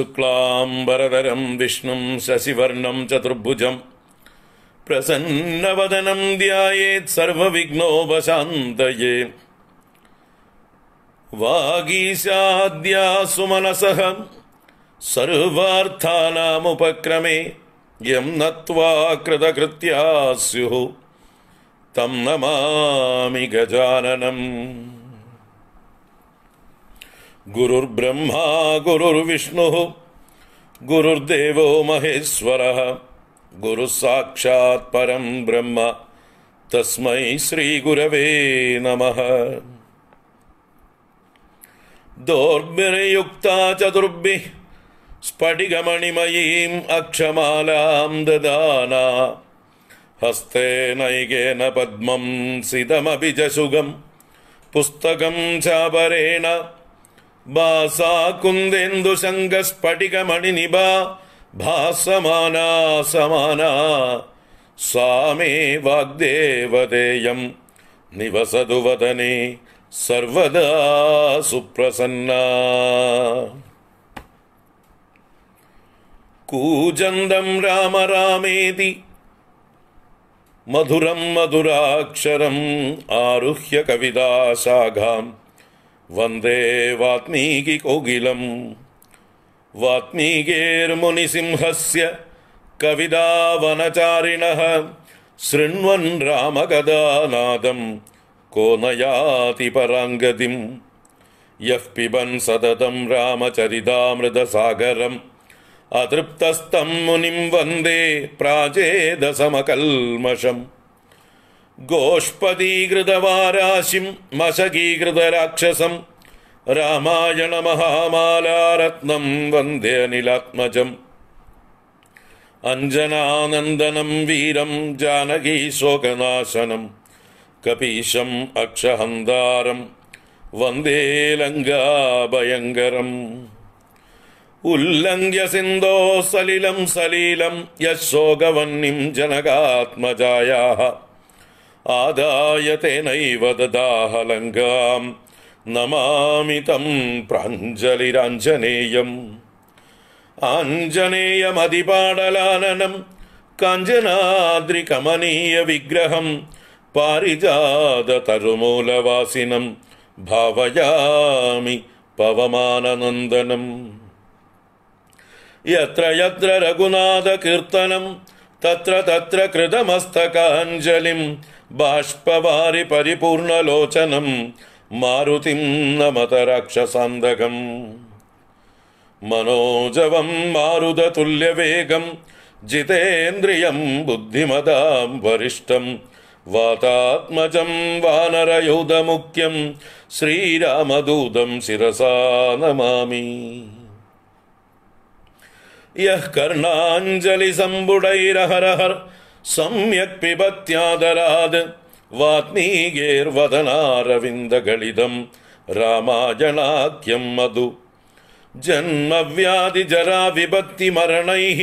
शुक्लाम्बरम् विष्णुम् शशिवर्णम् चतुर्भुजम् प्रसन्नवदनम् ध्यायेत् सर्वविघ्नोपशान्तये वागीशाद्या सुमनसः सर्वार्थानामुपक्रमे यं नत्वा कृतकृत्या स्युः तं नमामि गजाननम् गुरुर्ब्रह्मा गुरुर्विष्णु गुरुर्देव महेश्वर गुरु साक्षात् परम ब्रह्म तस्मै श्रीगुरवे नमः दौर्भिर्युक्ता चतुर्भि स्फटिकमणिमयीम् अक्षमाला ददाना हस्ते नैकेन पद्मं सिदमपि च पुस्तकं चापरेण कुन्देन्दुशङ्गस्फटिकमणिनिवा भासमाना समाना सा मे निवसदुवदने निवसतु वदने सर्वदा सुप्रसन्ना कूजन्दं राम रामेति मधुरं मधुराक्षरम् आरुह्य कविदाशाघाम् वन्दे वात्मीकिकोकिलम् वात्मीकेर्मुनिसिंहस्य कविदावनचारिणः शृण्वन् रामगदानादं कोनयाति पराङ्गतिं यः पिबन् सततं रामचरितामृतसागरम् अतृप्तस्तं मुनिम् वन्दे प्राचेदसमकल्मषम् गोष्पदीकृतवाराशिं मशगीकृतराक्षसं रामायणमहामालारत्नं वन्दे अनिलात्मजम् अञ्जनानन्दनं वीरं जानकीशोकनाशनं कपीशम् अक्षहन्दारं वन्दे लङ्गाभयङ्करम् उल्लङ्घ्यसिन्धो सलिलं सलिलं यः सोगवन्निं जनकात्मजायाः आदाय तेनैव ददाहलङ्गां नमामि तं प्राञ्जलिराञ्जनेयम् आञ्जनेयमधिपाडलाननं काञ्जनाद्रिकमनीयविग्रहं पारिजाततरुमूलवासिनं भावयामि पवमाननन्दनम् यत्र यत्र रघुनाथकीर्तनं तत्र तत्र कृतमस्तकाञ्जलिं बाष्पवारि परिपूर्णलोचनं मारुतिं नमत रक्षसान्दगम् मनोजवं मारुदतुल्यवेगं जितेन्द्रियं बुद्धिमताम् वरिष्ठं वातात्मजं वानरयुधमुख्यं श्रीरामदूतं शिरसा नमामि यः कर्णाञ्जलिसम्बुडैरहरहर् सम्यक् पिबत्यादराद् वात्मीगेर्वदनारविन्द गलितम् मधु जन्मव्याधिजराविभक्तिमरणैः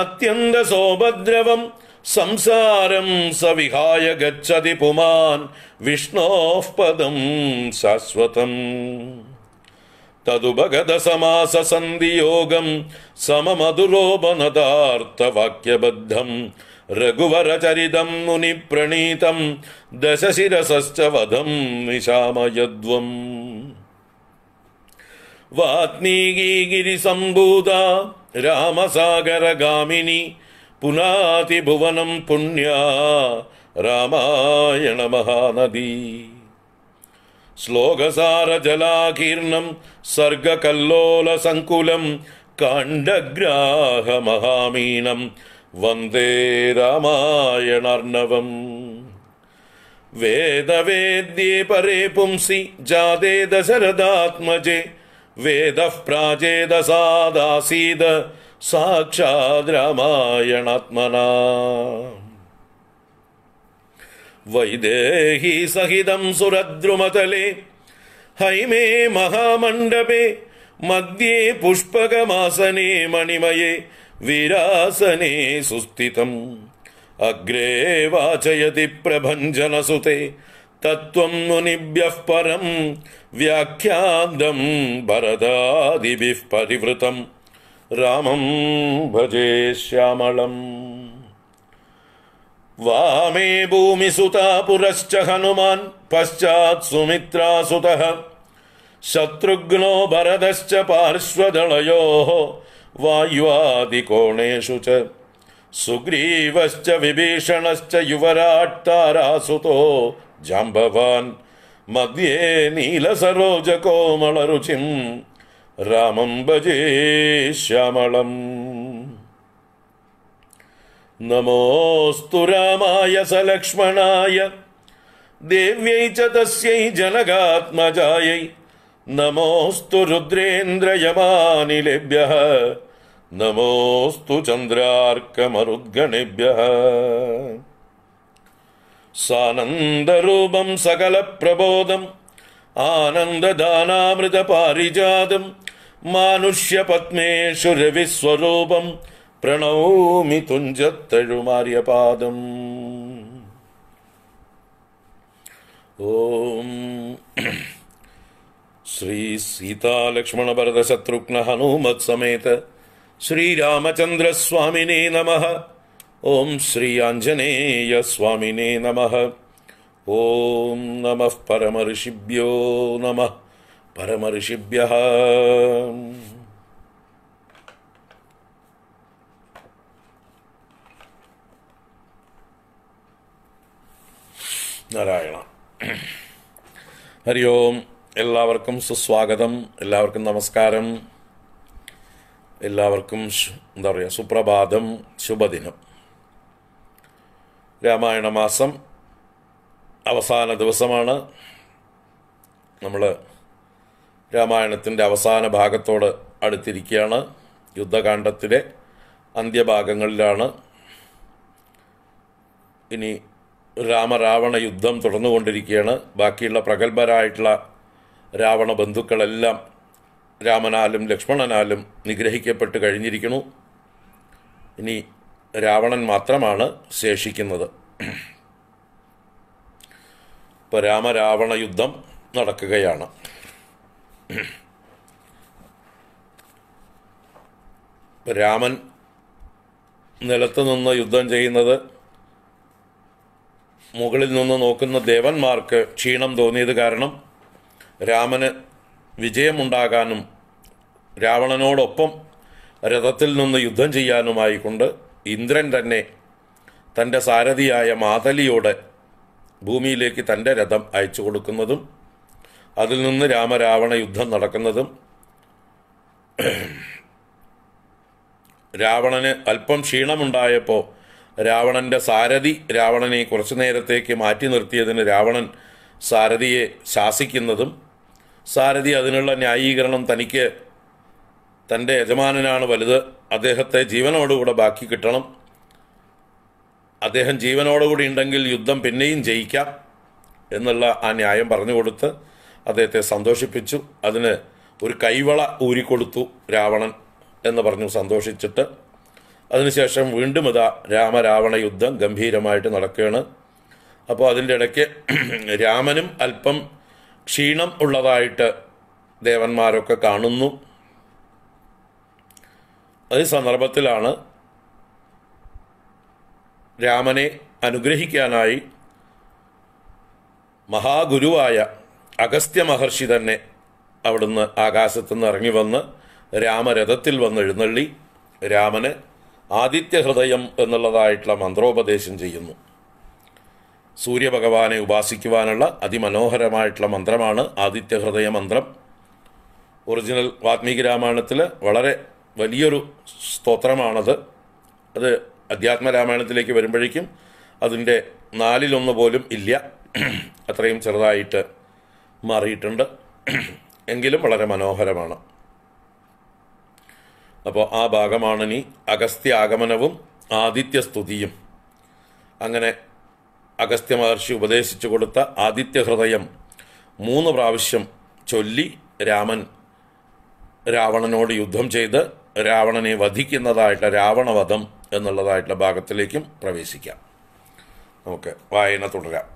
अत्यन्तसौभद्रवम् संसारं स विहाय गच्छति पुमान् विष्णोः पदम् शाश्वतम् तदु भगतसमाससन्धियोगम् सममधुलोभनदार्थवाक्यबद्धम् रघुवरचरितम् मुनिप्रणीतम् दशशिरसश्च वधम् निशामयध्वम् वात्नीगीगिरिसम्भूता रामसागरगामिनि पुनाति पुण्या रामायण श्लोकसारजलाकीर्णं सर्गकल्लोलसङ्कुलं काण्डग्राहमहामीनं वन्दे रामायणार्णवम् वेदवेद्ये परे पुंसि दशरदात्मजे वेदः प्राजेदसादासीद साक्षात् रामायणात्मना वैदेहि सहितं सुरद्रुमतले हैमे महामण्डपे मध्ये पुष्पकमासने मणिमये विरासने सुस्थितम् अग्रे वाचयति प्रभञ्जनसुते तत्त्वं मुनिभ्यः परं व्याख्यान्दं भरदादिभिः परिवृतं रामं भजे श्यामलम् वामे भूमिसुता पुरश्च हनुमान् पश्चात् सुमित्रासुतः शत्रुघ्नो भरतश्च पार्श्वदलयोः वायुवादिकोणेषु च सुग्रीवश्च विभीषणश्च युवराट् तारासुतो मध्ये नीलसरोजकोमलरुचिम् रामम् भजे श्यामलम् नमोऽस्तु रामाय स लक्ष्मणाय देव्यै च तस्यै जनगात्मजायै नमोऽस्तु रुद्रेन्द्रयमानिलेभ्यः नमोस्तु चन्द्रार्कमरुद्गणिभ्यः सानन्दरूपं सकलप्रबोधम् आनन्ददानामृतपारिजातम् मानुष्यपद्मेषु रविस्वरूपम् प्रणौमि तुञ्जत्तरुमार्यपादम् ॐ श्रीसीतालक्ष्मणभरतशत्रुघ्नहनुमत्समेत श्रीरामचन्द्रस्वामिने नमः ॐ श्री आञ्जनेयस्वामिने नमः ॐ नमः परमऋषिभ्यो नमः परमऋषिभ्यः നാരായണ ഹരി ഓം എല്ലാവർക്കും സുസ്വാഗതം എല്ലാവർക്കും നമസ്കാരം എല്ലാവർക്കും എന്താ പറയുക സുപ്രഭാതം ശുഭദിനം രാമായണ മാസം അവസാന ദിവസമാണ് നമ്മൾ രാമായണത്തിൻ്റെ അവസാന ഭാഗത്തോട് അടുത്തിരിക്കുകയാണ് യുദ്ധകാന്ഡത്തിലെ അന്ത്യഭാഗങ്ങളിലാണ് ഇനി രാമരാവണ യുദ്ധം തുടർന്നുകൊണ്ടിരിക്കുകയാണ് ബാക്കിയുള്ള പ്രഗത്ഭരായിട്ടുള്ള രാവണ ബന്ധുക്കളെല്ലാം രാമനാലും ലക്ഷ്മണനാലും നിഗ്രഹിക്കപ്പെട്ട് കഴിഞ്ഞിരിക്കുന്നു ഇനി രാവണൻ മാത്രമാണ് ശേഷിക്കുന്നത് ഇപ്പോൾ രാമരാവണ യുദ്ധം നടക്കുകയാണ് രാമൻ നിലത്ത് നിന്ന് യുദ്ധം ചെയ്യുന്നത് മുകളിൽ നിന്ന് നോക്കുന്ന ദേവന്മാർക്ക് ക്ഷീണം തോന്നിയത് കാരണം രാമന് വിജയമുണ്ടാകാനും രാവണനോടൊപ്പം രഥത്തിൽ നിന്ന് യുദ്ധം ചെയ്യാനുമായിക്കൊണ്ട് ഇന്ദ്രൻ തന്നെ തൻ്റെ സാരഥിയായ മാതലിയോട് ഭൂമിയിലേക്ക് തൻ്റെ രഥം അയച്ചു കൊടുക്കുന്നതും അതിൽ നിന്ന് രാമരാവണ യുദ്ധം നടക്കുന്നതും രാവണന് അല്പം ക്ഷീണമുണ്ടായപ്പോൾ രാവണൻ്റെ സാരഥി രാവണനെ കുറച്ചു നേരത്തേക്ക് മാറ്റി നിർത്തിയതിന് രാവണൻ സാരഥിയെ ശാസിക്കുന്നതും സാരഥി അതിനുള്ള ന്യായീകരണം തനിക്ക് തൻ്റെ യജമാനനാണ് വലുത് അദ്ദേഹത്തെ ജീവനോടുകൂടെ ബാക്കി കിട്ടണം അദ്ദേഹം ജീവനോടുകൂടി ഉണ്ടെങ്കിൽ യുദ്ധം പിന്നെയും ജയിക്കാം എന്നുള്ള ആ ന്യായം പറഞ്ഞു കൊടുത്ത് അദ്ദേഹത്തെ സന്തോഷിപ്പിച്ചു അതിന് ഒരു കൈവള ഊരിക്കൊടുത്തു രാവണൻ എന്ന് പറഞ്ഞു സന്തോഷിച്ചിട്ട് അതിനുശേഷം വീണ്ടും ഇതാ രാമരാവണ യുദ്ധം ഗംഭീരമായിട്ട് നടക്കുകയാണ് അപ്പോൾ അതിൻ്റെ ഇടയ്ക്ക് രാമനും അല്പം ക്ഷീണം ഉള്ളതായിട്ട് ദേവന്മാരൊക്കെ കാണുന്നു അതേ സന്ദർഭത്തിലാണ് രാമനെ അനുഗ്രഹിക്കാനായി മഹാഗുരുവായ അഗസ്ത്യ മഹർഷി തന്നെ അവിടുന്ന് ആകാശത്തുനിന്ന് ഇറങ്ങി വന്ന് രാമരഥത്തിൽ വന്ന് എഴുന്നള്ളി രാമന് ആദിത്യഹൃദയം എന്നുള്ളതായിട്ടുള്ള മന്ത്രോപദേശം ചെയ്യുന്നു സൂര്യഭഗവാനെ ഉപാസിക്കുവാനുള്ള അതിമനോഹരമായിട്ടുള്ള മന്ത്രമാണ് ആദിത്യഹൃദയ മന്ത്രം ഒറിജിനൽ വാത്മീകി രാമായണത്തിൽ വളരെ വലിയൊരു സ്തോത്രമാണത് അത് അധ്യാത്മ രാമായണത്തിലേക്ക് വരുമ്പോഴേക്കും അതിൻ്റെ നാലിലൊന്ന് പോലും ഇല്ല അത്രയും ചെറുതായിട്ട് മാറിയിട്ടുണ്ട് എങ്കിലും വളരെ മനോഹരമാണ് അപ്പോൾ ആ ഭാഗമാണ് ഇനി അഗസ്ത്യാഗമനവും ആദിത്യസ്തുതിയും അങ്ങനെ അഗസ്ത്യ മഹർഷി ഉപദേശിച്ചു കൊടുത്ത ഹൃദയം മൂന്ന് പ്രാവശ്യം ചൊല്ലി രാമൻ രാവണനോട് യുദ്ധം ചെയ്ത് രാവണനെ വധിക്കുന്നതായിട്ടുള്ള രാവണവധം എന്നുള്ളതായിട്ടുള്ള ഭാഗത്തിലേക്കും പ്രവേശിക്കാം നമുക്ക് വായന തുടരാം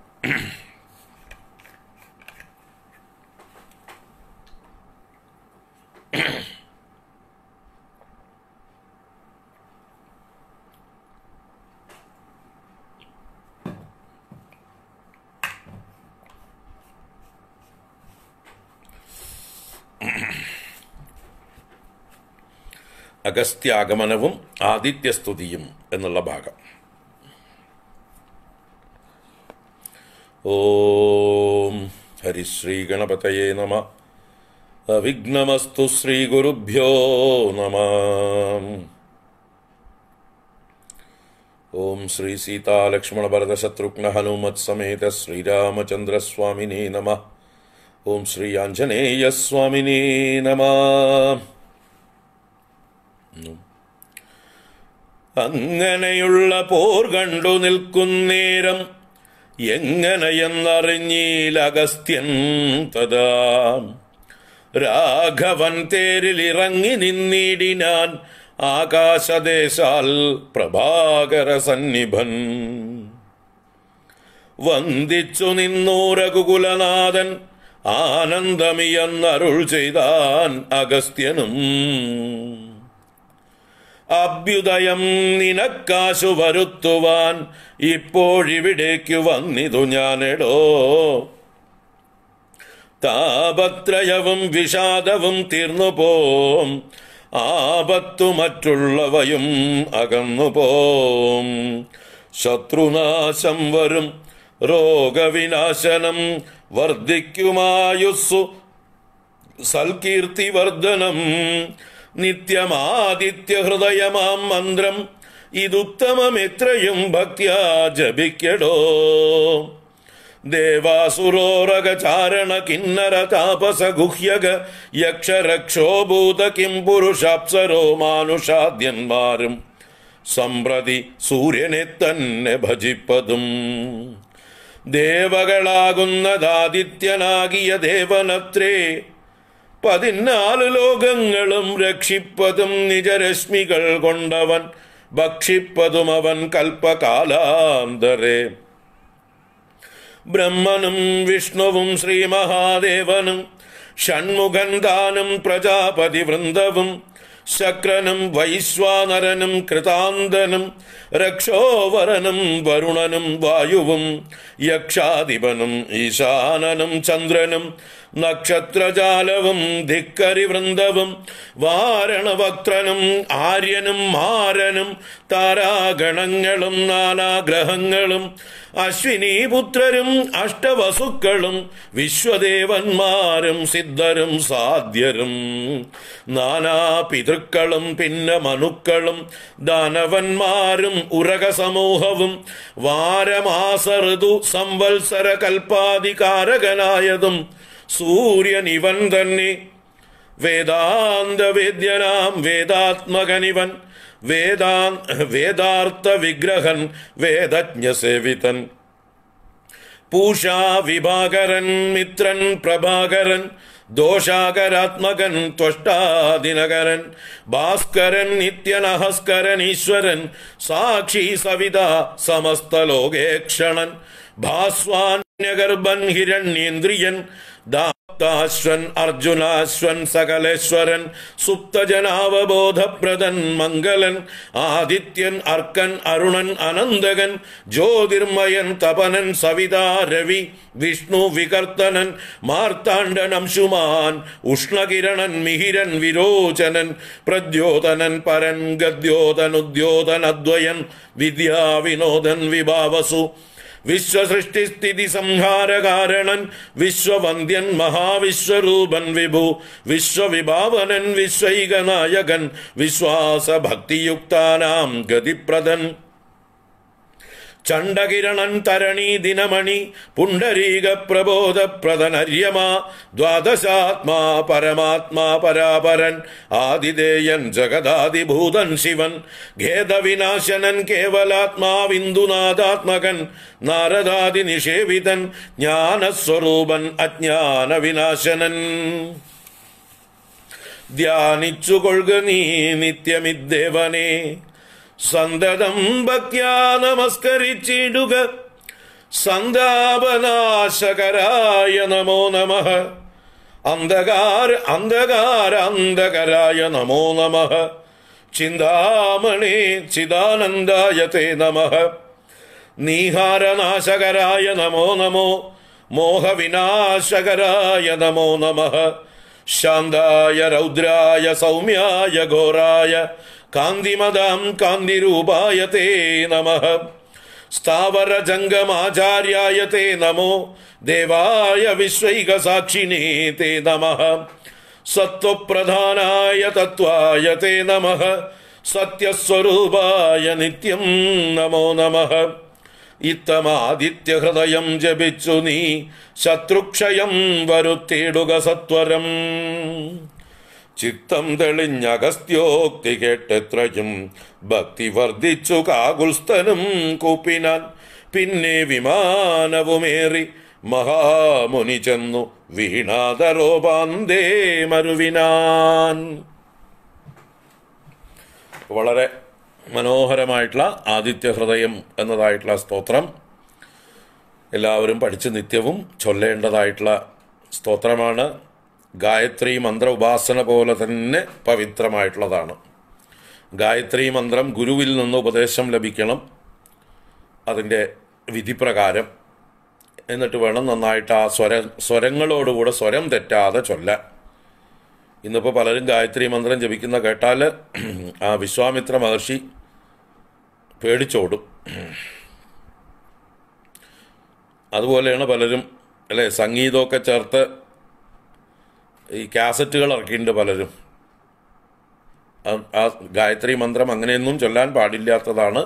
Mm-hmm. അഗസ്ത്യാഗമനവും ആദിത്യസ്തുതിയും എന്നുള്ള ഭാഗം ഓം ഹരിശ്രീഗണപതയേ നമ അവിഘ്നമസ്തു ഗുരുഭ്യോ നമ ഓം ശ്രീ സീതാലക്ഷ്മണ ഭരത ശത്രുഘ്ന ഹനുമത് സമേത ശ്രീരാമചന്ദ്രസ്വാമിനേ നമ ഓം ശ്രീ ആഞ്ജനേയസ്വാമിനേ നമ അങ്ങനെയുള്ള പോർ കണ്ടു നിൽക്കുന്നേരം എങ്ങനെയെന്നറിഞ്ഞീലഗസ്ത്യൻ അഗസ്ത്യൻ തഥാ രാഘവൻ തേരിൽ ഇറങ്ങി നിന്നിടിനാൻ ആകാശദേശാൽ പ്രഭാകര സന്നിഭൻ വന്ദിച്ചു നിന്നൂരകുകുലനാഥൻ ആനന്ദമിയെന്നരുൾ ചെയ്താൻ അഗസ്ത്യനും അഭ്യുദയം നിനക്കാശു വരുത്തുവാൻ ഇപ്പോഴിവിടേക്കു വന്നിതു ഞാനെടോ താപത്രയവും വിഷാദവും തീർന്നുപോം ആപത്തു മറ്റുള്ളവയും അകന്നുപോം ശത്രുനാശം വരും രോഗവിനാശനം വർദ്ധിക്കുമായുസ്സു വർദ്ധനം നിത്യമാദിത്യഹൃദയമാം മന്ത്രം ഇതുത്തമമെത്രയും ഭക്തിയാ ജപിക്കടോ ദേവാസുരോരകചാരണ കിന്നര താപസ ഗുഹ്യക യക്ഷരക്ഷോഭൂത കിം പുരുഷാപ്സരോ മാനുഷാദ്യന്മാരും സമ്പ്രതി സൂര്യനെ തന്നെ ഭജിപ്പതും ദേവകളാകുന്നതാദിത്യനാകിയ ദേവനത്രേ പതിനാല് ലോകങ്ങളും രക്ഷിപ്പതും നിജരശ്മികൾ കൊണ്ടവൻ ഭക്ഷിപ്പതും അവൻ കൽപ്പകാലാന്തരേ ബ്രഹ്മനും വിഷ്ണുവും ശ്രീ മഹാദേവനും ഷൺമുഖൻ താനും പ്രജാപതി വൃന്ദവും ശക്രനും വൈശ്വാനരനും കൃതാന്തനും രക്ഷോവരനും വരുണനും വായുവും യക്ഷാധിപനും ഈശാനനും ചന്ദ്രനും നക്ഷത്രജാലവും ധിക്കരി വൃന്ദവും വാരണവക്ത്രനും ആര്യനും മാരനും താരാഗണങ്ങളും നാനാഗ്രഹങ്ങളും അശ്വിനീപുത്രരും അഷ്ടവസുക്കളും വിശ്വദേവന്മാരും സിദ്ധരും സാധ്യരും നാനാ പിതൃക്കളും പിന്നെ മനുക്കളും ദാനവന്മാരും ഉരക സമൂഹവും വാരമാസ ഋതു സംവത്സര കൽപ്പാതികാരകനായതും സൂര്യനിവൻ തന്നെ വേദാന്ത വേദ്യനാം വേദാത്മകനിവൻ വേദാൻ വേദാർത്ഥ വിഗ്രഹൻ വേദജ്ഞ സേവിതൻ പൂഷാ വിഭാകരൻ മിത്രൻ പ്രഭാകരൻ ദോഷാകരാത്മകൻ ത്വഷ്ടാദിനകരൻ ഭാസ്കരൻ നിത്യനഹസ്കരൻ ഈശ്വരൻ സാക്ഷി സവിത സമസ്ത ലോകേക്ഷണൻ ഭാസ്വാൻ ഹിരണ്യഗർഭൻ ഹിരണ്യേന്ദ്രിയൻ ദാപ്താശ്വൻ അർജുനാശ്വൻ സകലേശ്വരൻ സുപ്തജനാവബോധപ്രദൻ മംഗലൻ ആദിത്യൻ അർക്കൻ അരുണൻ അനന്തകൻ ജ്യോതിർമയൻ തപനൻ സവിതാ രവി വിഷ്ണു വികർത്തനൻ മാർത്താണ്ഡൻ അംശുമാൻ ഉഷ്ണകിരണൻ മിഹിരൻ വിരോചനൻ പ്രദ്യോതനൻ പരൻ ഗദ്യോതനുദ്യോതനദ്വയൻ വിദ്യാവിനോദൻ വിഭാവസു विश्वसृष्टिस्थितिसंहारकारणन् विश्ववन्द्यन् महाविश्वरूपन् विभु विश्वविभावनन् विश्वैकनायकन् विश्वासभक्तियुक्तानां गतिप्रदन् ചണ്ഡകിരണൻ തരണി ദിനമണി പുണ്ടരീക പ്രബോധപ്രദനര്യമാ ദ്വാദശാത്മാ പരമാത്മാ പരാപരൻ ആതിഥേയൻ ജഗദാതിഭൂതൻ ശിവൻ ഖേദവിനാശനൻ കേവലാത്മാവിന്ദുനാഥാത്മകൻ നാരദാതി നിഷേവിതൻ ജ്ഞാനസ്വരൂപൻ അജ്ഞാനവിനാശനൻ ധ്യാനിച്ചുകൊള്ളുക നീ നിത്യമിദ്ദേവനേ സന്തതം ഭക്യാ നമസ്കരിച്ചിടുക സന്താപനാശകരായ നമോ നമ അന്ധകാര അന്ധകാരാന്ധകരായ നമോ നമ ചിന്താമണി ചിദാനന്ദായ തേ നമ നീഹാരനാശകരായ നമോ നമോ മോഹവിനാശകരായ നമോ നമ ശാന്തായ രൗദ്രായ സൗമ്യായ ഘോരായ कान्दिमदां कान्दिरूपाय ते नमः स्थावरजङ्गमाचार्याय ते नमो देवाय विश्वैकसाक्षिणे ते नमः सत्त्वप्रधानाय तत्त्वाय ते नमः सत्यस्वरूपाय नित्यं नमो नमः इत्तमादित्यहृदयं जपिच्छुनि शत्रुक्षयं वरुत्तेडुगसत्वरम् ചിത്തം തെളിഞ്ഞകസ്ത്യോക്തി കേട്ടെത്രയും ഭക്തി വർദ്ധിച്ചു കാകുൽസ്ഥനും കൂപ്പിനാൻ പിന്നെ വിമാനവുമേറി മഹാമുനി ചെന്നു വീണാതരോപാന്തേ മരുവിനാൻ വളരെ മനോഹരമായിട്ടുള്ള ആദിത്യ ഹൃദയം എന്നതായിട്ടുള്ള സ്തോത്രം എല്ലാവരും പഠിച്ച് നിത്യവും ചൊല്ലേണ്ടതായിട്ടുള്ള സ്തോത്രമാണ് ഗായത്രി മന്ത്ര ഉപാസന പോലെ തന്നെ പവിത്രമായിട്ടുള്ളതാണ് ഗായത്രി മന്ത്രം ഗുരുവിൽ നിന്ന് ഉപദേശം ലഭിക്കണം അതിൻ്റെ വിധിപ്രകാരം എന്നിട്ട് വേണം നന്നായിട്ട് ആ സ്വര സ്വരങ്ങളോടുകൂടെ സ്വരം തെറ്റാതെ ചൊല്ലാൻ ഇന്നിപ്പോൾ പലരും ഗായത്രി മന്ത്രം ജപിക്കുന്ന കേട്ടാൽ ആ വിശ്വാമിത്ര മഹർഷി പേടിച്ചോടും അതുപോലെയാണ് പലരും അല്ലേ സംഗീതമൊക്കെ ചേർത്ത് ഈ കാസറ്റുകൾ ഇറക്കിയിട്ടുണ്ട് പലരും ആ ഗായത്രി മന്ത്രം അങ്ങനെയൊന്നും ചൊല്ലാൻ പാടില്ലാത്തതാണ്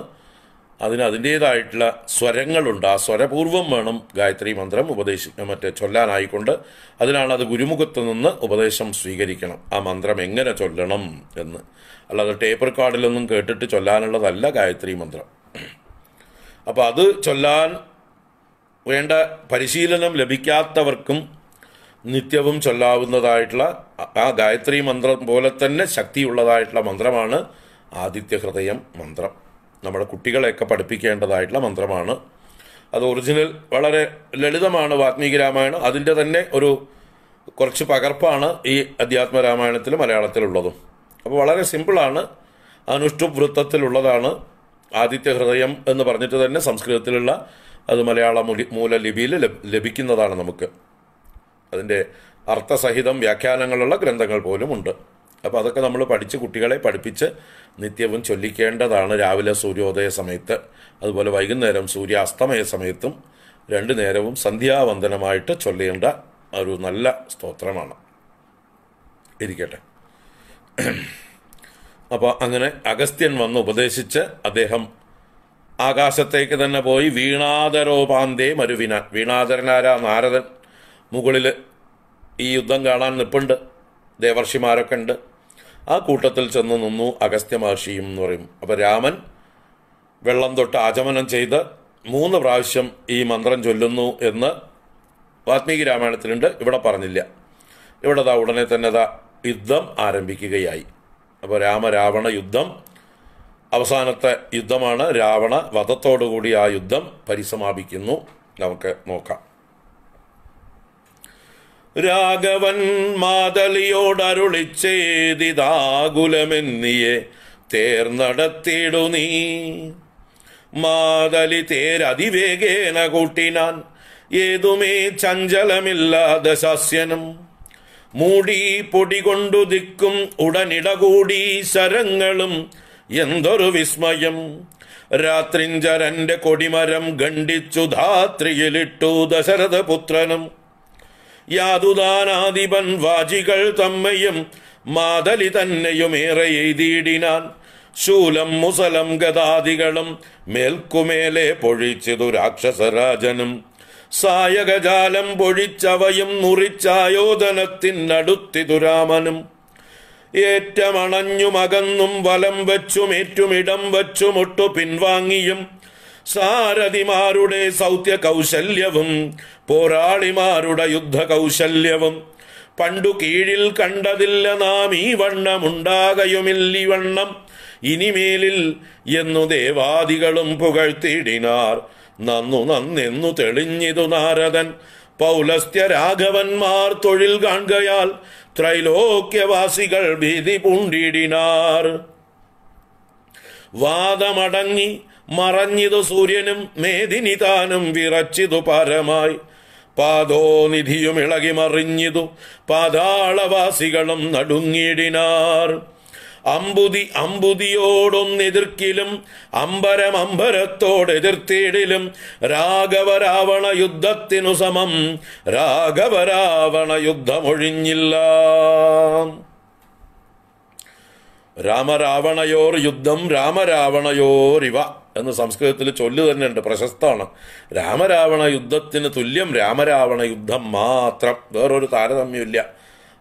അതിന് അതിൻ്റേതായിട്ടുള്ള സ്വരങ്ങളുണ്ട് ആ സ്വരപൂർവം വേണം ഗായത്രി മന്ത്രം ഉപദേശി മറ്റേ ചൊല്ലാനായിക്കൊണ്ട് അതിനാണ് അത് ഗുരുമുഖത്ത് നിന്ന് ഉപദേശം സ്വീകരിക്കണം ആ മന്ത്രം എങ്ങനെ ചൊല്ലണം എന്ന് അല്ലാതെ ടേപ്പ് റെക്കോർഡിലൊന്നും കേട്ടിട്ട് ചൊല്ലാനുള്ളതല്ല ഗായത്രി മന്ത്രം അപ്പോൾ അത് ചൊല്ലാൻ വേണ്ട പരിശീലനം ലഭിക്കാത്തവർക്കും നിത്യവും ചൊല്ലാവുന്നതായിട്ടുള്ള ആ ഗായത്രി മന്ത്രം പോലെ തന്നെ ശക്തിയുള്ളതായിട്ടുള്ള മന്ത്രമാണ് ആദിത്യ ഹൃദയം മന്ത്രം നമ്മുടെ കുട്ടികളെയൊക്കെ പഠിപ്പിക്കേണ്ടതായിട്ടുള്ള മന്ത്രമാണ് അത് ഒറിജിനൽ വളരെ ലളിതമാണ് വാത്മീകി രാമായണം അതിൻ്റെ തന്നെ ഒരു കുറച്ച് പകർപ്പാണ് ഈ അധ്യാത്മ രാമായണത്തിൽ മലയാളത്തിലുള്ളതും അപ്പോൾ വളരെ സിമ്പിളാണ് അനുഷ്ഠു വൃത്തത്തിലുള്ളതാണ് ആദിത്യ ഹൃദയം എന്ന് പറഞ്ഞിട്ട് തന്നെ സംസ്കൃതത്തിലുള്ള അത് മലയാള മൂല മൂലലിപിയിൽ ലഭിക്കുന്നതാണ് നമുക്ക് അതിൻ്റെ അർത്ഥസഹിതം വ്യാഖ്യാനങ്ങളുള്ള ഗ്രന്ഥങ്ങൾ പോലുമുണ്ട് അപ്പോൾ അതൊക്കെ നമ്മൾ പഠിച്ച് കുട്ടികളെ പഠിപ്പിച്ച് നിത്യവും ചൊല്ലിക്കേണ്ടതാണ് രാവിലെ സൂര്യോദയ സമയത്ത് അതുപോലെ വൈകുന്നേരം സൂര്യാസ്തമയ സമയത്തും രണ്ടു നേരവും സന്ധ്യാവന്ദനമായിട്ട് ചൊല്ലേണ്ട ഒരു നല്ല സ്തോത്രമാണ് ഇരിക്കട്ടെ അപ്പോൾ അങ്ങനെ അഗസ്ത്യൻ വന്ന് ഉപദേശിച്ച് അദ്ദേഹം ആകാശത്തേക്ക് തന്നെ പോയി വീണാദരോപാന്തേ മരുവിന വീണാദരനാരാ നാരദൻ മുകളിൽ ഈ യുദ്ധം കാണാൻ നിപ്പുണ്ട് ദേവർഷിമാരൊക്കെ ഉണ്ട് ആ കൂട്ടത്തിൽ ചെന്ന് നിന്നു അഗസ്ത്യ മഹർഷിയും എന്ന് പറയും അപ്പോൾ രാമൻ വെള്ളം തൊട്ട് ആചമനം ചെയ്ത് മൂന്ന് പ്രാവശ്യം ഈ മന്ത്രം ചൊല്ലുന്നു എന്ന് വാത്മീകി രാമായണത്തിലുണ്ട് ഇവിടെ പറഞ്ഞില്ല ഇവിടെ ദാ ഉടനെ തന്നെ ദാ യുദ്ധം ആരംഭിക്കുകയായി അപ്പോൾ രാമരാവണ യുദ്ധം അവസാനത്തെ യുദ്ധമാണ് രാവണ വധത്തോടുകൂടി ആ യുദ്ധം പരിസമാപിക്കുന്നു നമുക്ക് നോക്കാം രാഘവൻ മാതലിയോടരുളി ചെയ്തിതാകുലമെന്നിയെ തേർ നടത്തിയിടു നീ മാതലി തേരതിവേഗേന കൂട്ടിനാൻ ഏതുമേ ചഞ്ചലമില്ലാതെ സസ്യനും മൂടി പൊടി കൊണ്ടു ദിക്കും ഉടനിടകൂടി ശരങ്ങളും എന്തൊരു വിസ്മയം രാത്രിഞ്ചരന്റെ കൊടിമരം ഖണ്ഡിച്ചു ധാത്രിയിലിട്ടു ദശരഥപുത്രനും യാതുദാനാധിപൻ വാജികൾ തമ്മയും മാതലി തന്നെയും ഏറെ എഴുതിയിടിനാൻ ശൂലം മുസലം ഗതാദികളും മേൽക്കുമേലെ പൊഴിച്ചതു രാക്ഷസരാജനും സായകജാലം പൊഴിച്ചവയും നുറിച്ചായോധനത്തിനടുത്തിതുരാമനും ഏറ്റമണഞ്ഞുമകന്നും വലം വച്ചും ഏറ്റുമിടം വച്ചുമൊട്ടു പിൻവാങ്ങിയും സാരഥിമാരുടെ സൗത്യ കൗശല്യവും പോരാളിമാരുടെ യുദ്ധ കൗശല്യവും പണ്ടു കീഴിൽ കണ്ടതില്ല നാം ഈ വണ്ണമുണ്ടാകയുമില്ലി വണ്ണം ഇനിമേലിൽ എന്നു ദേവാദികളും പുകഴ്ത്തിയിടിനാർ നന്നു നന്നെന്നു തെളിഞ്ഞിതു നാരദൻ പൗലസ്ത്യ രാഘവന്മാർ തൊഴിൽ കാണുകയാൽ ത്രൈലോക്യവാസികൾ ഭീതി പൂണ്ടിടിനാർ വാദമടങ്ങി മറഞ്ഞിതു സൂര്യനും മേദിനിതാനും വിറച്ചിതു പരമായി പാതോ നിധിയും ഇളകി മറിഞ്ഞിതു പാതാളവാസികളും നടുങ്ങിടിനാർ അമ്പുതി അമ്പുതിയോടൊന്നെതിർക്കിലും അമ്പരം രാഘവ രാഘവരാവണ യുദ്ധത്തിനു സമം രാഘവരാവണ യുദ്ധമൊഴിഞ്ഞില്ല രാമരാവണയോർ യുദ്ധം രാമരാവണയോരിവ എന്ന് സംസ്കൃതത്തിൽ ചൊല്ലു തന്നെയുണ്ട് പ്രശസ്തമാണ് രാമരാവണ യുദ്ധത്തിന് തുല്യം രാമരാവണ യുദ്ധം മാത്രം വേറൊരു താരതമ്യമില്ല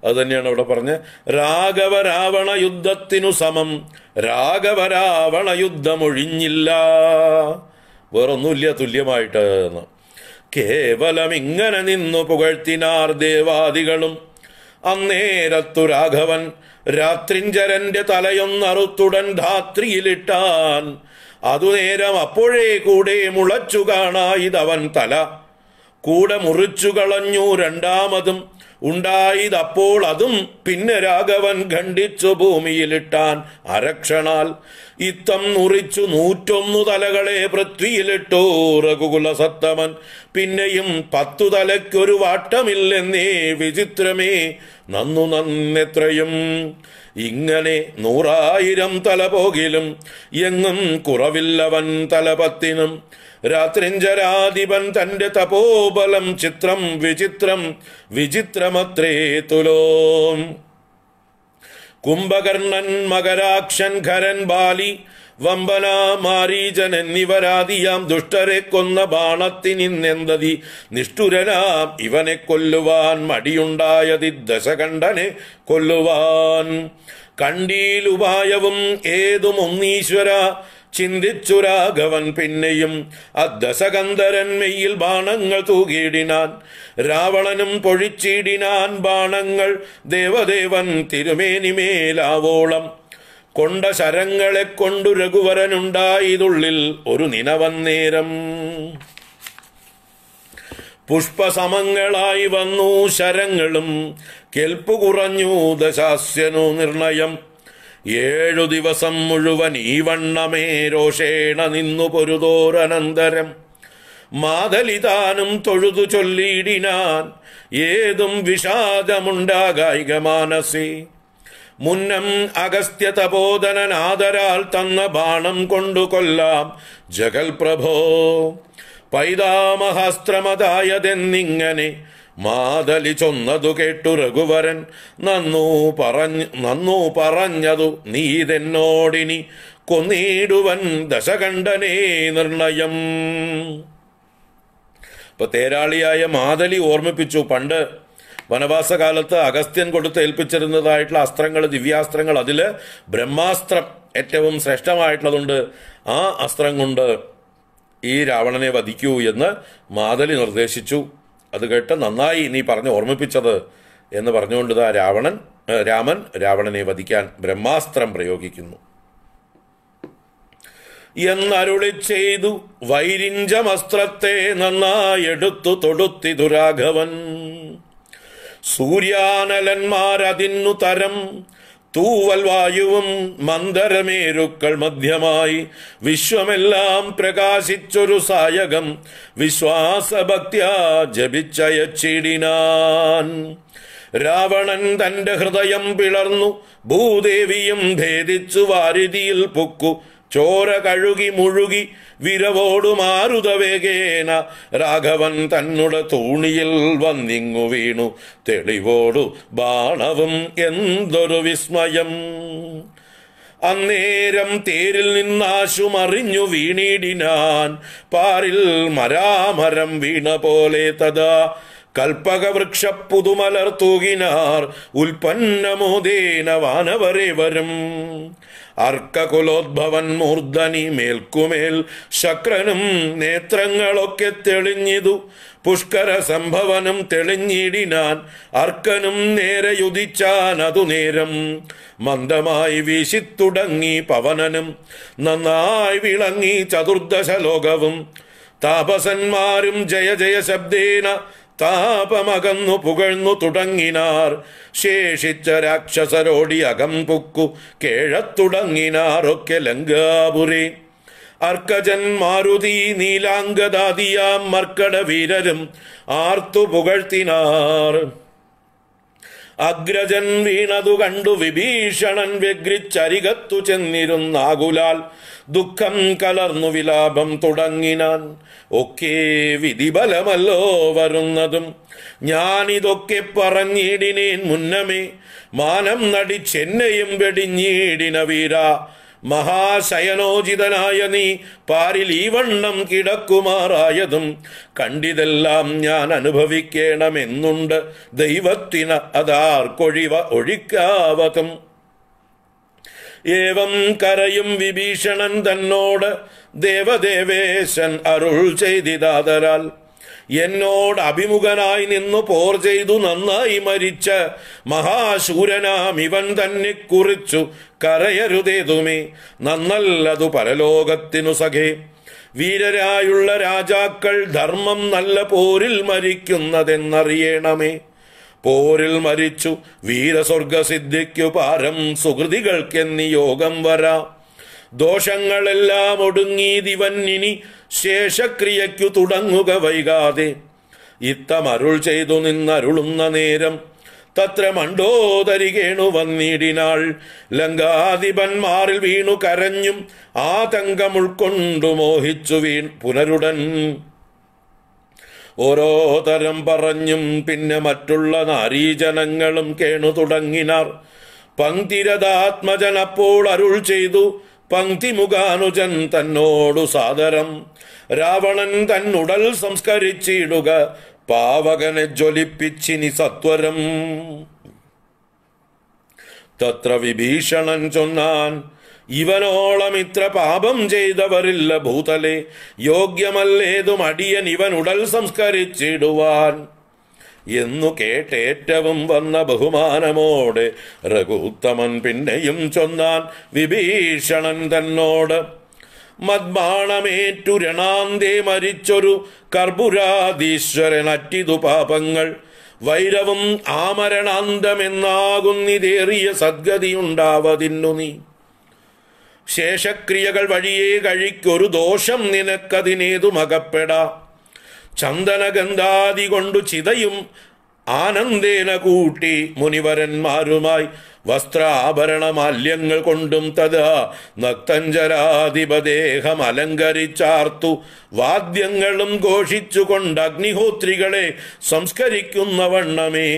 അത് തന്നെയാണ് ഇവിടെ പറഞ്ഞ് രാഘവരാവണ യുദ്ധത്തിനു സമം രാഘവരാവണ യുദ്ധമൊഴിഞ്ഞില്ല വേറൊന്നുമില്ല തുല്യമായിട്ട് എന്ന് കേവലം ഇങ്ങനെ നിന്നു പുകഴ്ത്തിനാർ ദേവാദികളും അന്നേരത്തു രാഘവൻ രാത്രിഞ്ചരന്റെ തലയൊന്നറുത്തുടൻ ധാത്രിയിലിട്ടാൻ അതു നേരം അപ്പോഴേ കൂടെ മുളച്ചു കാണായിതവൻ തല കൂടെ മുറിച്ചു കളഞ്ഞു രണ്ടാമതും ഉണ്ടായിതപ്പോൾ അതും പിന്നെ രാഘവൻ ഖണ്ഡിച്ചു ഭൂമിയിലിട്ടാൻ അരക്ഷണാൽ ഇത്തം മുറിച്ചു നൂറ്റൊന്നു തലകളെ പൃഥ്വിയിലിട്ടു രഘുകുല പിന്നെയും പത്തു തലയ്ക്കൊരു വാട്ടമില്ലെന്നേ വിചിത്രമേ നന്നു നന്നെത്രയും ഇങ്ങനെ നൂറായിരം തല പോകിലും എങ്ങും കുറവില്ലവൻ തലപത്തിനും രാത്രിഞ്ചരാധിപൻ തന്റെ തപോബലം ചിത്രം വിചിത്രം വിചിത്രമത്രേ തുലോ കുംഭകർണൻ മകരാക്ഷൻ ഖരൻ ബാലി വമ്പന മാരീജൻ എന്നിവരാതിയാം ദുഷ്ടരെ കൊന്ന ബാണത്തിനിന്നെന്തതി നിഷ്ഠുരനാം ഇവനെ കൊല്ലുവാൻ മടിയുണ്ടായതി ദശകണ്ഠനെ കൊല്ലുവാൻ കണ്ടീലുപായവും ഏതുമൊന്നീശ്വര ചിന്തിച്ചു രാഘവൻ പിന്നെയും അദ്ദസകന്ധരൻ മെയ്യിൽ ബാണങ്ങൾ തൂകിയിടിനാൻ രാവണനും പൊഴിച്ചിടിനാൻ ബാണങ്ങൾ ദേവദേവൻ തിരുമേനിമേലാവോളം കൊണ്ട ശരങ്ങളെ കൊണ്ടു രഘുവരനുണ്ടായതുള്ളിൽ ഒരു നിലവന്നേരം പുഷ്പസമങ്ങളായി വന്നു ശരങ്ങളും കെൽപ്പു കുറഞ്ഞു ദശാസ്യനു നിർണയം ഏഴു ദിവസം മുഴുവൻ ഈ വണ്ണമേ രോഷേണ നിന്നു പൊരുതോരനന്തരം മാതലിതാനും തൊഴുതു ചൊല്ലിയിടിനാൻ ഏതും വിഷാദമുണ്ടാകായിക മാനസേ മുന്നം അഗസ്ത്യ തപോധനനാദരാൽ തന്ന ബാണം കൊണ്ടു കൊല്ലാം ജഗൽപ്രഭോ പൈതാമഹാസ്ത്രമതായതെന്നിങ്ങനെ മാതലി ചൊന്നതു കേട്ടു രഘുവരൻ നന്നു പറഞ്ഞു നന്നു പറഞ്ഞതു നീതെന്നോടിനി കൊന്നിടുവൻ ദശകണ്ഠനേ നിർണയം ഇപ്പൊ തേരാളിയായ മാതലി ഓർമ്മിപ്പിച്ചു പണ്ട് വനവാസകാലത്ത് അഗസ്ത്യൻ കൊടുത്ത് ഏൽപ്പിച്ചിരുന്നതായിട്ടുള്ള അസ്ത്രങ്ങൾ ദിവ്യാസ്ത്രങ്ങൾ അതിൽ ബ്രഹ്മാസ്ത്രം ഏറ്റവും ശ്രേഷ്ഠമായിട്ടുള്ളതുണ്ട് ആ അസ്ത്രം കൊണ്ട് ഈ രാവണനെ വധിക്കൂ എന്ന് മാതലി നിർദ്ദേശിച്ചു അത് കേട്ട് നന്നായി നീ പറഞ്ഞ് ഓർമ്മിപ്പിച്ചത് എന്ന് പറഞ്ഞുകൊണ്ട് ആ രാവണൻ രാമൻ രാവണനെ വധിക്കാൻ ബ്രഹ്മാസ്ത്രം പ്രയോഗിക്കുന്നു എന്നരുളി ചെയ്തു വൈരിഞ്ചമസ്ത്രത്തെ എടുത്തു തൊടുത്തി ദുരാഘവൻ സൂര്യാനലന്മാരതിന്നു തരം തൂവൽ വായുവും മന്ദരമേരുക്കൾ മധ്യമായി വിശ്വമെല്ലാം പ്രകാശിച്ചൊരു സായകം വിശ്വാസഭക്തിയ ജപിച്ചയച്ചിടിനാൻ രാവണൻ തന്റെ ഹൃദയം പിളർന്നു ഭൂദേവിയും ഭേദിച്ചു വാരിതിയിൽ പൊക്കു ചോര കഴുകി മുഴുകി വിരവോടു മാരുതവേഗേന രാഘവൻ തന്നുടെ തൂണിയിൽ വന്നിങ്ങു വീണു തെളിവോടു ബാണവും എന്തൊരു വിസ്മയം അന്നേരം തേരിൽ നിന്നാശുമറിഞ്ഞു വീണിടിനാൻ പാറിൽ മരാമരം വീണ പോലെ തഥാ കൽപ്പകവൃക്ഷ പുതുമലർ തൂകിനാർ ഉൽപ്പന്നമോദേന വാനവരെ വരും അർക്കകുലോദ്ഭവൻ മൂർധനി മേൽക്കുമേൽ ശക്രനും നേത്രങ്ങളൊക്കെ തെളിഞ്ഞിതു പുഷ്കര സംഭവനം തെളിഞ്ഞിടിനാൻ അർക്കനും നേരെ യുതിച്ചാൻ അതു നേരം മന്ദമായി വീശിത്തുടങ്ങി പവനനും നന്നായി വിളങ്ങി ചതുർദശ ലോകവും താപസന്മാരും ജയ ജയ ശബ്ദേന താപമകന്നു പുകഴ്ന്നു തുടങ്ങിനാർ ശേഷിച്ച രാക്ഷസരോടി അകം പുക്കു കേഴത്തുടങ്ങിനാറൊക്കെ ലങ്കാപുരി അർക്കജൻ മാരുതി നീലാംഗദാദിയാം മർക്കട വീരരും ആർത്തു പുകഴ്ത്തിനാർ അഗ്രജൻ വീണതു കണ്ടു വിഭീഷണൻ വ്യഗ്രിച്ചരികത്തു ചെന്നിരുന്നാകുലാൽ ദുഃഖം കലർന്നു വിലാപം തുടങ്ങിനാൻ ഒക്കെ വിധിബലമല്ലോ വരുന്നതും ഞാനിതൊക്കെ പറഞ്ഞിടിനേൻ മുന്നമേ മാനം നടി ചെന്നയും വെടിഞ്ഞീടിന വീരാ മഹാശയനോചിതനായ നീ പാരിൽ ഈ വണ്ണം കിടക്കുമാറായതും കണ്ടിതെല്ലാം ഞാൻ അനുഭവിക്കണമെന്നുണ്ട് ദൈവത്തിന് അതാർക്കൊഴിവ ഒഴിക്കാവതും ഏവം കരയും വിഭീഷണൻ തന്നോട് ദേവദേവേശൻ അരുൾ ചെയ്തിതാതരാൽ എന്നോട് അഭിമുഖനായി നിന്ന് പോർ ചെയ്തു നന്നായി മരിച്ച മഹാശൂരനാം ഇവൻ തന്നെ കുറിച്ചു കരയരുതേതുമേ നന്നല്ലതു പരലോകത്തിനു സഖേ വീരരായുള്ള രാജാക്കൾ ധർമ്മം നല്ല പോരിൽ മരിക്കുന്നതെന്നറിയണമേ പോരിൽ മരിച്ചു വീരസ്വർഗസിദ്ധിക്കു പാരം സുഹൃതികൾക്കെന്നി യോഗം വരാം ദോഷങ്ങളെല്ലാം ഒടുങ്ങി ദിവൻ ഇനി ശേഷക്രിയയ്ക്കു തുടങ്ങുക വൈകാതെ ഇത്തമരുൾ ചെയ്തു നിന്നരുളുന്ന നേരം തത്ര മണ്ടോദരികേണു വന്നിടിനാൾ ലങ്കാധിപന്മാറിൽ വീണു കരഞ്ഞും ആതങ്കം ഉൾക്കൊണ്ടു മോഹിച്ചു വീൺ പുനരുടൻ ഓരോ തരം പറഞ്ഞും പിന്നെ മറ്റുള്ള നാരീജനങ്ങളും കേണു തുടങ്ങിനാർ പങ്ക്തിരതാത്മജൻ അരുൾ ചെയ്തു പങ്ക്തിമുഖാനുജൻ തന്നോടു സാദരം രാവണൻ തന്നുടൽ സംസ്കരിച്ചിടുക പാവകനെ ജ്വലിപ്പിച്ചിനി സത്വരം തത്ര വിഭീഷണൻ ചൊന്നാൻ ഇവനോളം ഇത്ര പാപം ചെയ്തവരില്ല ഭൂതലെ യോഗ്യമല്ലേതും അടിയൻ ഇവൻ ഉടൽ സംസ്കരിച്ചിടുവാൻ എന്നു കേട്ടേറ്റവും വന്ന ബഹുമാനമോടെ രഘുത്തമൻ പിന്നെയും ചൊന്നാൻ വിഭീഷണൻ തന്നോട് മദ്ബാണമേറ്റു രണാന്തേ മരിച്ചൊരു കർപ്പുരാധീശ്വരൻ അറ്റിതു പാപങ്ങൾ വൈരവും ആമരണാന്തമെന്നാകുന്നിതേറിയ സദ്ഗതിയുണ്ടാവതിന്നു നീ ശേഷക്രിയകൾ വഴിയേ കഴിക്കൊരു ദോഷം മകപ്പെടാം ചന്ദനഗന്ധാതി കൊണ്ടു ചിതയും ആനന്ദേന കൂട്ടി മുനിവരന്മാരുമായി വസ്ത്രാഭരണമാല്യങ്ങൾ കൊണ്ടും തഥാ നക്തഞ്ചരാധിപദേഹം അലങ്കരിച്ചാർത്തു വാദ്യങ്ങളും ഘോഷിച്ചുകൊണ്ട് അഗ്നിഹോത്രികളെ സംസ്കരിക്കുന്ന വണ്ണമേ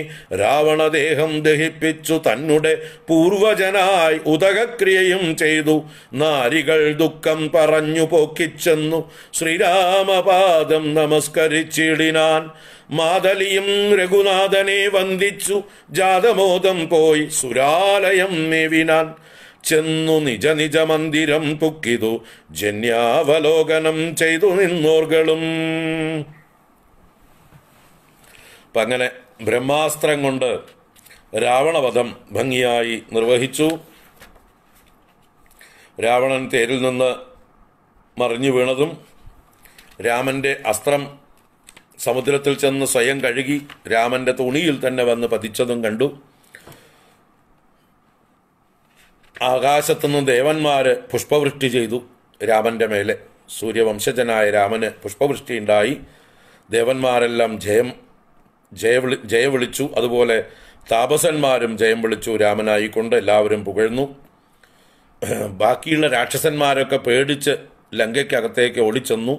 രാവണദേഹം ദഹിപ്പിച്ചു തന്നുടെ പൂർവജനായി ഉദകക്രിയയും ചെയ്തു നാരികൾ ദുഃഖം പറഞ്ഞു പോക്കിച്ചെന്നു ശ്രീരാമപാദം നമസ്കരിച്ചിടിനാൻ മാതലിയും രഘുനാഥനെ വന്ദിച്ചു ജാതമോദം പോയി സുരാലയം മേവിനാൻ ചെന്നു നിജ നിജ മന്ദിരം പുക്കിതു ജന്യാവലോകനം ചെയ്തു നിന്നോർകളും അങ്ങനെ ബ്രഹ്മാസ്ത്രം കൊണ്ട് രാവണവധം ഭംഗിയായി നിർവഹിച്ചു രാവണൻ തേരിൽ നിന്ന് മറിഞ്ഞു വീണതും രാമന്റെ അസ്ത്രം സമുദ്രത്തിൽ ചെന്ന് സ്വയം കഴുകി രാമന്റെ തുണിയിൽ തന്നെ വന്ന് പതിച്ചതും കണ്ടു ആകാശത്തുനിന്ന് ദേവന്മാര് പുഷ്പവൃഷ്ടി ചെയ്തു രാമന്റെ മേലെ സൂര്യവംശജനായ രാമന് പുഷ്പവൃഷ്ടി ഉണ്ടായി ദേവന്മാരെല്ലാം ജയം ജയവിളി ജയ വിളിച്ചു അതുപോലെ താപസന്മാരും ജയം വിളിച്ചു രാമനായിക്കൊണ്ട് എല്ലാവരും പുകഴ്ന്നു ബാക്കിയുള്ള രാക്ഷസന്മാരൊക്കെ പേടിച്ച് ലങ്കയ്ക്കകത്തേക്ക് ഓടിച്ചെന്നു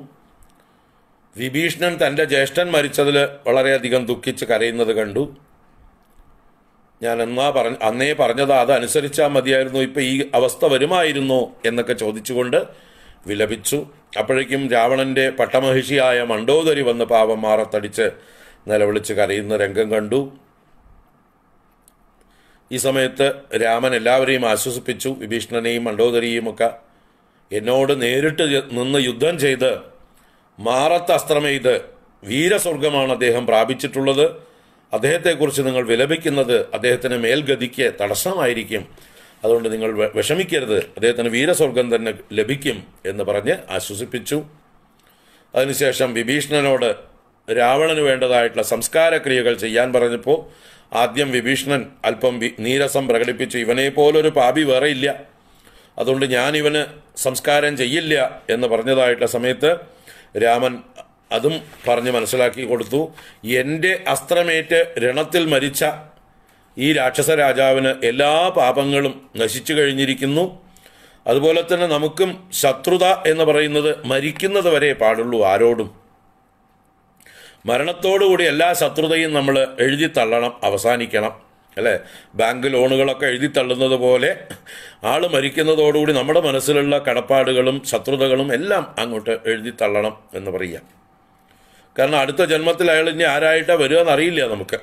വിഭീഷണൻ തൻ്റെ ജ്യേഷ്ഠൻ മരിച്ചതിൽ വളരെയധികം ദുഃഖിച്ച് കരയുന്നത് കണ്ടു ഞാൻ എന്നാ പറഞ്ഞ അന്നേ പറഞ്ഞത് അതനുസരിച്ചാൽ മതിയായിരുന്നു ഇപ്പം ഈ അവസ്ഥ വരുമായിരുന്നു എന്നൊക്കെ ചോദിച്ചുകൊണ്ട് വിലപിച്ചു അപ്പോഴേക്കും രാവണൻ്റെ പട്ടമഹിഷിയായ മണ്ടോദരി വന്ന് പാവം മാറത്തടിച്ച് നിലവിളിച്ച് കരയുന്ന രംഗം കണ്ടു ഈ സമയത്ത് രാമൻ എല്ലാവരെയും ആശ്വസിപ്പിച്ചു വിഭീഷണനെയും മണ്ടോദരിയും ഒക്കെ എന്നോട് നേരിട്ട് നിന്ന് യുദ്ധം ചെയ്ത് മാറത്ത അസ്ത്രമെയ്ത് വീരസ്വർഗമാണ് അദ്ദേഹം പ്രാപിച്ചിട്ടുള്ളത് അദ്ദേഹത്തെക്കുറിച്ച് നിങ്ങൾ വിലപിക്കുന്നത് അദ്ദേഹത്തിന് മേൽഗതിക്ക് തടസ്സമായിരിക്കും അതുകൊണ്ട് നിങ്ങൾ വിഷമിക്കരുത് അദ്ദേഹത്തിന് വീരസ്വർഗം തന്നെ ലഭിക്കും എന്ന് പറഞ്ഞ് ആശ്വസിപ്പിച്ചു അതിനുശേഷം വിഭീഷണനോട് രാവണന് വേണ്ടതായിട്ടുള്ള സംസ്കാരക്രിയകൾ ചെയ്യാൻ പറഞ്ഞപ്പോൾ ആദ്യം വിഭീഷണൻ അല്പം നീരസം പ്രകടിപ്പിച്ചു ഇവനെ പോലൊരു പാപി വേറെ ഇല്ല അതുകൊണ്ട് ഞാൻ സംസ്കാരം ചെയ്യില്ല എന്ന് പറഞ്ഞതായിട്ടുള്ള സമയത്ത് രാമൻ അതും പറഞ്ഞ് മനസ്സിലാക്കി കൊടുത്തു എൻ്റെ അസ്ത്രമേറ്റ് രണത്തിൽ മരിച്ച ഈ രാക്ഷസ രാജാവിന് എല്ലാ പാപങ്ങളും നശിച്ചു കഴിഞ്ഞിരിക്കുന്നു അതുപോലെ തന്നെ നമുക്കും ശത്രുത എന്ന് പറയുന്നത് മരിക്കുന്നത് വരെ പാടുള്ളൂ ആരോടും മരണത്തോടുകൂടി എല്ലാ ശത്രുതയും നമ്മൾ എഴുതി തള്ളണം അവസാനിക്കണം അല്ലേ ബാങ്ക് ലോണുകളൊക്കെ എഴുതി തള്ളുന്നത് പോലെ ആൾ മരിക്കുന്നതോടുകൂടി നമ്മുടെ മനസ്സിലുള്ള കടപ്പാടുകളും ശത്രുതകളും എല്ലാം അങ്ങോട്ട് എഴുതി തള്ളണം എന്ന് പറയാം കാരണം അടുത്ത ജന്മത്തിൽ അയാൾ ഇനി ആരായിട്ടാണ് വരിക എന്നറിയില്ല നമുക്ക്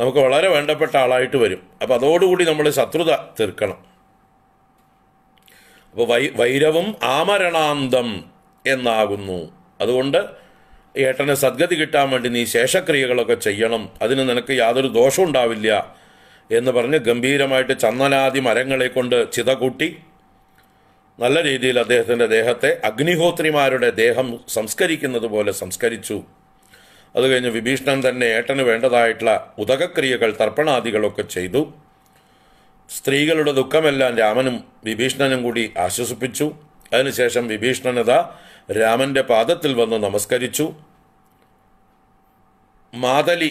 നമുക്ക് വളരെ വേണ്ടപ്പെട്ട ആളായിട്ട് വരും അപ്പോൾ അതോടുകൂടി നമ്മൾ ശത്രുത തീർക്കണം അപ്പോൾ വൈ വൈരവും ആമരണാന്തം എന്നാകുന്നു അതുകൊണ്ട് ഏട്ടന് സദ്ഗതി കിട്ടാൻ വേണ്ടി നീ ശേഷക്രിയകളൊക്കെ ചെയ്യണം അതിന് നിനക്ക് യാതൊരു ദോഷവും ഉണ്ടാവില്ല എന്ന് പറഞ്ഞ് ഗംഭീരമായിട്ട് ചന്ദനാദി മരങ്ങളെ കൊണ്ട് ചിത കൂട്ടി നല്ല രീതിയിൽ അദ്ദേഹത്തിൻ്റെ ദേഹത്തെ അഗ്നിഹോത്രിമാരുടെ ദേഹം സംസ്കരിക്കുന്നത് പോലെ സംസ്കരിച്ചു അത് കഴിഞ്ഞ് വിഭീഷണൻ തന്നെ ഏട്ടന് വേണ്ടതായിട്ടുള്ള ഉദകക്രിയകൾ തർപ്പണാദികളൊക്കെ ചെയ്തു സ്ത്രീകളുടെ ദുഃഖമെല്ലാം രാമനും വിഭീഷണനും കൂടി ആശ്വസിപ്പിച്ചു അതിനുശേഷം വിഭീഷണനത രാമന്റെ പാദത്തിൽ വന്ന് നമസ്കരിച്ചു മാതലി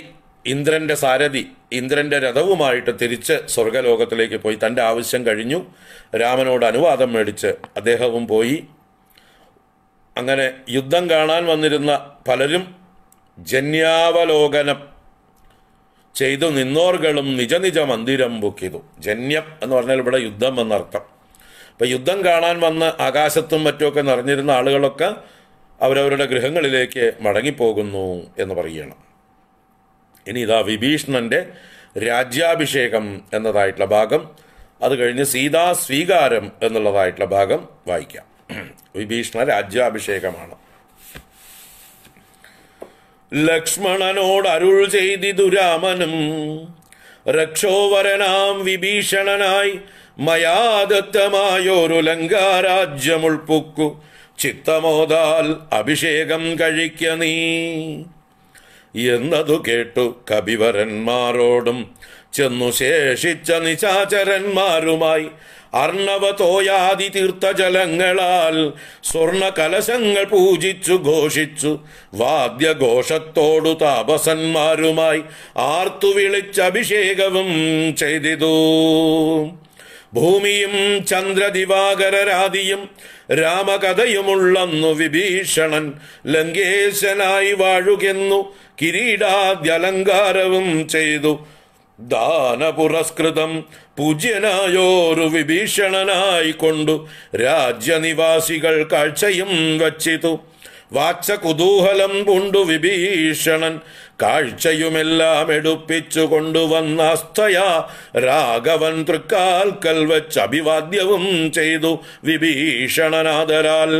ഇന്ദ്രന്റെ സാരഥി ഇന്ദ്രന്റെ രഥവുമായിട്ട് തിരിച്ച് സ്വർഗലോകത്തിലേക്ക് പോയി തൻ്റെ ആവശ്യം കഴിഞ്ഞു രാമനോട് അനുവാദം മേടിച്ച് അദ്ദേഹവും പോയി അങ്ങനെ യുദ്ധം കാണാൻ വന്നിരുന്ന പലരും ജന്യാവലോകനം ചെയ്തു നിന്നോർകളും നിജനിജ മന്ദിരം ബുക്ക് ചെയ്തു ജന്യം എന്ന് പറഞ്ഞാൽ ഇവിടെ യുദ്ധം എന്നർത്ഥം അപ്പോൾ യുദ്ധം കാണാൻ വന്ന് ആകാശത്തും മറ്റുമൊക്കെ നിറഞ്ഞിരുന്ന ആളുകളൊക്കെ അവരവരുടെ ഗൃഹങ്ങളിലേക്ക് മടങ്ങിപ്പോകുന്നു എന്ന് പറയുകയാണ് ഇനി ഇതാ വിഭീഷണൻ്റെ രാജ്യാഭിഷേകം എന്നതായിട്ടുള്ള ഭാഗം അത് കഴിഞ്ഞ് സീതാ സ്വീകാരം എന്നുള്ളതായിട്ടുള്ള ഭാഗം വായിക്കാം വിഭീഷണ രാജ്യാഭിഷേകമാണ് ലക്ഷ്മണനോട് അരുൾ ചെയ്തി ദുരാമനും രക്ഷോവരനാം വിഭീഷണനായി മയാദത്തമായൊരു ലങ്കാരാജ്യമുൾപ്പുക്കു ചിത്തമോദാൽ അഭിഷേകം കഴിക്ക നീ എന്നതു കേട്ടു കവിവരന്മാരോടും ചെന്നു ശേഷിച്ച നിശാചരന്മാരുമായി അർണവ തോയാതി തീർത്ഥജലങ്ങളാൽ സ്വർണ കലശങ്ങൾ പൂജിച്ചു ഘോഷിച്ചു വാദ്യഘോഷത്തോടു താപസന്മാരുമായി ആർത്തു വിളിച്ചഭിഷേകവും ചെയ്തിതൂ ഭൂമിയും ചന്ദ്രദിവാകരരാതിയും രാമകഥയുമുള്ളന്നു വിഭീഷണൻ ലങ്കേശനായി വാഴുകെന്നു കിരീടാദ്യലങ്കാരവും ചെയ്തു ദാനപുരസ്കൃതം പൂജ്യനായോരു വിഭീഷണനായി കൊണ്ടു രാജ്യനിവാസികൾ കാഴ്ചയും വച്ചിതു വാച്ച കുതൂഹലം കൊണ്ടു വിഭീഷണൻ കാഴ്ചയുമെല്ലാം എടുപ്പിച്ചു കൊണ്ടുവന്ന അസ്തയ രാഘവൻ തൃക്കാൽ വെച്ച് അഭിവാദ്യവും ചെയ്തു വിഭീഷണനാദരാൽ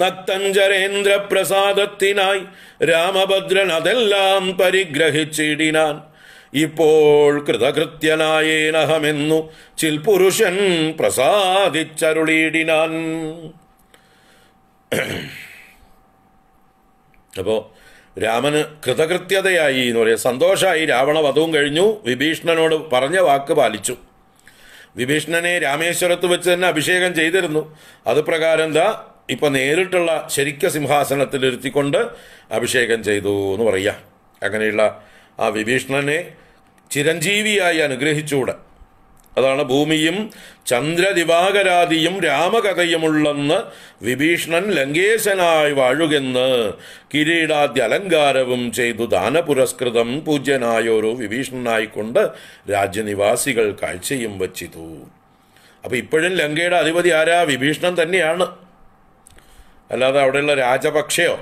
നക്തഞ്ചരേന്ദ്രപ്രസാദത്തിനായി രാമഭദ്രൻ അതെല്ലാം പരിഗ്രഹിച്ചിടിനാൻ ഇപ്പോൾ കൃതകൃത്യനായേനഹമെന്നു ചിൽപുരുഷൻ പ്രസാദിച്ചരുളിയിടിനാൻ അപ്പോ രാമന് കൃതകൃത്യതയായി എന്ന് പറയാം സന്തോഷമായി വധവും കഴിഞ്ഞു വിഭീഷണനോട് പറഞ്ഞ വാക്ക് പാലിച്ചു വിഭീഷണനെ രാമേശ്വരത്ത് വെച്ച് തന്നെ അഭിഷേകം ചെയ്തിരുന്നു അത് പ്രകാരം എന്താ ഇപ്പം നേരിട്ടുള്ള ശരിക്ക സിംഹാസനത്തിൽ അഭിഷേകം ചെയ്തു എന്ന് പറയുക അങ്ങനെയുള്ള ആ വിഭീഷണനെ ചിരഞ്ജീവിയായി അനുഗ്രഹിച്ചുകൂടെ അതാണ് ഭൂമിയും ചന്ദ്രദിവാകരാദിയും രാമകഥയുമുള്ളെന്ന് വിഭീഷണൻ ലങ്കേശനായി വാഴുകെന്ന് കിരീടാദ്യ അലങ്കാരവും ചെയ്തു ദാനപുരസ്കൃതം പൂജ്യനായോരോ വിഭീഷണനായിക്കൊണ്ട് രാജ്യനിവാസികൾ കാഴ്ചയും വച്ചിതു അപ്പം ഇപ്പോഴും ലങ്കയുടെ അധിപതി ആരാ വിഭീഷണൻ തന്നെയാണ് അല്ലാതെ അവിടെയുള്ള രാജപക്ഷയോ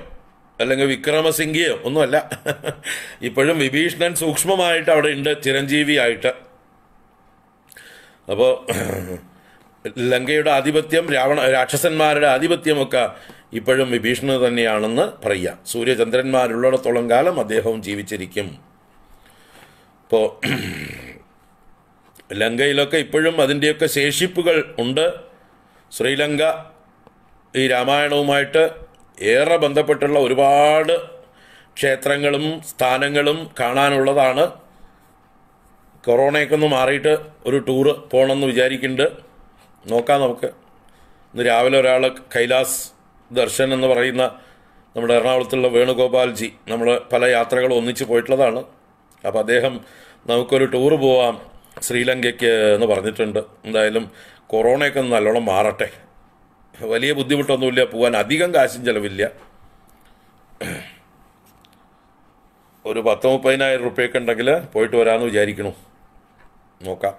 അല്ലെങ്കിൽ വിക്രമസിംഗിയോ ഒന്നുമല്ല ഇപ്പോഴും വിഭീഷണൻ സൂക്ഷ്മമായിട്ട് അവിടെ ഉണ്ട് ചിരഞ്ജീവിയായിട്ട് അപ്പോൾ ലങ്കയുടെ ആധിപത്യം രാവണ രാക്ഷസന്മാരുടെ ആധിപത്യമൊക്കെ ഇപ്പോഴും വിഭീഷണ തന്നെയാണെന്ന് പറയുക സൂര്യചന്ദ്രന്മാരുള്ളിടത്തോളം കാലം അദ്ദേഹവും ജീവിച്ചിരിക്കും ഇപ്പോൾ ലങ്കയിലൊക്കെ ഇപ്പോഴും അതിൻ്റെയൊക്കെ ശേഷിപ്പുകൾ ഉണ്ട് ശ്രീലങ്ക ഈ രാമായണവുമായിട്ട് ഏറെ ബന്ധപ്പെട്ടുള്ള ഒരുപാട് ക്ഷേത്രങ്ങളും സ്ഥാനങ്ങളും കാണാനുള്ളതാണ് കൊറോണയൊക്കെ ഒന്ന് മാറിയിട്ട് ഒരു ടൂറ് പോകണമെന്ന് വിചാരിക്കുന്നുണ്ട് നോക്കാം നമുക്ക് ഇന്ന് രാവിലെ ഒരാൾ കൈലാസ് ദർശൻ എന്ന് പറയുന്ന നമ്മുടെ എറണാകുളത്തുള്ള വേണുഗോപാൽജി നമ്മൾ പല യാത്രകളും ഒന്നിച്ച് പോയിട്ടുള്ളതാണ് അപ്പോൾ അദ്ദേഹം നമുക്കൊരു ടൂർ പോവാം ശ്രീലങ്കയ്ക്ക് എന്ന് പറഞ്ഞിട്ടുണ്ട് എന്തായാലും കൊറോണയൊക്കെ നല്ലോണം മാറട്ടെ വലിയ ബുദ്ധിമുട്ടൊന്നുമില്ല പോകാൻ അധികം കാശും ചിലവില്ല ഒരു പത്ത് മുപ്പതിനായിരം റുപ്യൊക്കെ ഉണ്ടെങ്കിൽ പോയിട്ട് വരാമെന്ന് വിചാരിക്കണു നോക്കാം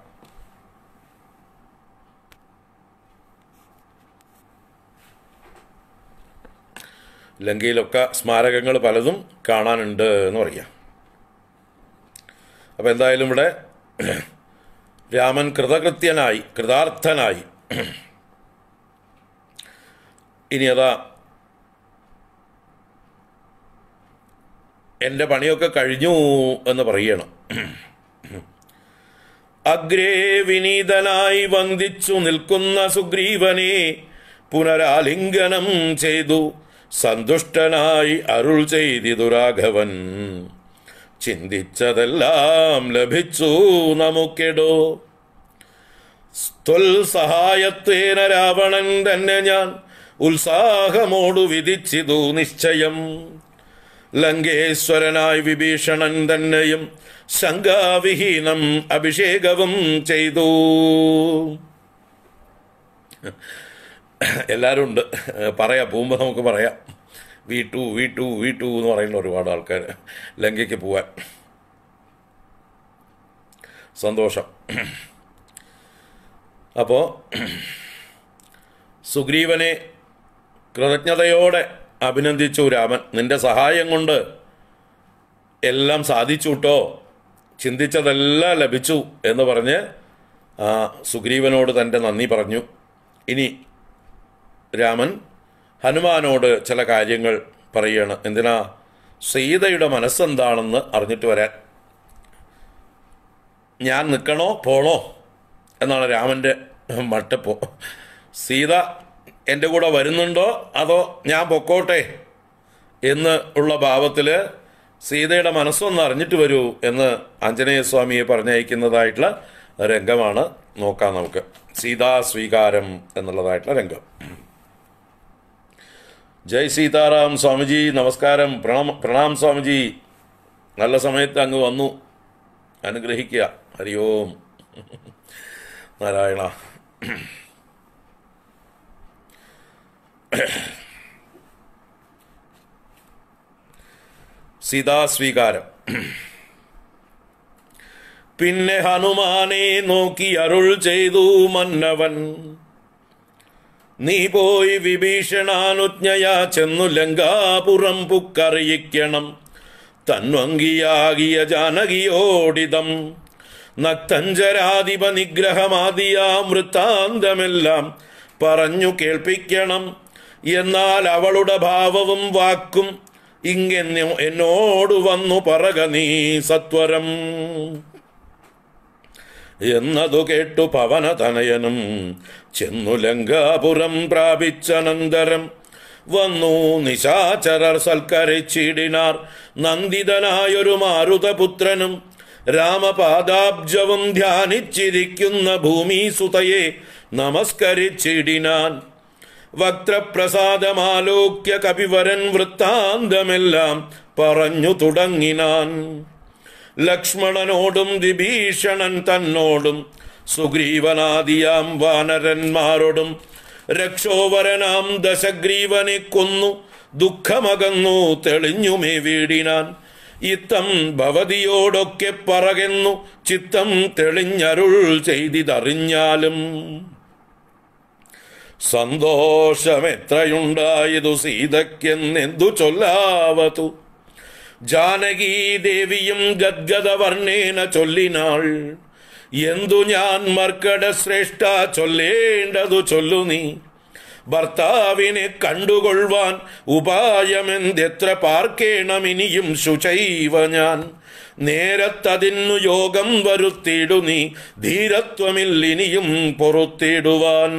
ലങ്കയിലൊക്കെ സ്മാരകങ്ങൾ പലതും കാണാനുണ്ട് എന്ന് പറയാം അപ്പോൾ എന്തായാലും ഇവിടെ രാമൻ കൃതകൃത്യനായി കൃതാർത്ഥനായി ഇനി അതാ എൻ്റെ പണിയൊക്കെ കഴിഞ്ഞു എന്ന് പറയണം അഗ്രേ വിനീതനായി വന്ദിച്ചു നിൽക്കുന്ന സുഗ്രീവനെ പുനരാലിംഗനം ചെയ്തു സന്തുഷ്ടനായി അരുൾ ചെയ്തിതു രാഘവൻ ചിന്തിച്ചതെല്ലാം ലഭിച്ചു നമുക്കെടോ സ്ത്വൽ രാവണൻ തന്നെ ഞാൻ ഉത്സാഹമോടു വിധിച്ചിതു നിശ്ചയം ലങ്കേശ്വരനായി വിഭീഷണൻ തന്നെയും സംഘാവിഹീനം അഭിഷേകവും ചെയ്തു എല്ലാവരും ഉണ്ട് പറയാം പോകുമ്പോൾ നമുക്ക് പറയാം വീട്ടു വീട്ടു വീട്ടു എന്ന് പറയുന്ന ഒരുപാട് ആൾക്കാർ ലങ്കയ്ക്ക് പോവാൻ സന്തോഷം അപ്പോൾ സുഗ്രീവനെ കൃതജ്ഞതയോടെ അഭിനന്ദിച്ചു രാമൻ നിന്റെ സഹായം കൊണ്ട് എല്ലാം കേട്ടോ ചിന്തിച്ചതെല്ലാം ലഭിച്ചു എന്ന് പറഞ്ഞ് സുഗ്രീവനോട് തൻ്റെ നന്ദി പറഞ്ഞു ഇനി രാമൻ ഹനുമാനോട് ചില കാര്യങ്ങൾ പറയുകയാണ് എന്തിനാ സീതയുടെ മനസ്സെന്താണെന്ന് അറിഞ്ഞിട്ട് വരാൻ ഞാൻ നിൽക്കണോ പോണോ എന്നാണ് രാമൻ്റെ മട്ടപ്പോ സീത എൻ്റെ കൂടെ വരുന്നുണ്ടോ അതോ ഞാൻ പൊക്കോട്ടെ എന്ന് ഉള്ള ഭാവത്തിൽ സീതയുടെ മനസ്സൊന്ന് അറിഞ്ഞിട്ട് വരൂ എന്ന് ആഞ്ജനേയസ്വാമിയെ പറഞ്ഞയക്കുന്നതായിട്ടുള്ള രംഗമാണ് നോക്കാം നമുക്ക് സീതാ സ്വീകാരം എന്നുള്ളതായിട്ടുള്ള രംഗം ജയ് സീതാറാം സ്വാമിജി നമസ്കാരം പ്രണാം പ്രണാം സ്വാമിജി നല്ല സമയത്ത് അങ്ങ് വന്നു അനുഗ്രഹിക്കുക ഹരി ഓം നാരായണ സീതാസ്വീകാരം പിന്നെ ഹനുമാനെ നോക്കി അരുൾ ചെയ്തു മന്നവൻ നീ പോയി വിഭീഷണാനുജ്ഞയാ ചെന്നു ലങ്കാപുരം പുക്കറിയിക്കണം തന്വങ്കിയാകിയ ജാനകിയോടിതം നക്തഞ്ചരാധിപ നിഗ്രഹമാദിയാ വൃത്താന്തമെല്ലാം പറഞ്ഞു കേൾപ്പിക്കണം എന്നാൽ അവളുടെ ഭാവവും വാക്കും ഇങ്ങ എന്നോട് വന്നു പറക നീ സത്വരം എന്നതു കേട്ടു പവനതനയനും ചെന്നു ലങ്കാപുരം പ്രാപിച്ചനന്തരം വന്നു നിശാചരർ സൽക്കരിച്ചിടിനാർ നന്ദിതനായൊരു മാരുതപുത്രനും രാമപാദാബ്ജവും ധ്യാനിച്ചിരിക്കുന്ന ഭൂമി സുതയെ നമസ്കരിച്ചിടിനാൻ വക്തപ്രസാദമാലോക്യ കപിവരൻ വൃത്താന്തമെല്ലാം പറഞ്ഞു തുടങ്ങിനാൻ ലക്ഷ്മണനോടും വിഭീഷണൻ തന്നോടും സുഗ്രീവനാദിയാം വാനരന്മാരോടും രക്ഷോവരനാം ദശഗ്രീവനെ കൊന്നു ദുഃഖമകന്നു തെളിഞ്ഞുമേ വീടിനാൻ ഇത്തം ഭവതിയോടൊക്കെ പറകെന്നു ചിത്തം തെളിഞ്ഞരുൾ ചെയ്തിതറിഞ്ഞാലും സന്തോഷമെത്രയുണ്ടായതു സീതക്കെന്നെന്തു ചൊല്ലാവതു ജാനകീ ദേവിയും വർണ്ണേന ചൊല്ലിനാൾ എന്തു ഞാൻ മർക്കട ശ്രേഷ്ഠ ചൊല്ലേണ്ടതു ചൊല്ലു നീ ഭർത്താവിനെ കണ്ടുകൊള്ളുവാൻ ഉപായമെന്തെത്ര പാർക്കേണമിനിയും ശുചൈവ ഞാൻ നേരത്തതിന്നു യോഗം വരുത്തിയിടു നീ ധീരത്വമില്ലിനിയും പുറത്തിടുവാൻ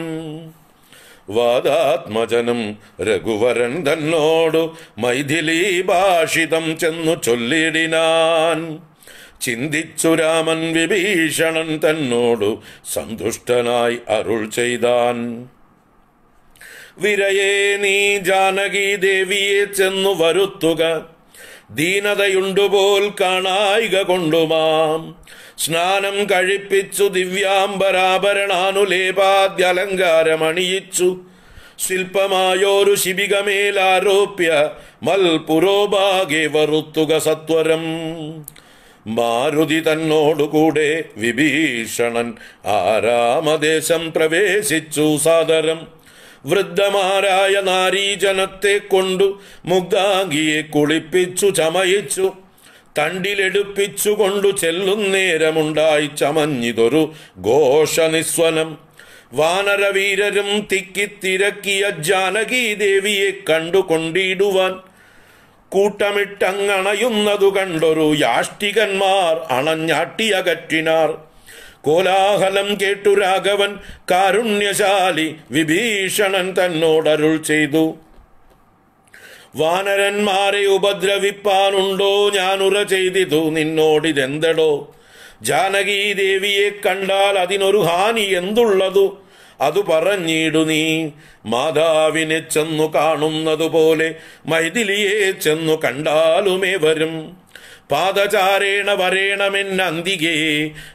വാദാത്മജനം രഘുവരൻ തന്നോടു മൈഥിലി ഭാഷിതം ചെന്നു ചൊല്ലിടിനാൻ ചിന്തിച്ചു രാമൻ വിഭീഷണൻ തന്നോടു സന്തുഷ്ടനായി അരുൾ ചെയ്താൻ വിരയേ നീ ജാനകി ദേവിയെ ചെന്നു വരുത്തുക ദീനതയുണ്ടുപോൽ കാണായിക കൊണ്ടുമാം സ്നാനം കഴിപ്പിച്ചു ദിവ്യാംബരാഭരണാനുലേപാദ്യലങ്കാരമണിയിച്ചു ശില്പമായോരു ശിബികമേലാരോപ്യ മൽപുരോഭാഗെ വറുത്തുക സത്വരം മാരുതി തന്നോടുകൂടെ വിഭീഷണൻ ആരാമദേശം പ്രവേശിച്ചു സാദരം വൃദ്ധമാരായ നാരീജനത്തെ കൊണ്ടു മുഗ്ധാംഗിയെ കുളിപ്പിച്ചു ചമയിച്ചു തണ്ടിലെടുപ്പിച്ചുകൊണ്ടു ചെല്ലുന്നേരമുണ്ടായി ചമഞ്ഞിതൊരു ഘോഷനിസ്വനം വാനരവീരരും തിക്കിത്തിരക്കിയ ജാനകീ ദേവിയെ കണ്ടുകൊണ്ടിടുവാൻ കൂട്ടമിട്ടങ്ങണയുന്നതു കണ്ടൊരു യാഷ്ടികന്മാർ അണഞ്ഞാട്ടിയകറ്റിനാർ കോലാഹലം കേട്ടു രാഘവൻ കാരുണ്യശാലി വിഭീഷണൻ തന്നോടരുൾ ചെയ്തു വാനരന്മാരെ ഉപദ്രവിപ്പാനുണ്ടോ ഞാൻ ഉറ ചെയ്തിതു നിന്നോടിതെന്തടോ ജാനകീ ദേവിയെ കണ്ടാൽ അതിനൊരു ഹാനി എന്തുള്ളതു അതു പറഞ്ഞിടു നീ മാതാവിനെ ചെന്നു കാണുന്നതുപോലെ മൈഥിലിയെ ചെന്നു കണ്ടാലുമേ വരും പാദചാരേണ നന്ദികേ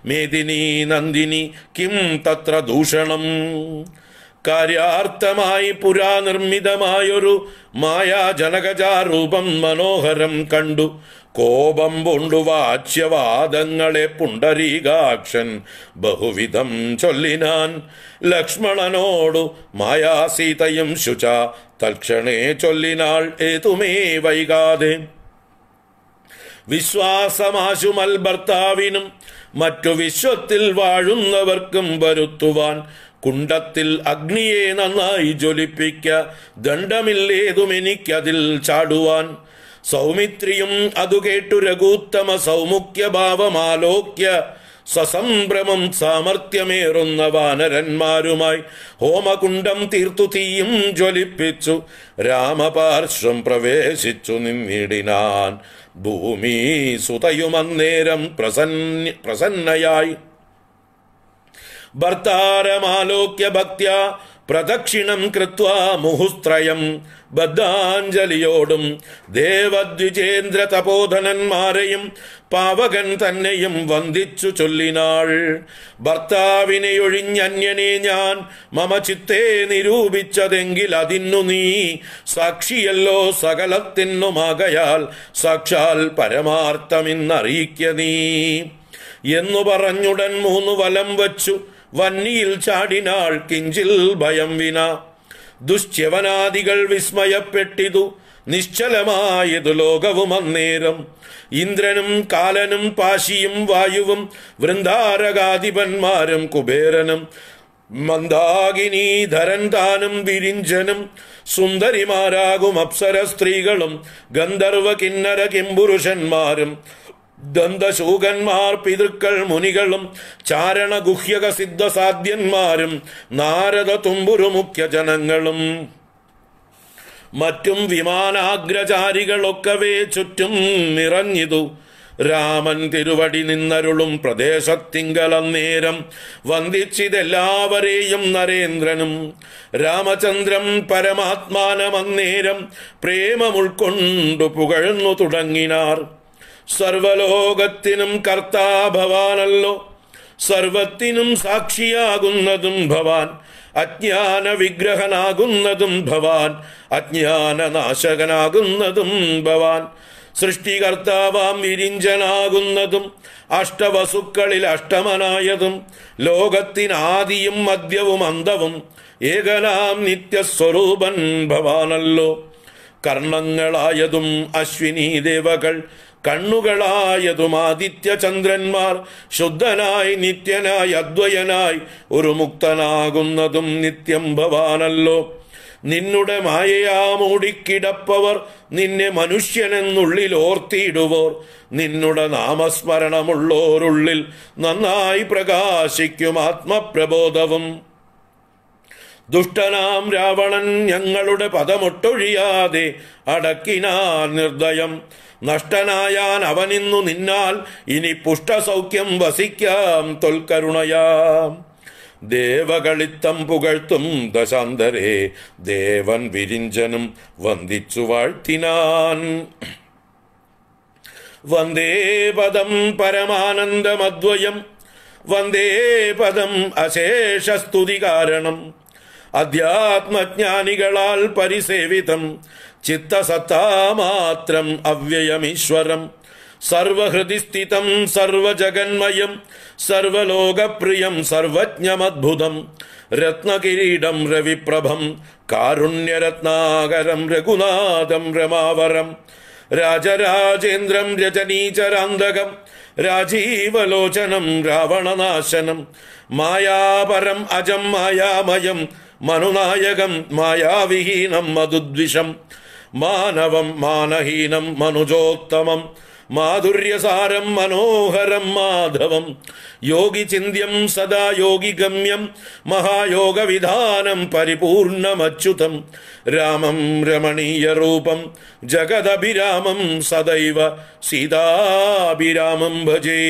മേദിനി നന്ദിനി കിം തത്ര ദൂഷണം കാര്യാർത്ഥമായി പുരാനിർമ്മിതമായൊരു നിർമ്മിതമായൊരു മായാജനകജാരൂപം മനോഹരം കണ്ടു കോപം കൊണ്ടു വാച്യവാദങ്ങളെ പുണ്ടരീകാക്ഷൻ ബഹുവിധം ചൊല്ലിനാൻ ലക്ഷ്മണനോടു മായാസീതയും ശുച തൽക്ഷണേ ചൊല്ലിനാൾ ഏതുമേ വൈകാതെ വിശ്വാസമാശുമൽ ഭർത്താവിനും മറ്റു വിശ്വത്തിൽ വാഴുന്നവർക്കും വരുത്തുവാൻ കുണ്ടത്തിൽ അഗ്നിയെ നന്നായി ജ്വലിപ്പിക്ക ദണ്ഡമില്ലേതും എനിക്കതിൽ ചാടുവാൻ സൗമിത്രിയും അതു കേട്ടു രഘുത്തമ സൗമുഖ്യ ഭാവമാലോക്യ സസംഭ്രമം സാമർത്ഥ്യമേറുന്ന വാനരന്മാരുമായി ഹോമകുണ്ടം തീർത്തു തീയും ജ്വലിപ്പിച്ചു രാമപാർശ്വം പ്രവേശിച്ചു നിന്നിടിനാൻ ഭൂമി സുതയുമന്നേരം പ്രസന്ന പ്രസന്നയായി ഭർത്താരമാലോക്യ ഭക്ത പ്രദക്ഷിണം കൃത്വാ മുഹുസ്ത്രയം ബദ്ധാഞ്ജലിയോടും ദേവദ്വിജേന്ദ്ര തപോധനന്മാരെയും പാവകൻ തന്നെയും വന്ദിച്ചു ചൊല്ലിനാൾ ഭർത്താവിനെ ഒഴിഞ്ഞന്യനെ ഞാൻ മമ ചിത്തെ നിരൂപിച്ചതെങ്കിൽ അതിന്നു നീ സാക്ഷിയല്ലോ സകലത്തിന്നുമാകയാൽ സാക്ഷാൽ പരമാർത്ഥമിന്നറിയിക്ക നീ എന്നു പറഞ്ഞുടൻ മൂന്നു വലം വച്ചു വന്നിയിൽ ചാടിനാൾ കിഞ്ചിൽ ഭയം വിന ദുശ്ച്യവനാദികൾ വിസ്മയപ്പെട്ടിതു നിശ്ചലമായതു ലോകവും അന്നേരം ഇന്ദ്രനും കാലനും പാശിയും വായുവും വൃന്ദാരകാധിപന്മാരും കുബേരനും ധരൻ താനും വിരിഞ്ചനും സുന്ദരിമാരാകും അപ്സര സ്ത്രീകളും ഗന്ധർവ കിന്നര കിംപുരുഷന്മാരും ദന്തശൂകന്മാർ പിതൃക്കൾ മുനികളും ചാരണഗുഹ്യക സിദ്ധസാധ്യന്മാരും നാരദ തുമ്പുരു മുഖ്യ ജനങ്ങളും മറ്റും വിമാനാഗ്രചാരികളൊക്കവേ ചുറ്റും നിറഞ്ഞിതു രാമൻ തിരുവടി നിന്നരുളും പ്രദേശത്തിങ്കലന്നേരം വന്ദിച്ചിതെല്ലാവരെയും നരേന്ദ്രനും രാമചന്ദ്രൻ പരമാത്മാനമന്നേരം പ്രേമമുൾക്കൊണ്ടു പുകഴ്ന്നു തുടങ്ങിനാർ സർവലോകത്തിനും ഭവാനല്ലോ സർവത്തിനും സാക്ഷിയാകുന്നതും ഭവാൻ അജ്ഞാന വിഗ്രഹനാകുന്നതും ഭവാൻ അജ്ഞാന നാശകനാകുന്നതും ഭവാൻ സൃഷ്ടികർത്താവാം വിരിഞ്ചനാകുന്നതും അഷ്ടവസുക്കളിൽ അഷ്ടമനായതും ലോകത്തിനാദിയും മദ്യവും അന്തവും ഏകനാം നിത്യസ്വരൂപൻ ഭവാനല്ലോ കർണങ്ങളായതും അശ്വിനി ദേവകൾ കണ്ണുകളായതും ആദിത്യചന്ദ്രന്മാർ ശുദ്ധനായി നിത്യനായി അദ്വയനായി ഒരു മുക്തനാകുന്നതും നിത്യം ഭവാനല്ലോ നിന്നുടെ മായയാ മൂടിക്കിടപ്പവർ നിന്നെ മനുഷ്യനെന്നുള്ളിൽ ഓർത്തിയിടുവോർ നിന്നുടെ നാമസ്മരണമുള്ളോരുള്ളിൽ നന്നായി പ്രകാശിക്കും ആത്മപ്രബോധവും ദുഷ്ടനാം രാവണൻ ഞങ്ങളുടെ പദമൊട്ടൊഴിയാതെ അടക്കിനാ നിർദ്ദയം നഷ്ടനായാൻ അവനിന്നു നിന്നാൽ ഇനി പുഷ്ടസൗഖ്യം വസിക്കാം തൊൽക്കരുണയാം ദേവകളിത്തം പുകഴ്ത്തും ദശാന്തരെ ദേവൻ വിരിഞ്ചനും വന്ദിച്ചു വാഴ്ത്തിനാൻ വന്ദേ പദം പരമാനന്ദമദ്വയം വന്ദേ പദം അശേഷസ്തുതി കാരണം അധ്യാത്മജ്ഞാനികളാൽ പരിസേവിതം ചിത്തസത്താമാത്രം അവ്യയമീശ്വരം സർവഹൃദിസ്ഥിതം സർവജഗന്മയം സർവലോകപ്രിയം സർവജ്ഞമദ്ഭുതം രത്നകിരീടം രവിപ്രഭം കാരുണ്യരത്നാകരം രഘുനാഥം രമാവരം രാജരാജേന്ദ്രം രജനീചരാന്തകം രാജീവലോചനം രാവണനാശനം മായാപരം അജം മായാമയം मनुनायकम् मायाविहीनं मधुद्विषम् मानवं मानहीनं मनुजोत्तमं माधुर्यसारं मनोहरं माधवं योगि चिन्त्यम् सदा योगि महायोगविधानं परिपूर्णमच्युतं रामं रमणीयरूपं जगदभिरामम् सदैव सीताभिरामम् भजे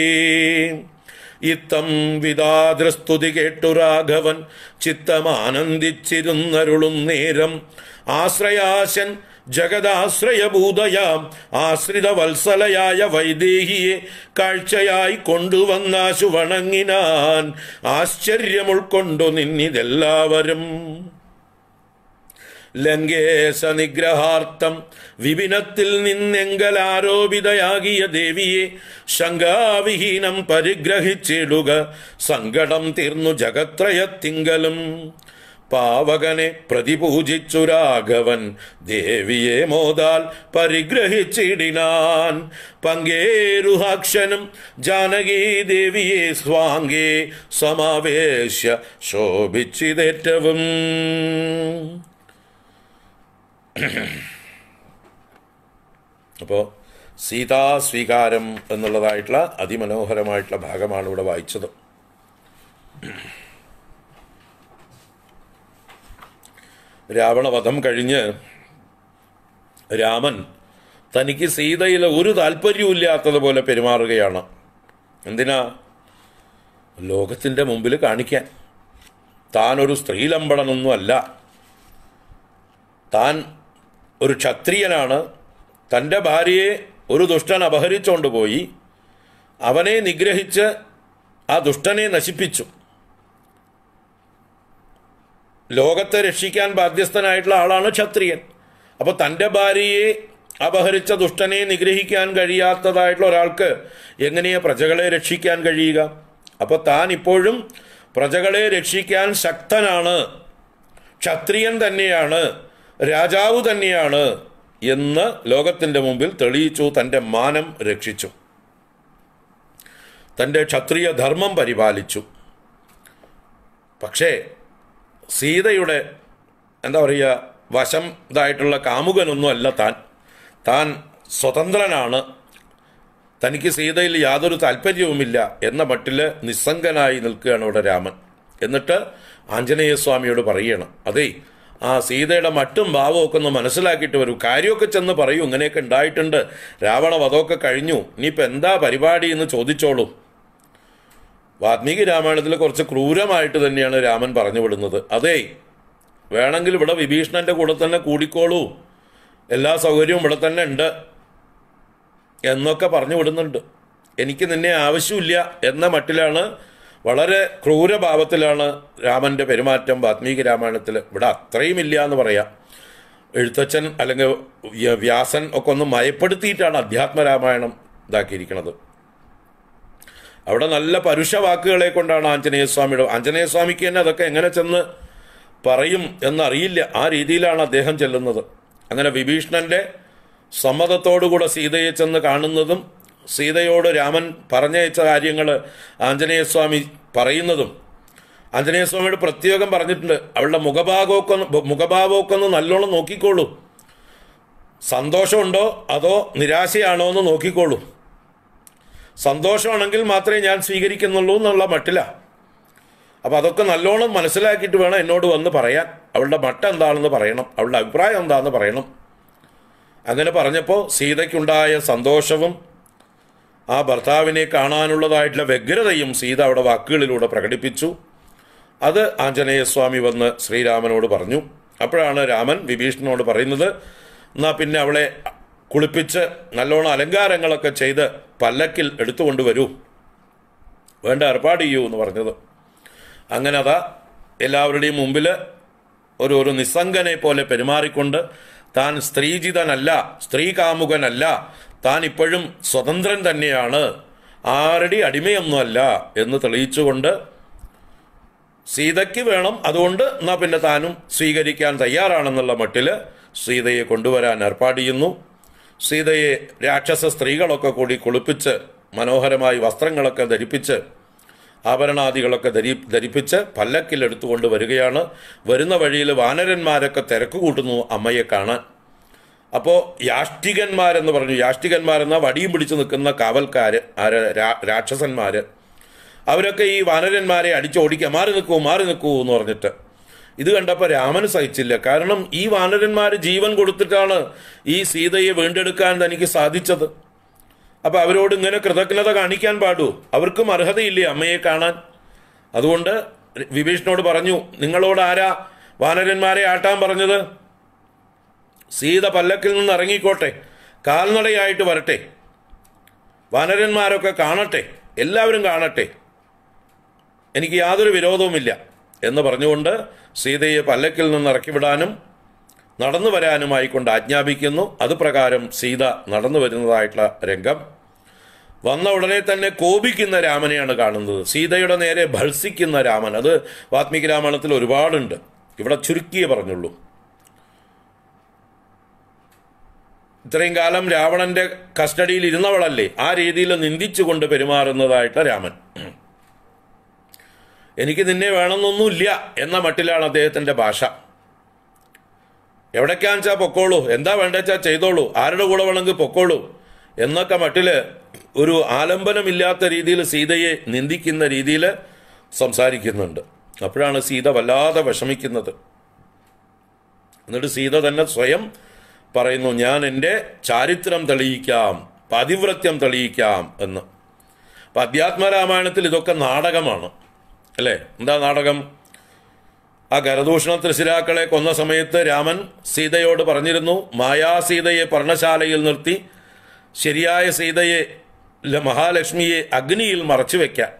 ഇത്തം വിദാദ്രസ്തുതി കേട്ടു രാഘവൻ ചിത്തമാനന്ദിച്ചിരുന്നരുളും നേരം ആശ്രയാശൻ ജഗദാശ്രയഭൂതയാം ആശ്രിത വത്സലയായ വൈദേഹിയെ കാഴ്ചയായി കൊണ്ടുവന്നാശു വണങ്ങിനാൻ ആശ്ചര്യമുൾക്കൊണ്ടു നിന്നിതെല്ലാവരും ലങ്കേശ നിഗ്രഹാർത്ഥം വിപിനത്തിൽ നിന്നെങ്കൽ ആരോപിതയാകിയ ദേവിയെ ശങ്കാവിഹീനം പരിഗ്രഹിച്ചിടുക സങ്കടം തീർന്നു ജഗത്രയത്തിങ്കലും പാവകനെ പ്രതിപൂജിച്ചു രാഘവൻ ദേവിയെ മോദാൽ പരിഗ്രഹിച്ചിടിനാൻ പങ്കേരുഹാക്ഷനും ജാനകീ ദേവിയെ സ്വാങ്കേ സമാവേശ ശോഭിച്ചിതേറ്റവും അപ്പോൾ സീതാസ്വീകാരം എന്നുള്ളതായിട്ടുള്ള അതിമനോഹരമായിട്ടുള്ള ഭാഗമാണ് ഇവിടെ വായിച്ചത് രാവണവധം കഴിഞ്ഞ് രാമൻ തനിക്ക് സീതയിൽ ഒരു താല്പര്യവും ഇല്ലാത്തതുപോലെ പെരുമാറുകയാണ് എന്തിനാ ലോകത്തിൻ്റെ മുമ്പിൽ കാണിക്കാൻ താനൊരു സ്ത്രീലമ്പടനൊന്നുമല്ല താൻ ഒരു ക്ഷത്രിയനാണ് തൻ്റെ ഭാര്യയെ ഒരു ദുഷ്ടൻ അപഹരിച്ചുകൊണ്ട് പോയി അവനെ നിഗ്രഹിച്ച് ആ ദുഷ്ടനെ നശിപ്പിച്ചു ലോകത്തെ രക്ഷിക്കാൻ ബാധ്യസ്ഥനായിട്ടുള്ള ആളാണ് ക്ഷത്രിയൻ അപ്പോൾ തൻ്റെ ഭാര്യയെ അപഹരിച്ച ദുഷ്ടനെ നിഗ്രഹിക്കാൻ കഴിയാത്തതായിട്ടുള്ള ഒരാൾക്ക് എങ്ങനെയാണ് പ്രജകളെ രക്ഷിക്കാൻ കഴിയുക അപ്പോൾ താൻ ഇപ്പോഴും പ്രജകളെ രക്ഷിക്കാൻ ശക്തനാണ് ക്ഷത്രിയൻ തന്നെയാണ് രാജാവ് തന്നെയാണ് എന്ന് ലോകത്തിൻ്റെ മുമ്പിൽ തെളിയിച്ചു തൻ്റെ മാനം രക്ഷിച്ചു തൻ്റെ ക്ഷത്രിയ ധർമ്മം പരിപാലിച്ചു പക്ഷേ സീതയുടെ എന്താ പറയുക വശം ഇതായിട്ടുള്ള കാമുകനൊന്നും അല്ല താൻ താൻ സ്വതന്ത്രനാണ് തനിക്ക് സീതയിൽ യാതൊരു താല്പര്യവുമില്ല എന്ന മട്ടിൽ നിസ്സംഗനായി നിൽക്കുകയാണ് ഇവിടെ രാമൻ എന്നിട്ട് ആഞ്ജനേയസ്വാമിയോട് പറയണം അതേ ആ സീതയുടെ മറ്റും ഭാവവും ഒക്കെ ഒന്ന് മനസ്സിലാക്കിയിട്ട് വരൂ കാര്യമൊക്കെ ചെന്ന് പറയൂ ഇങ്ങനെയൊക്കെ ഉണ്ടായിട്ടുണ്ട് രാവണ വധമൊക്കെ കഴിഞ്ഞു ഇനിയിപ്പോൾ എന്താ പരിപാടി എന്ന് ചോദിച്ചോളൂ വാത്മീകി രാമായണത്തിൽ കുറച്ച് ക്രൂരമായിട്ട് തന്നെയാണ് രാമൻ പറഞ്ഞു വിടുന്നത് അതേ വേണമെങ്കിൽ ഇവിടെ വിഭീഷണൻ്റെ കൂടെ തന്നെ കൂടിക്കോളൂ എല്ലാ സൗകര്യവും ഇവിടെ തന്നെ ഉണ്ട് എന്നൊക്കെ പറഞ്ഞു വിടുന്നുണ്ട് എനിക്ക് നിന്നെ ആവശ്യമില്ല എന്ന മട്ടിലാണ് വളരെ ക്രൂരഭാവത്തിലാണ് രാമൻ്റെ പെരുമാറ്റം വാത്മീകി രാമായണത്തിൽ ഇവിടെ അത്രയും ഇല്ല എന്ന് പറയാം എഴുത്തച്ഛൻ അല്ലെങ്കിൽ വ്യാസൻ ഒക്കെ ഒന്ന് മയപ്പെടുത്തിയിട്ടാണ് അധ്യാത്മരാമായണം ഇതാക്കിയിരിക്കുന്നത് അവിടെ നല്ല പരുഷ വാക്കുകളെ കൊണ്ടാണ് ആഞ്ജനേയസ്വാമിയുടെ ആഞ്ജനേയസ്വാമിക്ക് തന്നെ അതൊക്കെ എങ്ങനെ ചെന്ന് പറയും എന്നറിയില്ല ആ രീതിയിലാണ് അദ്ദേഹം ചെല്ലുന്നത് അങ്ങനെ വിഭീഷണൻ്റെ സമ്മതത്തോടുകൂടെ സീതയെ ചെന്ന് കാണുന്നതും സീതയോട് രാമൻ പറഞ്ഞയച്ച കാര്യങ്ങൾ ആഞ്ജനേയസ്വാമി പറയുന്നതും ആഞ്ജനേയസ്വാമിയോട് പ്രത്യേകം പറഞ്ഞിട്ടുണ്ട് അവളുടെ മുഖഭാഗമൊക്കെ മുഖഭാവമൊക്കെ ഒന്ന് നല്ലോണം നോക്കിക്കോളൂ സന്തോഷമുണ്ടോ അതോ നിരാശയാണോ എന്ന് നോക്കിക്കോളൂ സന്തോഷമാണെങ്കിൽ മാത്രമേ ഞാൻ സ്വീകരിക്കുന്നുള്ളൂ എന്നുള്ള മട്ടില അപ്പോൾ അതൊക്കെ നല്ലോണം മനസ്സിലാക്കിയിട്ട് വേണം എന്നോട് വന്ന് പറയാൻ അവളുടെ മട്ട എന്താണെന്ന് പറയണം അവളുടെ അഭിപ്രായം എന്താണെന്ന് പറയണം അങ്ങനെ പറഞ്ഞപ്പോൾ സീതയ്ക്കുണ്ടായ സന്തോഷവും ആ ഭർത്താവിനെ കാണാനുള്ളതായിട്ടുള്ള വ്യഗ്രതയും സീത അവിടെ വാക്കുകളിലൂടെ പ്രകടിപ്പിച്ചു അത് ആഞ്ജനേയസ്വാമി വന്ന് ശ്രീരാമനോട് പറഞ്ഞു അപ്പോഴാണ് രാമൻ വിഭീഷണനോട് പറയുന്നത് എന്നാൽ പിന്നെ അവളെ കുളിപ്പിച്ച് നല്ലോണം അലങ്കാരങ്ങളൊക്കെ ചെയ്ത് പല്ലക്കിൽ എടുത്തുകൊണ്ട് വരൂ വേണ്ട ഏർപ്പാട് ചെയ്യൂ എന്ന് പറഞ്ഞത് അങ്ങനെ അതാ എല്ലാവരുടെയും മുമ്പിൽ ഒരു ഒരു നിസ്സംഗനെ പോലെ പെരുമാറിക്കൊണ്ട് താൻ സ്ത്രീജിതനല്ല സ്ത്രീകാമുകനല്ല താൻ ഇപ്പോഴും സ്വതന്ത്രൻ തന്നെയാണ് ആരടി അടിമയൊന്നുമല്ല എന്ന് തെളിയിച്ചുകൊണ്ട് സീതയ്ക്ക് വേണം അതുകൊണ്ട് എന്നാൽ പിന്നെ താനും സ്വീകരിക്കാൻ തയ്യാറാണെന്നുള്ള മട്ടിൽ സീതയെ കൊണ്ടുവരാൻ ഏർപ്പാട് ചെയ്യുന്നു സീതയെ രാക്ഷസ സ്ത്രീകളൊക്കെ കൂടി കുളിപ്പിച്ച് മനോഹരമായി വസ്ത്രങ്ങളൊക്കെ ധരിപ്പിച്ച് ആഭരണാദികളൊക്കെ ധരി ധരിപ്പിച്ച് പല്ലക്കിൽ എടുത്തുകൊണ്ട് വരികയാണ് വരുന്ന വഴിയിൽ വാനരന്മാരൊക്കെ തിരക്ക് കൂട്ടുന്നു അമ്മയെ കാണാൻ അപ്പോൾ യാഷ്ടികന്മാരെന്ന് പറഞ്ഞു യാഷ്ടികന്മാരെന്ന വടിയും പിടിച്ച് നിൽക്കുന്ന കാവൽക്കാർ രാക്ഷസന്മാർ അവരൊക്കെ ഈ വാനരന്മാരെ അടിച്ചോടിക്കുക മാറി നിൽക്കൂ മാറി നിൽക്കൂ എന്ന് പറഞ്ഞിട്ട് ഇത് കണ്ടപ്പോൾ രാമൻ സഹിച്ചില്ല കാരണം ഈ വാനരന്മാർ ജീവൻ കൊടുത്തിട്ടാണ് ഈ സീതയെ വീണ്ടെടുക്കാൻ തനിക്ക് സാധിച്ചത് അപ്പോൾ അവരോട് ഇങ്ങനെ കൃതജ്ഞത കാണിക്കാൻ പാടൂ അവർക്കും അർഹതയില്ലേ അമ്മയെ കാണാൻ അതുകൊണ്ട് വിഭീഷണോട് പറഞ്ഞു നിങ്ങളോട് ആരാ വാനരന്മാരെ ആട്ടാൻ പറഞ്ഞത് സീത പല്ലക്കിൽ നിന്ന് ഇറങ്ങിക്കോട്ടെ കാൽനടയായിട്ട് വരട്ടെ വനരന്മാരൊക്കെ കാണട്ടെ എല്ലാവരും കാണട്ടെ എനിക്ക് യാതൊരു വിരോധവുമില്ല എന്ന് പറഞ്ഞുകൊണ്ട് സീതയെ പല്ലക്കിൽ നിന്ന് ഇറക്കിവിടാനും നടന്നു വരാനുമായിക്കൊണ്ട് ആജ്ഞാപിക്കുന്നു അതുപ്രകാരം സീത നടന്നു വരുന്നതായിട്ടുള്ള രംഗം വന്ന ഉടനെ തന്നെ കോപിക്കുന്ന രാമനെയാണ് കാണുന്നത് സീതയുടെ നേരെ ഭത്സിക്കുന്ന രാമൻ അത് വാത്മീകി രാമായണത്തിൽ ഒരുപാടുണ്ട് ഇവിടെ ചുരുക്കിയേ പറഞ്ഞുള്ളൂ ഇത്രയും കാലം രാവണന്റെ കസ്റ്റഡിയിൽ ഇരുന്നവളല്ലേ ആ രീതിയിൽ നിന്ദിച്ചുകൊണ്ട് പെരുമാറുന്നതായിട്ട് രാമൻ എനിക്ക് നിന്നെ വേണമെന്നൊന്നുമില്ല എന്ന മട്ടിലാണ് അദ്ദേഹത്തിന്റെ ഭാഷ വെച്ചാൽ പൊക്കോളൂ എന്താ വേണ്ടച്ചാൽ ചെയ്തോളൂ ആരുടെ കൂടെ വേണമെങ്കിൽ പൊക്കോളൂ എന്നൊക്കെ മട്ടിൽ ഒരു ആലംബനമില്ലാത്ത രീതിയിൽ സീതയെ നിന്ദിക്കുന്ന രീതിയിൽ സംസാരിക്കുന്നുണ്ട് അപ്പോഴാണ് സീത വല്ലാതെ വിഷമിക്കുന്നത് എന്നിട്ട് സീത തന്നെ സ്വയം പറയുന്നു ഞാൻ എൻ്റെ ചാരിത്രം തെളിയിക്കാം പതിവ്രത്യം തെളിയിക്കാം എന്ന് അപ്പം അധ്യാത്മരാമായണത്തിൽ ഇതൊക്കെ നാടകമാണ് അല്ലേ എന്താ നാടകം ആ കരദൂഷണ തൃശിരാക്കളെ കൊന്ന സമയത്ത് രാമൻ സീതയോട് പറഞ്ഞിരുന്നു മായാസീതയെ പർണശാലയിൽ നിർത്തി ശരിയായ സീതയെ മഹാലക്ഷ്മിയെ അഗ്നിയിൽ മറച്ചു വയ്ക്കാം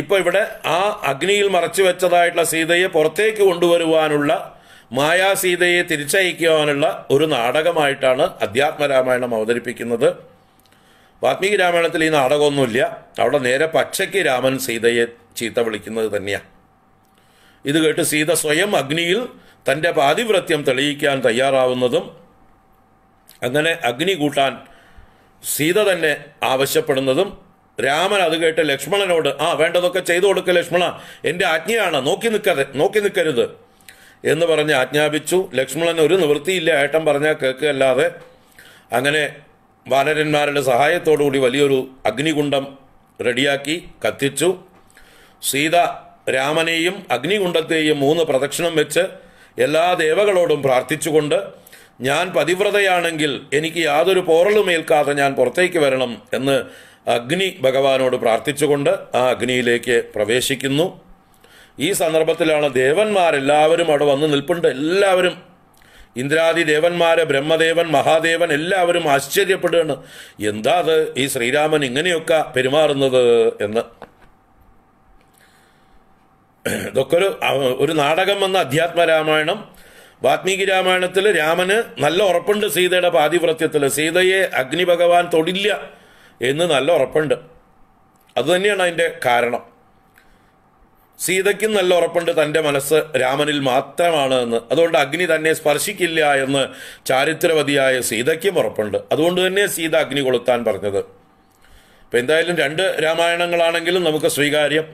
ഇപ്പോൾ ഇവിടെ ആ അഗ്നിയിൽ മറച്ചു വെച്ചതായിട്ടുള്ള സീതയെ പുറത്തേക്ക് കൊണ്ടുവരുവാനുള്ള മായാസീതയെ തിരിച്ചയക്കുവാനുള്ള ഒരു നാടകമായിട്ടാണ് അധ്യാത്മരാമായണം അവതരിപ്പിക്കുന്നത് വാത്മീകി രാമായണത്തിൽ ഈ നാടകമൊന്നുമില്ല അവിടെ നേരെ പച്ചയ്ക്ക് രാമൻ സീതയെ ചീത്ത വിളിക്കുന്നത് തന്നെയാണ് ഇത് കേട്ട് സീത സ്വയം അഗ്നിയിൽ തൻ്റെ പാതിവ്രത്യം തെളിയിക്കാൻ തയ്യാറാവുന്നതും അങ്ങനെ അഗ്നി കൂട്ടാൻ സീത തന്നെ ആവശ്യപ്പെടുന്നതും രാമൻ അത് കേട്ട് ലക്ഷ്മണനോട് ആ വേണ്ടതൊക്കെ ചെയ്തു കൊടുക്ക ലക്ഷ്മണ എൻ്റെ ആജ്ഞയാണ് നോക്കി നിൽക്കരുത് നോക്കി നിൽക്കരുത് എന്ന് പറഞ്ഞ് ആജ്ഞാപിച്ചു ലക്ഷ്മണൻ ഒരു നിവൃത്തിയില്ല ഏട്ടം പറഞ്ഞാൽ കേൾക്കുകയല്ലാതെ അങ്ങനെ വാനരന്മാരുടെ സഹായത്തോടുകൂടി വലിയൊരു അഗ്നികുണ്ഡം റെഡിയാക്കി കത്തിച്ചു സീത രാമനെയും അഗ്നികുണ്ഡത്തെയും മൂന്ന് പ്രദക്ഷിണം വെച്ച് എല്ലാ ദേവകളോടും പ്രാർത്ഥിച്ചുകൊണ്ട് ഞാൻ പതിവ്രതയാണെങ്കിൽ എനിക്ക് യാതൊരു പോറലും ഏൽക്കാതെ ഞാൻ പുറത്തേക്ക് വരണം എന്ന് അഗ്നി ഭഗവാനോട് പ്രാർത്ഥിച്ചുകൊണ്ട് ആ അഗ്നിയിലേക്ക് പ്രവേശിക്കുന്നു ഈ സന്ദർഭത്തിലാണ് ദേവന്മാരെല്ലാവരും അവിടെ വന്ന് നിൽപ്പുണ്ട് എല്ലാവരും ഇന്ദ്രാദി ദേവന്മാരെ ബ്രഹ്മദേവൻ മഹാദേവൻ എല്ലാവരും ആശ്ചര്യപ്പെടുകയാണ് എന്താ അത് ഈ ശ്രീരാമൻ ഇങ്ങനെയൊക്കെ പെരുമാറുന്നത് എന്ന് ഇതൊക്കെ ഒരു ഒരു നാടകം എന്ന അധ്യാത്മ രാമായണം വാത്മീകി രാമായണത്തിൽ രാമന് നല്ല ഉറപ്പുണ്ട് സീതയുടെ പാതിവ്രത്യത്തിൽ സീതയെ അഗ്നി ഭഗവാൻ തൊടില്ല എന്ന് നല്ല ഉറപ്പുണ്ട് അതുതന്നെയാണ് അതിൻ്റെ കാരണം സീതയ്ക്കും നല്ല ഉറപ്പുണ്ട് തൻ്റെ മനസ്സ് രാമനിൽ മാത്രമാണ് എന്ന് അതുകൊണ്ട് അഗ്നി തന്നെ സ്പർശിക്കില്ല എന്ന് ചാരിത്രവതിയായ സീതയ്ക്കും ഉറപ്പുണ്ട് അതുകൊണ്ട് തന്നെ സീത അഗ്നി കൊളുത്താൻ പറഞ്ഞത് ഇപ്പം എന്തായാലും രണ്ട് രാമായണങ്ങളാണെങ്കിലും നമുക്ക് സ്വീകാര്യം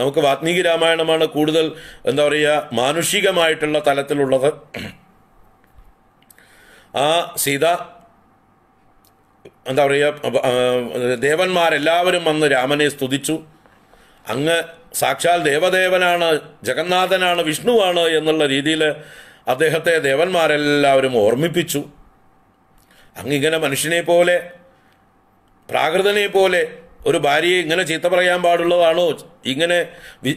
നമുക്ക് വാത്മീകി രാമായണമാണ് കൂടുതൽ എന്താ പറയുക മാനുഷികമായിട്ടുള്ള തലത്തിലുള്ളത് ആ സീത എന്താ പറയുക ദേവന്മാരെല്ലാവരും വന്ന് രാമനെ സ്തുതിച്ചു അങ്ങ് സാക്ഷാൽ ദേവദേവനാണ് ജഗന്നാഥനാണ് വിഷ്ണുവാണ് എന്നുള്ള രീതിയിൽ അദ്ദേഹത്തെ ദേവന്മാരെല്ലാവരും ഓർമ്മിപ്പിച്ചു അങ്ങിങ്ങനെ മനുഷ്യനെ പോലെ പ്രാകൃതനെ പോലെ ഒരു ഭാര്യയെ ഇങ്ങനെ ചീത്ത പറയാൻ പാടുള്ളതാണോ ഇങ്ങനെ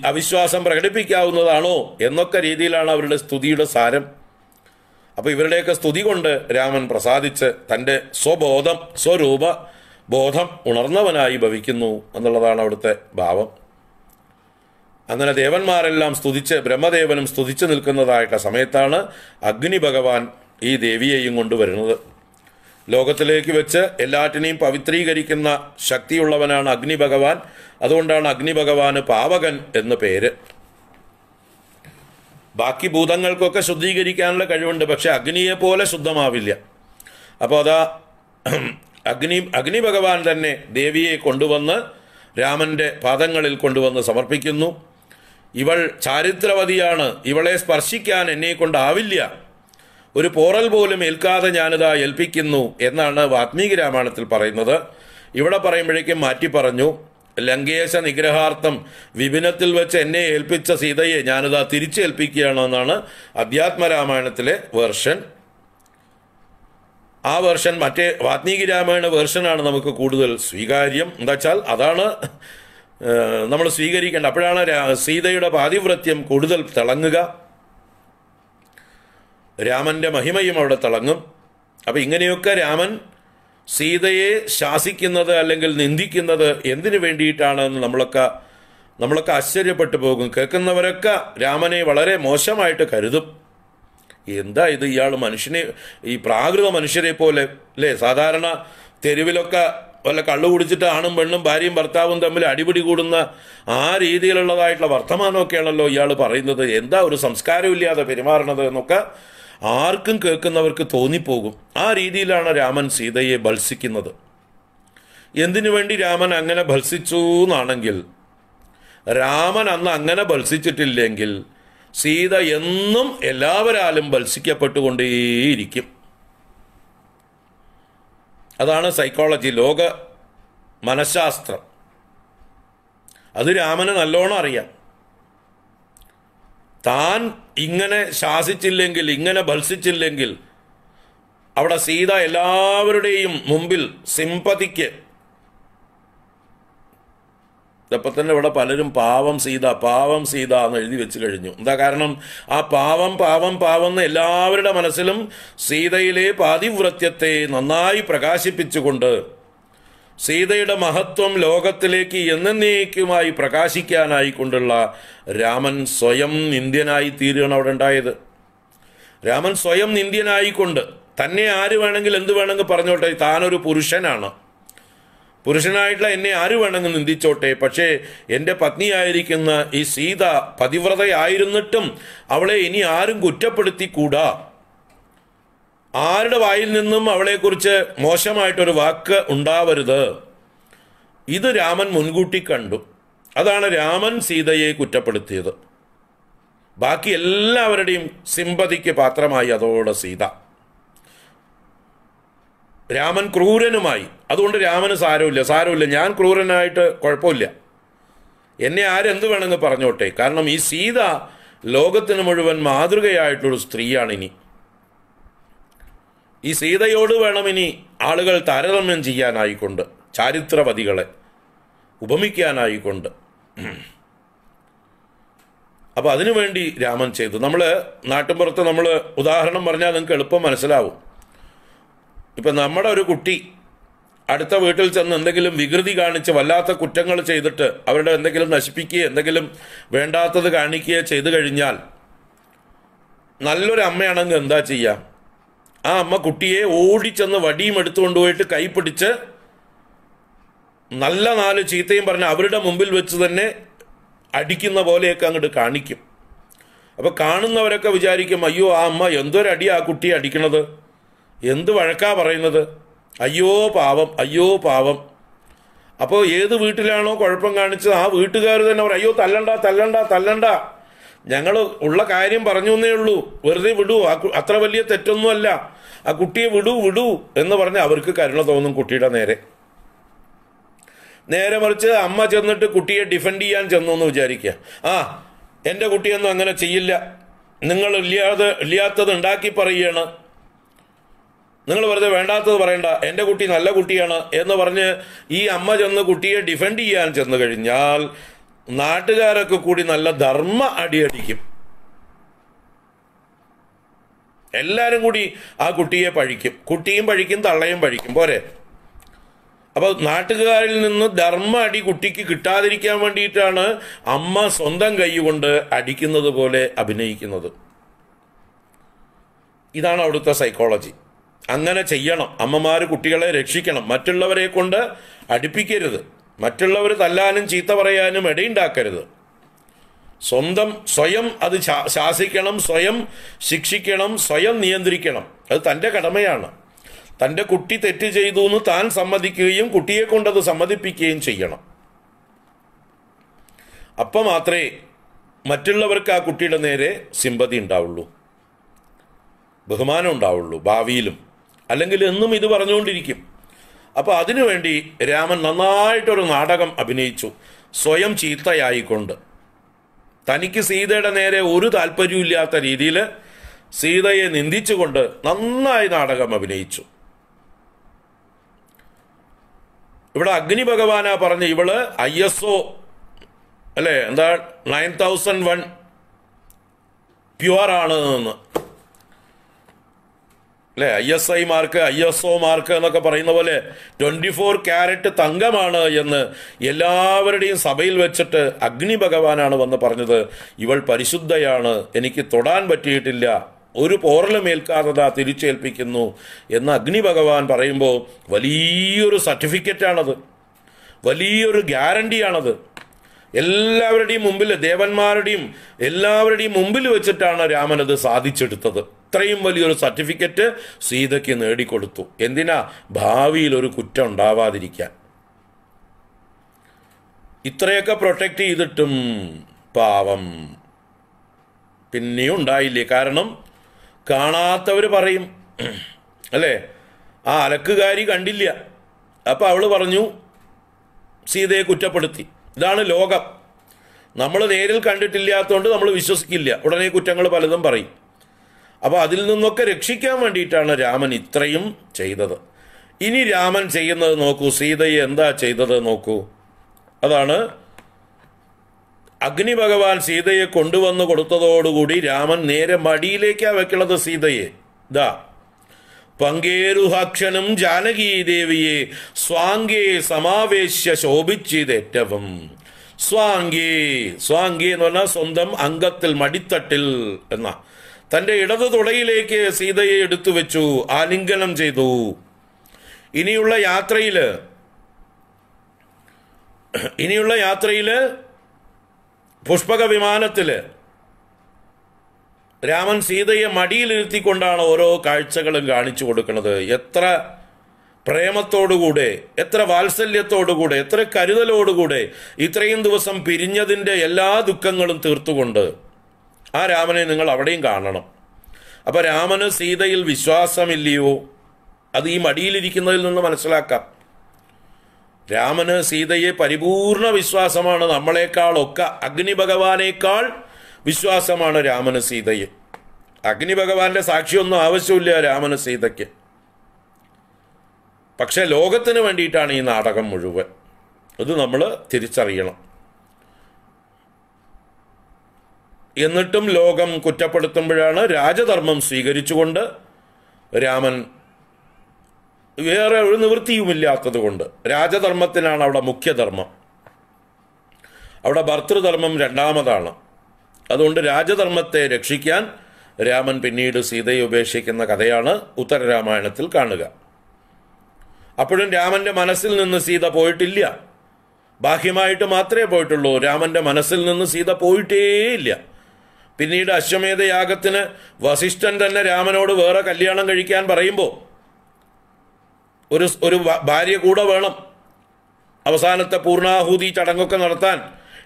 അവിശ്വാസം പ്രകടിപ്പിക്കാവുന്നതാണോ എന്നൊക്കെ രീതിയിലാണ് അവരുടെ സ്തുതിയുടെ സാരം അപ്പോൾ ഇവരുടെയൊക്കെ സ്തുതി കൊണ്ട് രാമൻ പ്രസാദിച്ച് തൻ്റെ സ്വബോധം സ്വരൂപ ബോധം ഉണർന്നവനായി ഭവിക്കുന്നു എന്നുള്ളതാണ് അവിടുത്തെ ഭാവം അങ്ങനെ ദേവന്മാരെല്ലാം സ്തുതിച്ച് ബ്രഹ്മദേവനും സ്തുതിച്ച് നിൽക്കുന്നതായിട്ട സമയത്താണ് അഗ്നി ഭഗവാൻ ഈ ദേവിയെയും കൊണ്ടുവരുന്നത് ലോകത്തിലേക്ക് വെച്ച് എല്ലാറ്റിനെയും പവിത്രീകരിക്കുന്ന ശക്തിയുള്ളവനാണ് അഗ്നി ഭഗവാൻ അതുകൊണ്ടാണ് അഗ്നി ഭഗവാന് പാവകൻ എന്ന് പേര് ബാക്കി ഭൂതങ്ങൾക്കൊക്കെ ശുദ്ധീകരിക്കാനുള്ള കഴിവുണ്ട് പക്ഷെ അഗ്നിയെ പോലെ ശുദ്ധമാവില്ല അപ്പോൾ അതാ അഗ്നി അഗ്നി ഭഗവാൻ തന്നെ ദേവിയെ കൊണ്ടുവന്ന് രാമൻ്റെ പാദങ്ങളിൽ കൊണ്ടുവന്ന് സമർപ്പിക്കുന്നു ഇവൾ ചാരിത്രവതിയാണ് ഇവളെ സ്പർശിക്കാൻ കൊണ്ടാവില്ല ഒരു പോറൽ പോലും ഏൽക്കാതെ ഞാനിതാ ഏൽപ്പിക്കുന്നു എന്നാണ് വാത്മീകി രാമായണത്തിൽ പറയുന്നത് ഇവിടെ പറയുമ്പോഴേക്കും മാറ്റി പറഞ്ഞു ലങ്കേശ നിഗ്രഹാർത്ഥം വിപിനത്തിൽ വെച്ച് എന്നെ ഏൽപ്പിച്ച സീതയെ ഞാനിതാ തിരിച്ചേൽപ്പിക്കുകയാണ് എന്നാണ് അധ്യാത്മരാമായണത്തിലെ വേർഷൻ ആ വേർഷൻ മറ്റേ വാത്മീകി രാമായണ വേർഷനാണ് നമുക്ക് കൂടുതൽ സ്വീകാര്യം എന്താ വെച്ചാൽ അതാണ് നമ്മൾ സ്വീകരിക്കേണ്ട അപ്പോഴാണ് സീതയുടെ പാതിവ്രത്യം കൂടുതൽ തിളങ്ങുക രാമൻ്റെ മഹിമയും അവിടെ തിളങ്ങും അപ്പം ഇങ്ങനെയൊക്കെ രാമൻ സീതയെ ശാസിക്കുന്നത് അല്ലെങ്കിൽ നിന്ദിക്കുന്നത് എന്തിനു വേണ്ടിയിട്ടാണെന്ന് നമ്മളൊക്കെ നമ്മളൊക്കെ ആശ്ചര്യപ്പെട്ടു പോകും കേൾക്കുന്നവരൊക്കെ രാമനെ വളരെ മോശമായിട്ട് കരുതും എന്താ ഇത് ഇയാൾ മനുഷ്യനെ ഈ പ്രാകൃത മനുഷ്യരെ പോലെ അല്ലേ സാധാരണ തെരുവിലൊക്കെ വല്ല കള്ളു കുടിച്ചിട്ട് ആണും പെണ്ണും ഭാര്യയും ഭർത്താവും തമ്മിൽ അടിപിടി കൂടുന്ന ആ രീതിയിലുള്ളതായിട്ടുള്ള വർത്തമാനമൊക്കെയാണല്ലോ ഇയാൾ പറയുന്നത് എന്താ ഒരു സംസ്കാരമില്ലാതെ പെരുമാറണത് എന്നൊക്കെ ആർക്കും കേൾക്കുന്നവർക്ക് തോന്നിപ്പോകും ആ രീതിയിലാണ് രാമൻ സീതയെ ഭത്സിക്കുന്നത് എന്തിനു വേണ്ടി രാമൻ അങ്ങനെ ഭത്സിച്ചു എന്നാണെങ്കിൽ രാമൻ അന്ന് അങ്ങനെ ഭത്സിച്ചിട്ടില്ലെങ്കിൽ സീത എന്നും എല്ലാവരാലും ഭത്സിക്കപ്പെട്ടുകൊണ്ടേയിരിക്കും അതാണ് സൈക്കോളജി ലോക മനഃശാസ്ത്രം അത് രാമന് നല്ലോണം അറിയാം താൻ ഇങ്ങനെ ശാസിച്ചില്ലെങ്കിൽ ഇങ്ങനെ ഭത്സിച്ചില്ലെങ്കിൽ അവിടെ സീത എല്ലാവരുടെയും മുമ്പിൽ സിമ്പതിക്ക് ഇതപ്പം തന്നെ ഇവിടെ പലരും പാവം സീത പാവം സീത എന്ന് എഴുതി വെച്ച് കഴിഞ്ഞു എന്താ കാരണം ആ പാവം പാവം പാവം എന്ന് എല്ലാവരുടെ മനസ്സിലും സീതയിലെ പാതിവ്രത്യത്തെ നന്നായി പ്രകാശിപ്പിച്ചുകൊണ്ട് സീതയുടെ മഹത്വം ലോകത്തിലേക്ക് എന്നേക്കുമായി പ്രകാശിക്കാനായിക്കൊണ്ടുള്ള കൊണ്ടുള്ള രാമൻ സ്വയം നിന്ദ്യനായി തീരുകയാണ് അവിടെ ഉണ്ടായത് രാമൻ സ്വയം നിന്ദ്യനായിക്കൊണ്ട് തന്നെ ആര് വേണമെങ്കിൽ എന്ത് വേണമെങ്കിൽ പറഞ്ഞോട്ടെ താനൊരു പുരുഷനാണ് പുരുഷനായിട്ടുള്ള എന്നെ ആര് വേണമെങ്കിൽ നിന്ദിച്ചോട്ടെ പക്ഷേ എൻ്റെ പത്നിയായിരിക്കുന്ന ഈ സീത പതിവ്രതയായിരുന്നിട്ടും അവളെ ഇനി ആരും കുറ്റപ്പെടുത്തിക്കൂടാ ആരുടെ വായിൽ നിന്നും അവളെക്കുറിച്ച് മോശമായിട്ടൊരു വാക്ക് ഉണ്ടാവരുത് ഇത് രാമൻ മുൻകൂട്ടി കണ്ടു അതാണ് രാമൻ സീതയെ കുറ്റപ്പെടുത്തിയത് ബാക്കി എല്ലാവരുടെയും സിമ്പതിക്ക് പാത്രമായി അതോടെ സീത രാമൻ ക്രൂരനുമായി അതുകൊണ്ട് രാമന് സാരമില്ല സാരമില്ല ഞാൻ ക്രൂരനായിട്ട് കുഴപ്പമില്ല എന്നെ ആരെന്ത് വേണമെന്ന് പറഞ്ഞോട്ടെ കാരണം ഈ സീത ലോകത്തിന് മുഴുവൻ മാതൃകയായിട്ടൊരു ഇനി ഈ സീതയോട് വേണം ഇനി ആളുകൾ താരതമ്യം ചെയ്യാനായിക്കൊണ്ട് ചാരിത്രവതികളെ ഉപമിക്കാനായിക്കൊണ്ട് അപ്പോൾ അതിനുവേണ്ടി രാമൻ ചെയ്തു നമ്മൾ നാട്ടിൻപുറത്ത് നമ്മൾ ഉദാഹരണം പറഞ്ഞാൽ നിങ്ങൾക്ക് എളുപ്പം മനസ്സിലാവും ഇപ്പം നമ്മുടെ ഒരു കുട്ടി അടുത്ത വീട്ടിൽ ചെന്ന് എന്തെങ്കിലും വികൃതി കാണിച്ച് വല്ലാത്ത കുറ്റങ്ങൾ ചെയ്തിട്ട് അവരുടെ എന്തെങ്കിലും നശിപ്പിക്കുകയോ എന്തെങ്കിലും വേണ്ടാത്തത് കാണിക്കുകയോ ചെയ്തു കഴിഞ്ഞാൽ നല്ലൊരു അമ്മയാണെങ്കിൽ എന്താ ചെയ്യുക ആ അമ്മ കുട്ടിയെ ഓടിച്ചെന്ന് വടിയും എടുത്തുകൊണ്ട് പോയിട്ട് കൈപ്പിടിച്ച് നല്ല നാല് ചീത്തയും പറഞ്ഞ് അവരുടെ മുമ്പിൽ വെച്ച് തന്നെ അടിക്കുന്ന പോലെയൊക്കെ അങ്ങോട്ട് കാണിക്കും അപ്പോൾ കാണുന്നവരൊക്കെ വിചാരിക്കും അയ്യോ ആ അമ്മ എന്തൊരടി ആ കുട്ടിയെ അടിക്കണത് എന്ത് വഴക്കാ പറയുന്നത് അയ്യോ പാവം അയ്യോ പാവം അപ്പോൾ ഏത് വീട്ടിലാണോ കുഴപ്പം കാണിച്ചത് ആ വീട്ടുകാർ തന്നെ പറയും അയ്യോ തല്ലണ്ട തല്ലണ്ട തല്ലണ്ട ഞങ്ങൾ ഉള്ള കാര്യം പറഞ്ഞു എന്നേ ഉള്ളൂ വെറുതെ വിടൂ ആ അത്ര വലിയ തെറ്റൊന്നുമല്ല ആ കുട്ടിയെ വിടൂ വിടൂ എന്ന് പറഞ്ഞ് അവർക്ക് കരുണ തോന്നും കുട്ടിയുടെ നേരെ നേരെ മറിച്ച് അമ്മ ചെന്നിട്ട് കുട്ടിയെ ഡിഫെൻഡ് ചെയ്യാൻ ചെന്നു എന്ന് വിചാരിക്കുക ആ എൻ്റെ കുട്ടിയൊന്നും അങ്ങനെ ചെയ്യില്ല നിങ്ങൾ ഇല്ലാതെ ഇല്ലാത്തത് ഉണ്ടാക്കി പറയുകയാണ് നിങ്ങൾ വെറുതെ വേണ്ടാത്തത് പറയണ്ട എൻ്റെ കുട്ടി നല്ല കുട്ടിയാണ് എന്ന് പറഞ്ഞ് ഈ അമ്മ ചെന്ന് കുട്ടിയെ ഡിഫെൻഡ് ചെയ്യാൻ ചെന്ന് കഴിഞ്ഞാൽ നാട്ടുകാരൊക്കെ കൂടി നല്ല ധർമ്മ അടിയടിക്കും എല്ലാവരും കൂടി ആ കുട്ടിയെ പഴിക്കും കുട്ടിയും പഴിക്കും തള്ളയും പഴിക്കും പോരെ അപ്പോൾ നാട്ടുകാരിൽ നിന്ന് ധർമ്മ അടി കുട്ടിക്ക് കിട്ടാതിരിക്കാൻ വേണ്ടിയിട്ടാണ് അമ്മ സ്വന്തം കൈകൊണ്ട് അടിക്കുന്നത് പോലെ അഭിനയിക്കുന്നത് ഇതാണ് അവിടുത്തെ സൈക്കോളജി അങ്ങനെ ചെയ്യണം അമ്മമാർ കുട്ടികളെ രക്ഷിക്കണം മറ്റുള്ളവരെ കൊണ്ട് അടുപ്പിക്കരുത് മറ്റുള്ളവർ തല്ലാനും ചീത്ത പറയാനും ഇടയുണ്ടാക്കരുത് സ്വന്തം സ്വയം അത് ശാസിക്കണം സ്വയം ശിക്ഷിക്കണം സ്വയം നിയന്ത്രിക്കണം അത് തൻ്റെ കടമയാണ് തൻ്റെ കുട്ടി തെറ്റ് ചെയ്തു എന്ന് താൻ സമ്മതിക്കുകയും കുട്ടിയെ കൊണ്ടത് സമ്മതിപ്പിക്കുകയും ചെയ്യണം അപ്പം മാത്രമേ മറ്റുള്ളവർക്ക് ആ കുട്ടിയുടെ നേരെ സിമ്പതി ഉണ്ടാവുള്ളൂ ബഹുമാനം ഉണ്ടാവുള്ളൂ ഭാവിയിലും അല്ലെങ്കിൽ എന്നും ഇത് പറഞ്ഞുകൊണ്ടിരിക്കും അപ്പോൾ അതിനുവേണ്ടി രാമൻ നന്നായിട്ടൊരു നാടകം അഭിനയിച്ചു സ്വയം ചീത്തയായിക്കൊണ്ട് തനിക്ക് സീതയുടെ നേരെ ഒരു താല്പര്യമില്ലാത്ത രീതിയിൽ സീതയെ നിന്ദിച്ചുകൊണ്ട് നന്നായി നാടകം അഭിനയിച്ചു ഇവിടെ അഗ്നി ഭഗവാനാ പറഞ്ഞ് ഇവള് ഐ എസ് ഒ അല്ലേ എന്താ നയൻ തൗസൻഡ് വൺ പ്യുവർ ആണ് എന്ന് അല്ലെ I S mark I S mark എന്നൊക്കെ പറയുന്ന പോലെ ട്വന്റി ഫോർ ക്യാരറ്റ് തങ്കമാണ് എന്ന് എല്ലാവരുടെയും സഭയിൽ വെച്ചിട്ട് അഗ്നി ഭഗവാനാണ് വന്ന് പറഞ്ഞത് ഇവൾ പരിശുദ്ധയാണ് എനിക്ക് തൊടാൻ പറ്റിയിട്ടില്ല ഒരു പോറലും ഏൽക്കാത്തത് താ തിരിച്ചേൽപ്പിക്കുന്നു എന്ന് അഗ്നി ഭഗവാൻ പറയുമ്പോൾ വലിയൊരു സർട്ടിഫിക്കറ്റാണത് വലിയൊരു ഗ്യാരണ്ടിയാണത് എല്ലാവരുടെയും മുമ്പിൽ ദേവന്മാരുടെയും എല്ലാവരുടെയും മുമ്പിൽ വെച്ചിട്ടാണ് രാമനത് സാധിച്ചെടുത്തത് അത്രയും വലിയൊരു സർട്ടിഫിക്കറ്റ് സീതയ്ക്ക് നേടിക്കൊടുത്തു എന്തിനാ ഭാവിയിൽ ഒരു കുറ്റം ഉണ്ടാവാതിരിക്കാൻ ഇത്രയൊക്കെ പ്രൊട്ടക്റ്റ് ചെയ്തിട്ടും പാവം പിന്നെയും ഉണ്ടായില്ലേ കാരണം കാണാത്തവർ പറയും അല്ലേ ആ അലക്കുകാരി കണ്ടില്ല അപ്പോൾ അവൾ പറഞ്ഞു സീതയെ കുറ്റപ്പെടുത്തി ഇതാണ് ലോകം നമ്മൾ നേരിൽ കണ്ടിട്ടില്ലാത്തതുകൊണ്ട് നമ്മൾ വിശ്വസിക്കില്ല ഉടനെ കുറ്റങ്ങൾ പലതും പറയും അപ്പോൾ അതിൽ നിന്നൊക്കെ രക്ഷിക്കാൻ വേണ്ടിയിട്ടാണ് രാമൻ ഇത്രയും ചെയ്തത് ഇനി രാമൻ ചെയ്യുന്നത് നോക്കൂ സീതയെ എന്താ ചെയ്തത് നോക്കൂ അതാണ് അഗ്നി ഭഗവാൻ സീതയെ കൊണ്ടുവന്ന് കൊടുത്തതോടുകൂടി രാമൻ നേരെ മടിയിലേക്കാ വെക്കണത് സീതയെ ദാ പങ്കേരുഹാക്ഷനും ജാനകീദേവിയെ സ്വാംഗേ സമാവേശ ശോഭിച്ചിതേറ്റവും സ്വാംഗേ സ്വാംഗേ എന്ന് പറഞ്ഞാൽ സ്വന്തം അംഗത്തിൽ മടിത്തട്ടിൽ എന്നാ തന്റെ ഇടത് തുടയിലേക്ക് സീതയെ എടുത്തു വെച്ചു ആലിംഗനം ചെയ്തു ഇനിയുള്ള യാത്രയില് ഇനിയുള്ള യാത്രയില് പുഷ്പക വിമാനത്തില് രാമൻ സീതയെ മടിയിലിരുത്തിക്കൊണ്ടാണ് ഓരോ കാഴ്ചകളും കാണിച്ചു കൊടുക്കുന്നത് എത്ര പ്രേമത്തോടുകൂടെ എത്ര വാത്സല്യത്തോടുകൂടെ എത്ര കരുതലോടുകൂടെ ഇത്രയും ദിവസം പിരിഞ്ഞതിൻ്റെ എല്ലാ ദുഃഖങ്ങളും തീർത്തുകൊണ്ട് ആ രാമനെ നിങ്ങൾ അവിടെയും കാണണം അപ്പോൾ രാമന് സീതയിൽ വിശ്വാസമില്ലയോ അത് ഈ മടിയിലിരിക്കുന്നതിൽ നിന്ന് മനസ്സിലാക്കാം രാമന് സീതയെ പരിപൂർണ വിശ്വാസമാണ് നമ്മളെക്കാളൊക്കെ അഗ്നി ഭഗവാനേക്കാൾ വിശ്വാസമാണ് രാമന് സീതയെ അഗ്നി ഭഗവാന്റെ സാക്ഷിയൊന്നും ആവശ്യമില്ല രാമന് സീതയ്ക്ക് പക്ഷെ ലോകത്തിന് വേണ്ടിയിട്ടാണ് ഈ നാടകം മുഴുവൻ ഇത് നമ്മൾ തിരിച്ചറിയണം എന്നിട്ടും ലോകം കുറ്റപ്പെടുത്തുമ്പോഴാണ് രാജധർമ്മം സ്വീകരിച്ചുകൊണ്ട് രാമൻ വേറെ ഒരു നിവൃത്തിയുമില്ലാത്തത് കൊണ്ട് രാജധർമ്മത്തിനാണ് അവിടെ മുഖ്യധർമ്മം അവിടെ ഭർത്തൃധർമ്മം രണ്ടാമതാണ് അതുകൊണ്ട് രാജധർമ്മത്തെ രക്ഷിക്കാൻ രാമൻ പിന്നീട് സീതയെ ഉപേക്ഷിക്കുന്ന കഥയാണ് ഉത്തരരാമായണത്തിൽ കാണുക അപ്പോഴും രാമൻ്റെ മനസ്സിൽ നിന്ന് സീത പോയിട്ടില്ല ബാഹ്യമായിട്ട് മാത്രമേ പോയിട്ടുള്ളൂ രാമൻ്റെ മനസ്സിൽ നിന്ന് സീത പോയിട്ടേ ഇല്ല പിന്നീട് അശ്വമേധ യാഗത്തിന് വസിഷ്ഠൻ തന്നെ രാമനോട് വേറെ കല്യാണം കഴിക്കാൻ പറയുമ്പോൾ ഒരു ഒരു ഭാര്യ കൂടെ വേണം അവസാനത്തെ പൂർണാഹൂതി ചടങ്ങൊക്കെ നടത്താൻ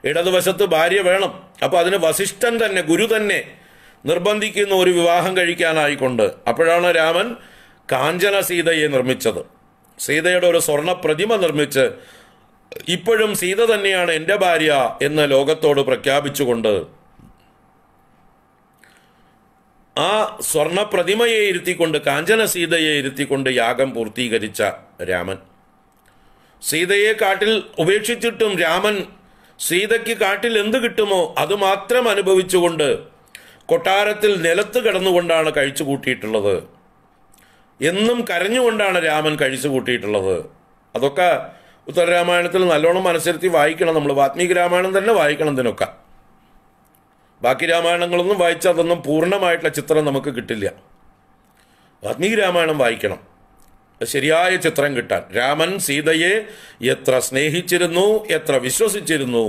ഇടതുവശത്ത് ഭാര്യ വേണം അപ്പോൾ അതിന് വസിഷ്ഠൻ തന്നെ ഗുരു തന്നെ നിർബന്ധിക്കുന്ന ഒരു വിവാഹം കഴിക്കാനായിക്കൊണ്ട് അപ്പോഴാണ് രാമൻ കാഞ്ചന സീതയെ നിർമ്മിച്ചത് സീതയുടെ ഒരു സ്വർണ്ണ പ്രതിമ നിർമ്മിച്ച് ഇപ്പോഴും സീത തന്നെയാണ് എൻ്റെ ഭാര്യ എന്ന് ലോകത്തോട് പ്രഖ്യാപിച്ചുകൊണ്ട് ആ സ്വർണ പ്രതിമയെ ഇരുത്തിക്കൊണ്ട് കാഞ്ചന സീതയെ ഇരുത്തിക്കൊണ്ട് യാഗം പൂർത്തീകരിച്ച രാമൻ സീതയെ കാട്ടിൽ ഉപേക്ഷിച്ചിട്ടും രാമൻ സീതയ്ക്ക് കാട്ടിൽ എന്ത് കിട്ടുമോ അത് മാത്രം അനുഭവിച്ചുകൊണ്ട് കൊട്ടാരത്തിൽ നിലത്ത് കിടന്നുകൊണ്ടാണ് കഴിച്ചു കൂട്ടിയിട്ടുള്ളത് എന്നും കരഞ്ഞുകൊണ്ടാണ് രാമൻ കഴിച്ചു കൂട്ടിയിട്ടുള്ളത് അതൊക്കെ ഉത്തരരാമായണത്തിൽ നല്ലോണം മനസ്സിരുത്തി വായിക്കണം നമ്മൾ വാത്മീക രാമായണം തന്നെ വായിക്കണം ഇതിനൊക്കെ ബാക്കി രാമായണങ്ങളൊന്നും വായിച്ചാൽ അതൊന്നും പൂർണ്ണമായിട്ടുള്ള ചിത്രം നമുക്ക് കിട്ടില്ല വാത്മീകി രാമായണം വായിക്കണം ശരിയായ ചിത്രം കിട്ടാൻ രാമൻ സീതയെ എത്ര സ്നേഹിച്ചിരുന്നു എത്ര വിശ്വസിച്ചിരുന്നു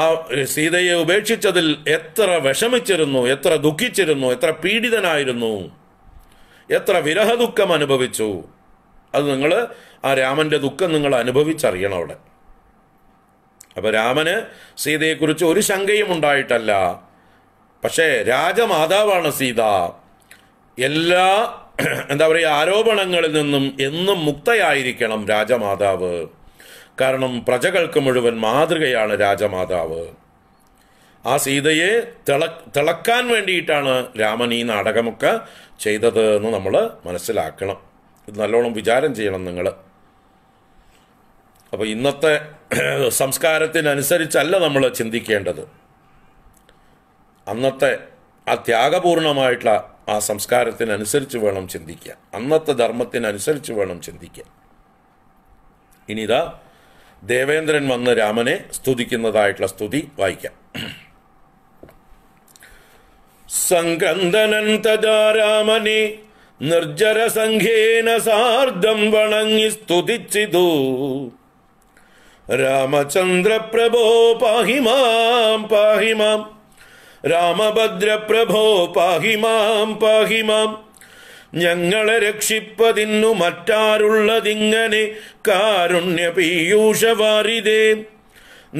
ആ സീതയെ ഉപേക്ഷിച്ചതിൽ എത്ര വിഷമിച്ചിരുന്നു എത്ര ദുഃഖിച്ചിരുന്നു എത്ര പീഡിതനായിരുന്നു എത്ര വിരഹ ദുഃഖം അനുഭവിച്ചു അത് നിങ്ങൾ ആ രാമൻ്റെ ദുഃഖം നിങ്ങൾ അനുഭവിച്ചറിയണം അവിടെ അപ്പോൾ രാമന് സീതയെക്കുറിച്ച് ഒരു ശങ്കയും ഉണ്ടായിട്ടല്ല പക്ഷേ രാജമാതാവാണ് സീത എല്ലാ എന്താ പറയുക ആരോപണങ്ങളിൽ നിന്നും എന്നും മുക്തയായിരിക്കണം രാജമാതാവ് കാരണം പ്രജകൾക്ക് മുഴുവൻ മാതൃകയാണ് രാജമാതാവ് ആ സീതയെ തിള തിളക്കാൻ വേണ്ടിയിട്ടാണ് രാമൻ ഈ നാടകമൊക്കെ ചെയ്തത് എന്ന് നമ്മൾ മനസ്സിലാക്കണം ഇത് നല്ലോണം വിചാരം ചെയ്യണം നിങ്ങൾ അപ്പോൾ ഇന്നത്തെ സംസ്കാരത്തിനനുസരിച്ചല്ല നമ്മൾ ചിന്തിക്കേണ്ടത് അന്നത്തെ ആ ത്യാഗപൂർണമായിട്ടുള്ള ആ സംസ്കാരത്തിനനുസരിച്ച് വേണം ചിന്തിക്കുക അന്നത്തെ ധർമ്മത്തിനനുസരിച്ച് വേണം ചിന്തിക്കുക ഇനിതാ ദേവേന്ദ്രൻ വന്ന് രാമനെ സ്തുതിക്കുന്നതായിട്ടുള്ള സ്തുതി വായിക്കാം സങ്കന്ദനൻ തഥാ രാമനെ സംഘേന സാർദ്ധം വണങ്ങി സ്തുതിച്ചിതു രാമചന്ദ്രപ്രഭോ പാഹി മാം പാഹി മാം രാമഭദ്രപ്രഭോ പാഹി മാം പാഹി മാം ഞങ്ങളെ രക്ഷിപ്പതിന്നു മറ്റാരുള്ളതിങ്ങനെ കാരുണ്യ പീയൂഷ വാരിതേ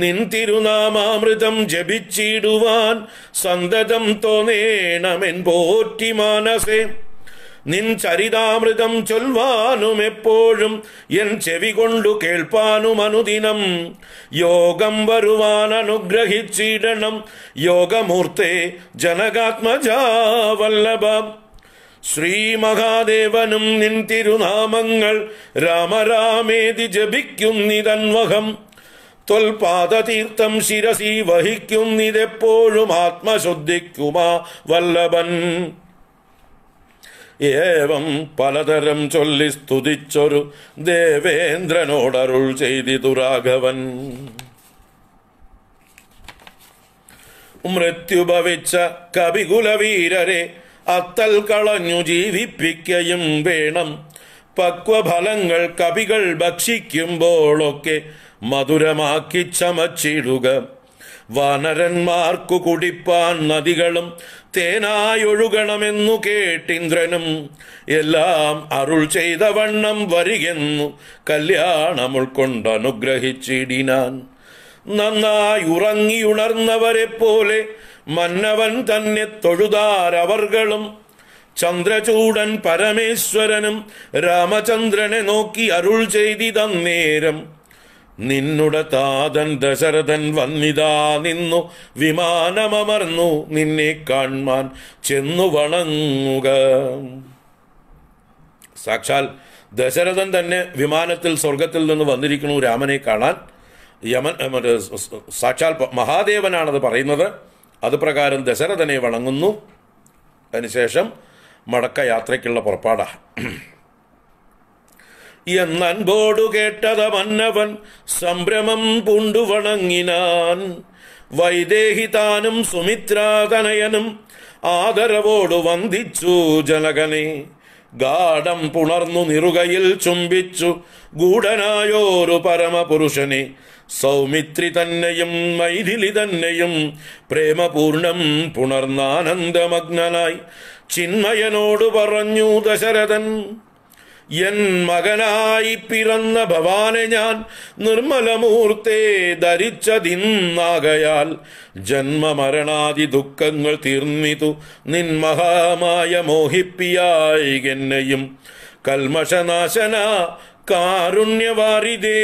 നിൻ തിരുനാമാമൃതം ജപിച്ചിടുവാൻ സന്തതം തോന്നേണമെൻ പോറ്റി മാനസേ നിൻ ചരിതാമൃതം ചൊൽവാനും എപ്പോഴും എൻ ചെവി കൊണ്ടു കേൾപ്പാനും അനുദിനം യോഗം വരുവാൻ അനുഗ്രഹിച്ചിടണം യോഗമൂർത്തെ ജനകാത്മജാവല്ലഭ ശ്രീ മഹാദേവനും നിൻ തിരുനാമങ്ങൾ രാമരാമേതി ജപിക്കും നിതന്മഹം തൊൽപാദതീർത്ഥം ശിരസി വഹിക്കും നിതെപ്പോഴും ആത്മശുദ്ധിക്കുമാ വല്ലഭൻ ഏവം പലതരം ചൊല്ലി സ്തുതിച്ചൊരു ദേവേന്ദ്രനോടരുൾ ചെയ്തി ദുരാഘവൻ മൃത്യുഭവിച്ച കവികുലവീരരെ അത്തൽ കളഞ്ഞു ജീവിപ്പിക്കയും വേണം പക്വഫലങ്ങൾ കവികൾ ഭക്ഷിക്കുമ്പോഴൊക്കെ മധുരമാക്കി ചമച്ചിടുക വാനരന്മാർക്കു കുടിപ്പാൻ നദികളും തേനായൊഴുകണമെന്നു കേട്ടിന്ദ്രനും എല്ലാം അരുൾ ചെയ്ത വണ്ണം വരികെന്നു കല്യാണം ഉൾക്കൊണ്ടനുഗ്രഹിച്ചിടിനാൻ നന്നായി ഉറങ്ങിയുണർന്നവരെ പോലെ മന്നവൻ തന്നെ തൊഴുതാരവർകളും ചന്ദ്രചൂടൻ പരമേശ്വരനും രാമചന്ദ്രനെ നോക്കി അരുൾ ചെയ്തി തന്നേരം നിന്നുടെ താതൻ ദശരഥൻ വന്നിതാ നിന്നു വിമാനമർന്നു നിന്നെ കാൺമാൻ ചെന്നു വണങ്ങുക സാക്ഷാൽ ദശരഥൻ തന്നെ വിമാനത്തിൽ സ്വർഗത്തിൽ നിന്ന് വന്നിരിക്കുന്നു രാമനെ കാണാൻ യമൻ സാക്ഷാൽ മഹാദേവനാണത് പറയുന്നത് അത് പ്രകാരം ദശരഥനെ വണങ്ങുന്നു അതിനുശേഷം മടക്ക യാത്രയ്ക്കുള്ള പുറപ്പാടാണ് എന്നൻപോടു മന്നവൻ സംഭ്രമം പൂണ്ടു വണങ്ങിനാൻ താനും സുമിത്രാതനയനും ആദരവോടു വന്ദിച്ചു ജനകനെ ഗാഠം പുണർന്നു നിറുകയിൽ ചുംബിച്ചു ഗൂഢനായോരു പരമപുരുഷനെ സൗമിത്രി തന്നെയും മൈഥിലി തന്നെയും പ്രേമപൂർണം പുണർന്നാനന്ദമഗ്നനായി ചിന്മയനോട് പറഞ്ഞു ദശരഥൻ എൻ മകനായി പിറന്ന ഭവാനെ ഞാൻ നിർമ്മലമൂർത്തെ ധരിച്ചതിന്നാകയാൽ ജന്മമരണാദി ദുഃഖങ്ങൾ തീർന്നിതു നിൻ മഹാമായ മോഹിപ്പിയായി എന്നെയും കൽമഷനാശന കാരുണ്യവാരിതേ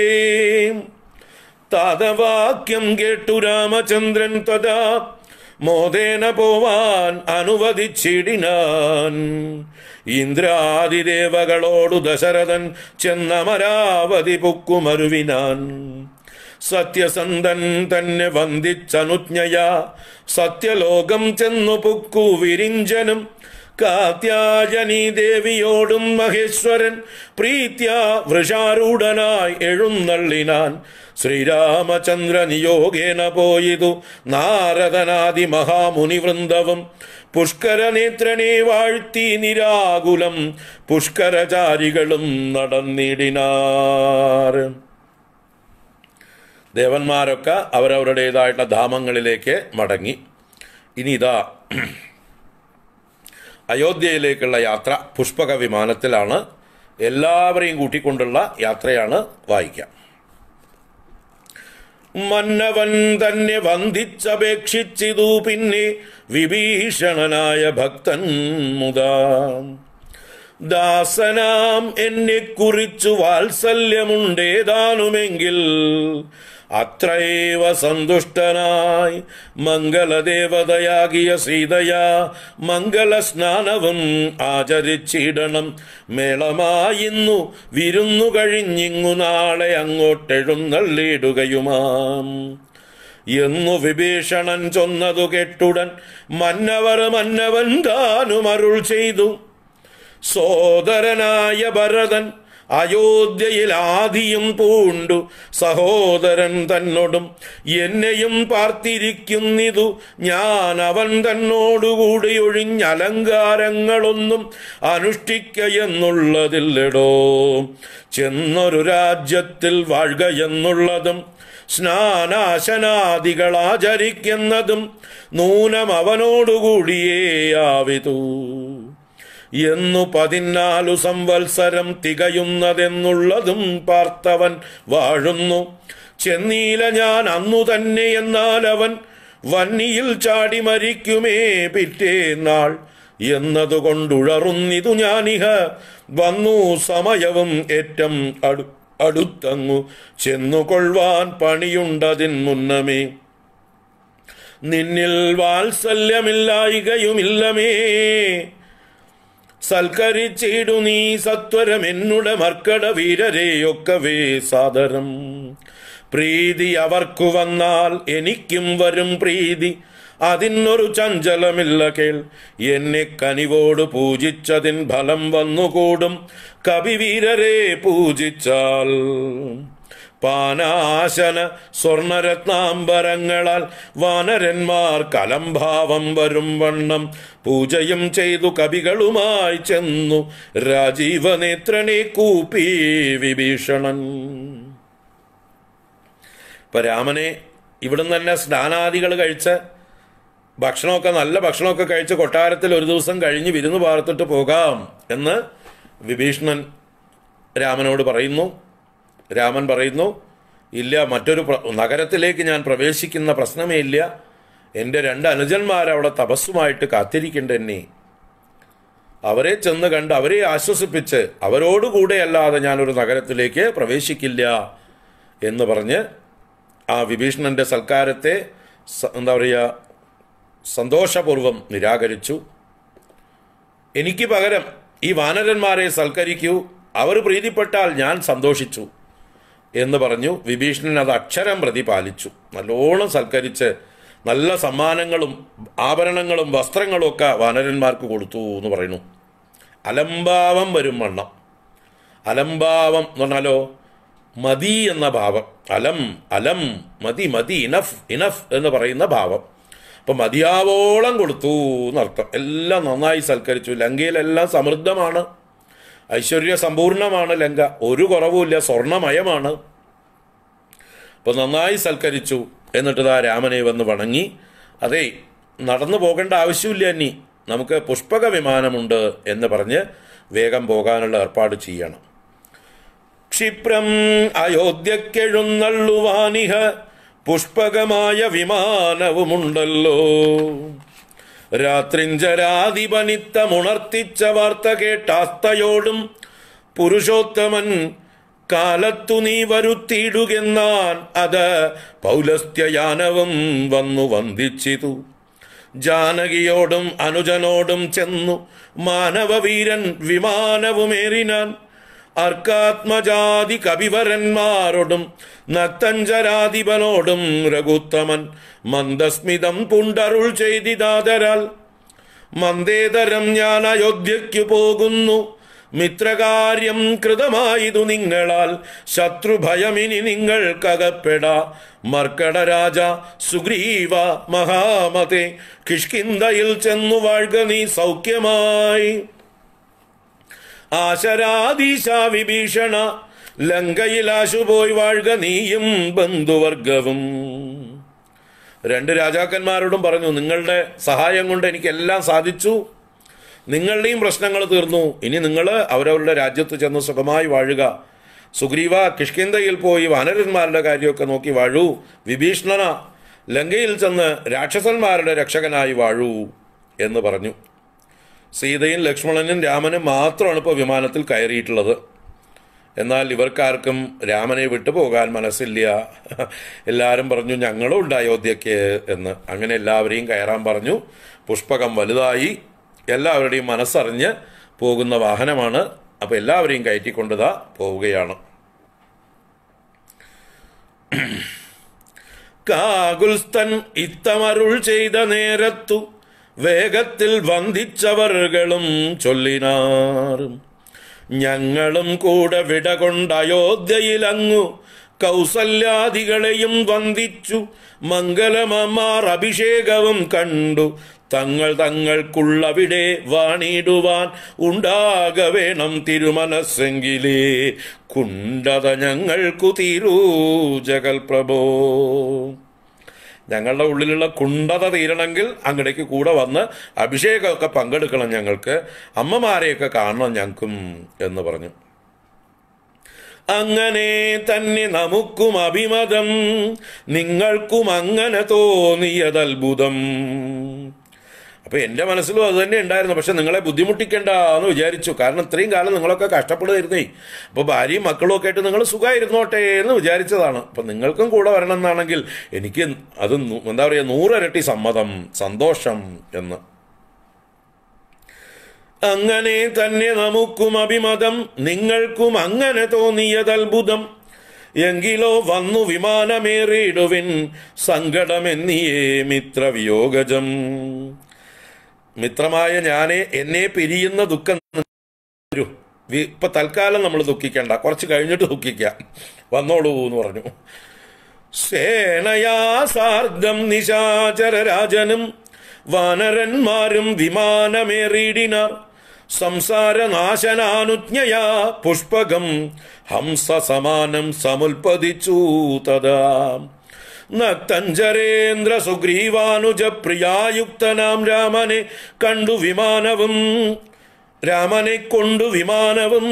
താതവാക്യം കേട്ടു രാമചന്ദ്രൻ തഥാ മോദേന പോവാൻ അനുവദിച്ചിടിനാൻ ഇന്ദ്രാദിദേവകളോടു ദശരഥൻ ചെന്നമരാവതി പുക്കുമരുവിനാൻ സത്യസന്ധൻ തന്നെ വന്ദിച്ചനുജ്ഞയാ സത്യലോകം ചെന്നു പുക്കു വിരിഞ്ചനും കാത്യാജനി ദേവിയോടും മഹേശ്വരൻ പ്രീത്യ വൃഷാരൂഢനായി എഴുന്നള്ളിനാൻ ശ്രീരാമചന്ദ്ര നിയോഗേന പോയിതു നാരദനാദി മഹാമുനിവൃന്ദവും പുഷ്കരനേത്രനെ വാഴ്ത്തി നിരാകുലം പുഷ്കരചാരികളും നടന്നിടിനാർ ദേവന്മാരൊക്കെ അവരവരുടേതായിട്ടുള്ള ധാമങ്ങളിലേക്ക് മടങ്ങി ഇനി ഇതാ അയോധ്യയിലേക്കുള്ള യാത്ര പുഷ്പക വിമാനത്തിലാണ് എല്ലാവരെയും കൂട്ടിക്കൊണ്ടുള്ള യാത്രയാണ് വായിക്കാം മന്നവൻ തന്നെ വന്ധിച്ചപേക്ഷിച്ചിതു പിന്നെ വിഭീഷണനായ ഭക്തൻ മുതാ ദാസനാം എന്നെ കുറിച്ചു വാത്സല്യമുണ്ടേതാനുമെങ്കിൽ അത്രൈവ സന്തുഷ്ടനായി മംഗളദേവതയാകിയ സീതയാ മംഗളസ്നാനവും ആചരിച്ചിടണം മേളമായിന്നു വിരുന്നു കഴിഞ്ഞിങ്ങു നാളെ അങ്ങോട്ടെഴുന്നള്ളിയിടുകയുമാം എന്നു വിഭീഷണൻ ചൊന്നതു കെട്ടുടൻ മന്നവർ മന്നവൻ താനുമരുൾ അരുൾ ചെയ്തു സോദരനായ ഭരതൻ അയോധ്യയിൽ ആദിയും പൂണ്ടു സഹോദരൻ തന്നോടും എന്നെയും പാർത്തിരിക്കുന്നിതു ഞാൻ അവൻ തന്നോടുകൂടി ഒഴിഞ്ഞലങ്കാരങ്ങളൊന്നും അനുഷ്ഠിക്കയെന്നുള്ളതില്ലടോ ചെന്നൊരു രാജ്യത്തിൽ എന്നുള്ളതും സ്നാനാശനാദികൾ ആചരിക്കുന്നതും നൂനം അവനോടുകൂടിയേ ആവിതൂ എന്നു പതിനാലു സംവത്സരം തികയുന്നതെന്നുള്ളതും പാർത്തവൻ വാഴുന്നു ചെന്നീല ഞാൻ അന്നു തന്നെ എന്നാൽ അവൻ വന്നിയിൽ ചാടി മരിക്കുമേ പിറ്റേന്നാൾ എന്നതുകൊണ്ടുഴറുന്നിതു ഞാനിഹ വന്നു സമയവും ഏറ്റം അടു അടുത്തങ്ങു ചെന്നുകൊള്ളുവാൻ പണിയുണ്ടതിൻ മുന്നമേ നിന്നിൽ വാത്സല്യമില്ലായികയുമില്ലമേ സൽക്കരിച്ചിടു നീ സത്വരം എന്നുട മർക്കട വീരരെയൊക്കവേ സാദരം പ്രീതി അവർക്കു വന്നാൽ എനിക്കും വരും പ്രീതി അതിനൊരു ചഞ്ചലമില്ല കേൾ എന്നെ കനിവോട് പൂജിച്ചതിൻ ഫലം വന്നുകൂടും കവിവീരരെ പൂജിച്ചാൽ പാനാശന സ്വർണരത്നാംബരങ്ങളാൽ വാനരന്മാർ കലംഭാവം വരും വണ്ണം പൂജയും ചെയ്തു കവികളുമായി ചെന്നു രാജീവനേത്രനെ കൂപ്പി വിഭീഷണൻ ഇപ്പൊ രാമനെ ഇവിടുന്ന് തന്നെ സ്നാനാദികൾ കഴിച്ച് ഭക്ഷണമൊക്കെ നല്ല ഭക്ഷണമൊക്കെ കഴിച്ച് കൊട്ടാരത്തിൽ ഒരു ദിവസം കഴിഞ്ഞ് വിരുന്ന് പാർത്തിട്ട് പോകാം എന്ന് വിഭീഷണൻ രാമനോട് പറയുന്നു രാമൻ പറയുന്നു ഇല്ല മറ്റൊരു നഗരത്തിലേക്ക് ഞാൻ പ്രവേശിക്കുന്ന പ്രശ്നമേ ഇല്ല എൻ്റെ രണ്ട് അനുജന്മാരവിടെ തപസ്സുമായിട്ട് എന്നെ അവരെ ചെന്ന് കണ്ട് അവരെ ആശ്വസിപ്പിച്ച് അവരോടുകൂടെ അല്ലാതെ ഞാനൊരു നഗരത്തിലേക്ക് പ്രവേശിക്കില്ല എന്ന് പറഞ്ഞ് ആ വിഭീഷണൻ്റെ സൽക്കാരത്തെ എന്താ പറയുക സന്തോഷപൂർവ്വം നിരാകരിച്ചു എനിക്ക് പകരം ഈ വാനരന്മാരെ സൽക്കരിക്കൂ അവർ പ്രീതിപ്പെട്ടാൽ ഞാൻ സന്തോഷിച്ചു എന്ന് പറഞ്ഞു വിഭീഷണൻ അത് അക്ഷരം പ്രതി പാലിച്ചു നല്ലോണം സൽക്കരിച്ച് നല്ല സമ്മാനങ്ങളും ആഭരണങ്ങളും വസ്ത്രങ്ങളും ഒക്കെ വാനരന്മാർക്ക് കൊടുത്തു എന്ന് പറയുന്നു അലംഭാവം വരും വണ്ണം അലംഭാവം എന്ന് പറഞ്ഞാലോ മതി എന്ന ഭാവം അലം അലം മതി മതി ഇനഫ് ഇനഫ് എന്ന് പറയുന്ന ഭാവം അപ്പം മതിയാവോളം കൊടുത്തു എന്നർത്ഥം എല്ലാം നന്നായി സൽക്കരിച്ചു ലങ്കയിലെല്ലാം സമൃദ്ധമാണ് ഐശ്വര്യ സമ്പൂർണമാണ് ലങ്ക ഒരു കുറവുമില്ല സ്വർണമയമാണ് അപ്പോൾ നന്നായി സൽക്കരിച്ചു എന്നിട്ട് ആ രാമനെ വന്ന് വണങ്ങി അതെ നടന്നു പോകേണ്ട ആവശ്യമില്ല എന്നി നമുക്ക് പുഷ്പക വിമാനമുണ്ട് എന്ന് പറഞ്ഞ് വേഗം പോകാനുള്ള ഏർപ്പാട് ചെയ്യണം ക്ഷിപ്രം അയോധ്യക്കെഴുന്നള്ളുവാനിഹ പുഷ്പകമായ വിമാനവുമുണ്ടല്ലോ രാത്രിഞ്ചരാധിപനിത്തമുണർത്തിച്ച വാർത്ത കേട്ടാസ്തയോടും പുരുഷോത്തമൻ കാലത്തു നീ വരുത്തിയിടുകെന്നാൻ അത് പൗലസ്ത്യയാനവും വന്നു വന്ദിച്ചിതു ജാനകിയോടും അനുജനോടും ചെന്നു മാനവവീരൻ വിമാനവുമേറിനാൻ അർക്കാത്മജാതി കവിവരന്മാരോടും നക്തഞ്ചരാധിപനോടും രഘുത്തമൻ മന്ദസ്മിതം പുണ്ടരുൾ ചെയ്തിതാതരാൽ മന്ദേതരം ഞാൻ അയോധ്യയ്ക്കു പോകുന്നു മിത്രകാര്യം കൃതമായതു നിങ്ങളാൽ ശത്രുഭയമിനി കകപ്പെട മർക്കട രാജ സുഗ്രീവ മഹാമതെ കിഷ്കിന്തയിൽ ചെന്നു വാഴ്ക നീ സൗഖ്യമായി ആശരാദീശ വിഭീഷണ ലങ്കയിൽ ആശുപോയി വാഴുക നീയും ബന്ധുവർഗവും രണ്ട് രാജാക്കന്മാരോടും പറഞ്ഞു നിങ്ങളുടെ സഹായം കൊണ്ട് എനിക്കെല്ലാം സാധിച്ചു നിങ്ങളുടെയും പ്രശ്നങ്ങൾ തീർന്നു ഇനി നിങ്ങൾ അവരവരുടെ രാജ്യത്ത് ചെന്ന് സുഖമായി വാഴുക സുഗ്രീവ കിഷ്കിന്തയിൽ പോയി വാനരന്മാരുടെ കാര്യമൊക്കെ നോക്കി വാഴൂ വിഭീഷണന ലങ്കയിൽ ചെന്ന് രാക്ഷസന്മാരുടെ രക്ഷകനായി വാഴൂ എന്ന് പറഞ്ഞു സീതയും ലക്ഷ്മണനും രാമനും മാത്രമാണ് ഇപ്പോൾ വിമാനത്തിൽ കയറിയിട്ടുള്ളത് എന്നാൽ ഇവർക്കാർക്കും രാമനെ വിട്ടു പോകാൻ മനസ്സില്ല എല്ലാവരും പറഞ്ഞു ഞങ്ങളും ഉണ്ട് അയോധ്യയ്ക്ക് എന്ന് അങ്ങനെ എല്ലാവരെയും കയറാൻ പറഞ്ഞു പുഷ്പകം വലുതായി എല്ലാവരുടെയും മനസ്സറിഞ്ഞ് പോകുന്ന വാഹനമാണ് അപ്പോൾ എല്ലാവരെയും കയറ്റിക്കൊണ്ടുതാ പോവുകയാണ് കാകുൽസ്ഥൻ ഇത്തമരുൾ ചെയ്ത നേരത്തു വേഗത്തിൽ വന്ദിച്ചവർകളും ചൊല്ലിനാറും ഞങ്ങളും കൂടെ വിട കൊണ്ട് അയോധ്യയിലങ്ങു കൗസല്യാദികളെയും വന്ദിച്ചു മംഗലമമാർ അഭിഷേകവും കണ്ടു തങ്ങൾ തങ്ങൾക്കുള്ളവിടെ വാണിടുവാൻ ഉണ്ടാകവേണം തിരുമനസ്സെങ്കിലേ കുണ്ടത ഞങ്ങൾക്കു തീരൂ പ്രഭോ ഞങ്ങളുടെ ഉള്ളിലുള്ള കുണ്ടത തീരണമെങ്കിൽ അങ്ങടേക്ക് കൂടെ വന്ന് അഭിഷേകമൊക്കെ പങ്കെടുക്കണം ഞങ്ങൾക്ക് അമ്മമാരെയൊക്കെ കാണണം ഞങ്ങൾക്കും എന്ന് പറഞ്ഞു അങ്ങനെ തന്നെ നമുക്കും അഭിമതം നിങ്ങൾക്കും അങ്ങനെ തോന്നിയത് അത്ഭുതം അപ്പോൾ എൻ്റെ മനസ്സിലും അത് തന്നെ ഉണ്ടായിരുന്നു പക്ഷെ നിങ്ങളെ ബുദ്ധിമുട്ടിക്കേണ്ട എന്ന് വിചാരിച്ചു കാരണം ഇത്രയും കാലം നിങ്ങളൊക്കെ കഷ്ടപ്പെടുമായിരുന്നേ അപ്പോൾ ഭാര്യയും മക്കളും ഒക്കെ ആയിട്ട് നിങ്ങൾ സുഖമായിരുന്നോട്ടെ എന്ന് വിചാരിച്ചതാണ് അപ്പൊ നിങ്ങൾക്കും കൂടെ വരണം എന്നാണെങ്കിൽ എനിക്ക് അത് എന്താ പറയുക നൂറരട്ടി സമ്മതം സന്തോഷം എന്ന് അങ്ങനെ തന്നെ നമുക്കും അഭിമതം നിങ്ങൾക്കും അങ്ങനെ തോന്നിയത് അത്ഭുതം എങ്കിലോ വന്നു വിമാനമേറിയിടുവിൻ സങ്കടമെന്നിയേ മിത്രവിയോഗജം മിത്രമായ ഞാനെ എന്നെ പിരിയുന്ന ദുഃഖം വരൂ ഇപ്പൊ തൽക്കാലം നമ്മൾ ദുഃഖിക്കേണ്ട കുറച്ച് കഴിഞ്ഞിട്ട് ദുഃഖിക്കാം വന്നോളൂ എന്ന് പറഞ്ഞു സേനയാ സാർഗം നിശാചര രാജനും വാനരന്മാരും വിമാനമേറിയിടിനാർ സംസാരനാശനാനുജ്ഞയാ പുഷ്പകം ഹംസ സമാനം സമുൽപതിച്ചു തഥാ നത്തഞ്ചരേന്ദ്ര സുഗ്രീവാനുജ പ്രിയായുക്തനാം രാമനെ കണ്ടു വിമാനവും രാമനെ കൊണ്ടു വിമാനവും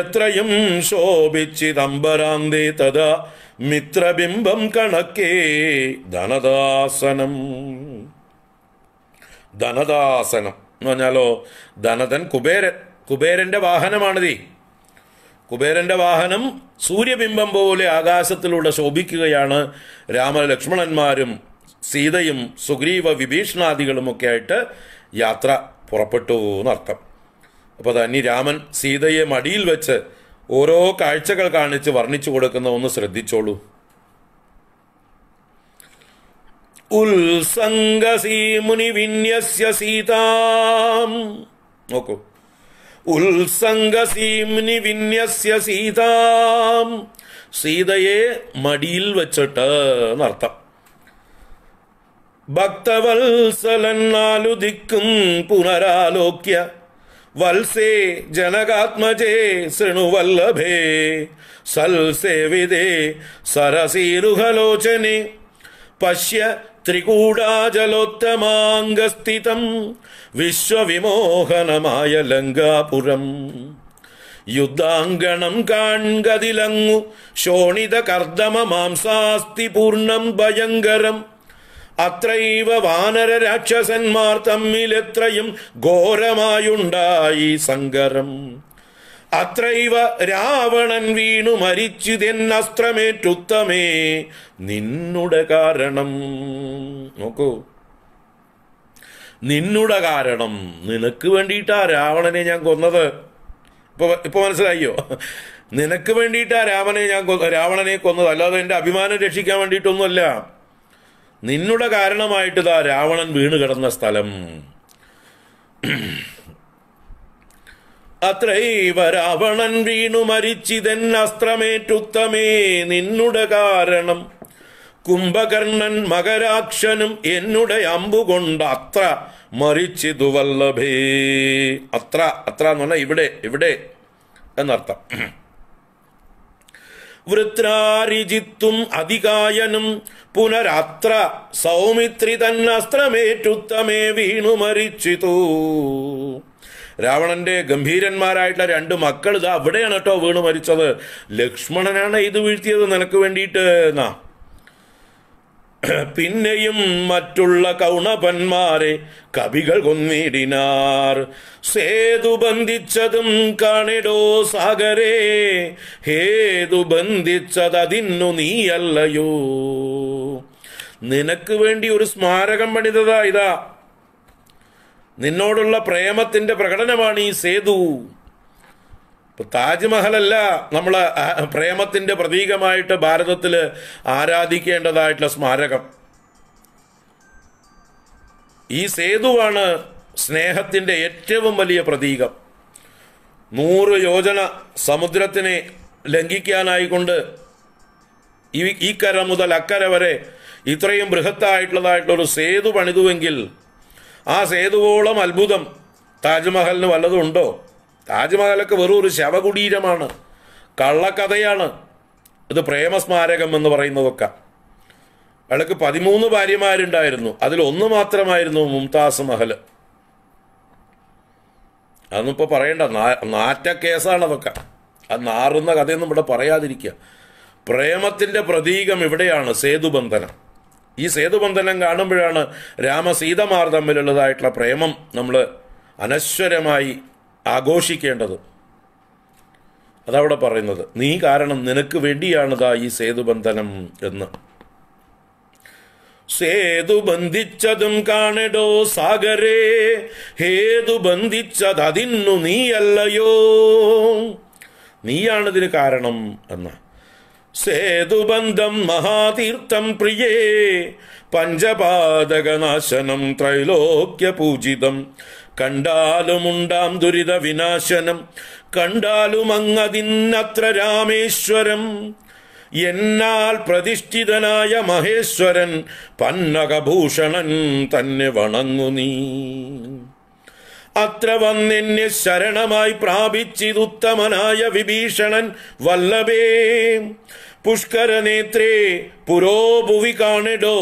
എത്രയും ശോഭിച്ചിതംബരാന്തേ തഥാ മിത്രബിംബം കണക്കേ ധനദാസനം ധനദാസനം എന്ന് പറഞ്ഞാലോ ധനതൻ കുബേരൻ കുബേരന്റെ വാഹനമാണിത് കുബേരന്റെ വാഹനം സൂര്യബിംബം പോലെ ആകാശത്തിലൂടെ ശോഭിക്കുകയാണ് രാമലക്ഷ്മണന്മാരും സീതയും സുഗ്രീവ വിഭീഷണാദികളുമൊക്കെ ആയിട്ട് യാത്ര പുറപ്പെട്ടു എന്നർത്ഥം അപ്പോൾ തന്നെ രാമൻ സീതയെ മടിയിൽ വെച്ച് ഓരോ കാഴ്ചകൾ കാണിച്ച് വർണ്ണിച്ചു കൊടുക്കുന്ന ഒന്ന് ശ്രദ്ധിച്ചോളൂ മുനി വിന്യസ്യ സീതാം നോക്കൂ ഉത്സംഗസീംനി വിന്യസ്യ സീതാം സീതയെ മടിയിൽ വെച്ചിട്ട് എന്നർത്ഥം ഭക്തവത്സലൻ നാലു പുനരാലോക്യ വത്സേ ജനകാത്മജേ ശൃണുവല്ലഭേ സൽസേവിതേ സരസീരുഹലോചനെ പശ്യ ത്രികൂടാചലോത്തമാംഗസ്ഥിതം വിശ്വവിമോഹനമായ ലങ്കാപുരം യുദ്ധാങ്കണം കാൺകതിലങ്ങു ശോണിത കർദമ മാംസാസ്തി പൂർണ്ണം ഭയങ്കരം അത്രൈവ വാനര രാക്ഷസന്മാർ തമ്മിലെത്രയും ഘോരമായുണ്ടായി സങ്കരം അത്രൈവ രാവണൻ വീണു മരിച്ചു തെന്നസ്ത്രമേറ്റുത്തമേ നിന്നുടെ കാരണം നോക്കൂ നിന്നുടെ കാരണം നിനക്ക് വേണ്ടിയിട്ടാ രാവണനെ ഞാൻ കൊന്നത് ഇപ്പൊ ഇപ്പൊ മനസ്സിലായോ നിനക്ക് വേണ്ടിയിട്ടാ രാമനെ ഞാൻ രാവണനെ കൊന്നത് അല്ലാതെ എന്റെ അഭിമാനം രക്ഷിക്കാൻ വേണ്ടിയിട്ടൊന്നുമല്ല നിന്നുടെ കാരണമായിട്ടിതാ രാവണൻ വീണ് കിടന്ന സ്ഥലം അത്രൈവ രാവണൻ വീണു മരിച്ചിതൻ അസ്ത്രമേറ്റുത്തമേ നിന്നുട കാരണം കുംഭകർണൻ മകരാക്ഷനും എന്നുടെ അമ്പുകൊണ്ട് അത്ര മരിച്ചിതു വല്ലഭേ അത്ര അത്ര എന്ന് പറഞ്ഞാൽ ഇവിടെ ഇവിടെ എന്നർത്ഥം വൃത്രാരിജിത്തും അധികായനും പുനരാത്ര സൗമിത്രി തന്നസ്ത്രമേറ്റുത്തമേ വീണു മരിച്ചിതൂ രാവണന്റെ ഗംഭീരന്മാരായിട്ടുള്ള രണ്ട് മക്കൾ ഇതാ അവിടെയാണ് കേട്ടോ വീണ് മരിച്ചത് ലക്ഷ്മണനാണ് ഇത് വീഴ്ത്തിയത് നിനക്ക് വേണ്ടിയിട്ട് എന്നാ പിന്നെയും മറ്റുള്ള കൗണപന്മാരെ കവികൾ കൊന്നിടിനാർ സേതു ബന്ധിച്ചതും കാണിടോ സാഗരേ ഹേതു ബന്ധിച്ചതതിന്നു നീയല്ലയോ നിനക്ക് വേണ്ടി ഒരു സ്മാരകം പണിതതാ ഇതാ നിന്നോടുള്ള പ്രേമത്തിന്റെ പ്രകടനമാണ് ഈ സേതു താജ്മഹൽ താജ്മഹലല്ല നമ്മൾ പ്രേമത്തിന്റെ പ്രതീകമായിട്ട് ഭാരതത്തിൽ ആരാധിക്കേണ്ടതായിട്ടുള്ള സ്മാരകം ഈ സേതുവാണ് സ്നേഹത്തിന്റെ ഏറ്റവും വലിയ പ്രതീകം നൂറ് യോജന സമുദ്രത്തിനെ ലംഘിക്കാനായിക്കൊണ്ട് ഈ കര മുതൽ അക്കര വരെ ഇത്രയും ബൃഹത്തായിട്ടുള്ളതായിട്ടുള്ള ഒരു സേതു പണിതുവെങ്കിൽ ആ സേതുവോളം അത്ഭുതം താജ്മഹലിന് വല്ലതും ഉണ്ടോ താജ്മഹലൊക്കെ വെറും ഒരു ശവകുടീരമാണ് കള്ളക്കഥയാണ് ഇത് പ്രേമസ്മാരകം എന്ന് പറയുന്നതൊക്കെ അയാൾക്ക് പതിമൂന്ന് ഭാര്യമാരുണ്ടായിരുന്നു അതിൽ ഒന്ന് മാത്രമായിരുന്നു മുംതാസ് മഹൽ അതൊന്നും ഇപ്പോൾ പറയണ്ട നാറ്റ കേസാണ് അതൊക്കെ അത് നാറുന്ന കഥയൊന്നും ഇവിടെ പറയാതിരിക്കുക പ്രേമത്തിൻ്റെ പ്രതീകം ഇവിടെയാണ് സേതുബന്ധനം ഈ സേതുബന്ധനം കാണുമ്പോഴാണ് രാമസീതമാർ തമ്മിലുള്ളതായിട്ടുള്ള പ്രേമം നമ്മൾ അനശ്വരമായി ആഘോഷിക്കേണ്ടത് അതവിടെ പറയുന്നത് നീ കാരണം നിനക്ക് വേണ്ടിയാണിതാ ഈ സേതുബന്ധനം എന്ന് സേതു ബന്ധിച്ചതും കാണടോ സാഗരേ ഹേതു ബന്ധിച്ചതതിന്നു നീയല്ലയോ നീയാണിതിന് കാരണം എന്നാ സേതുബന്ധം മഹാതീർത്ഥം പ്രിയേ പഞ്ചപാതകനാശനം ത്രൈലോക്യ പൂജിതം കണ്ടാലുമുണ്ടാം ദുരിത വിനാശനം കണ്ടാലും അങ്ങതിന്നത്ര രാമേശ്വരം എന്നാൽ പ്രതിഷ്ഠിതനായ മഹേശ്വരൻ പന്നകഭൂഷണൻ തന്നെ വണങ്ങു നീ അത്ര വന്നെന്നെ ശരണമായി പ്രാപിച്ചിതുത്തമനായ വിഭീഷണൻ വല്ലഭേ പുഷ്കരനേത്രേ പുരോഭുവി കാണടോ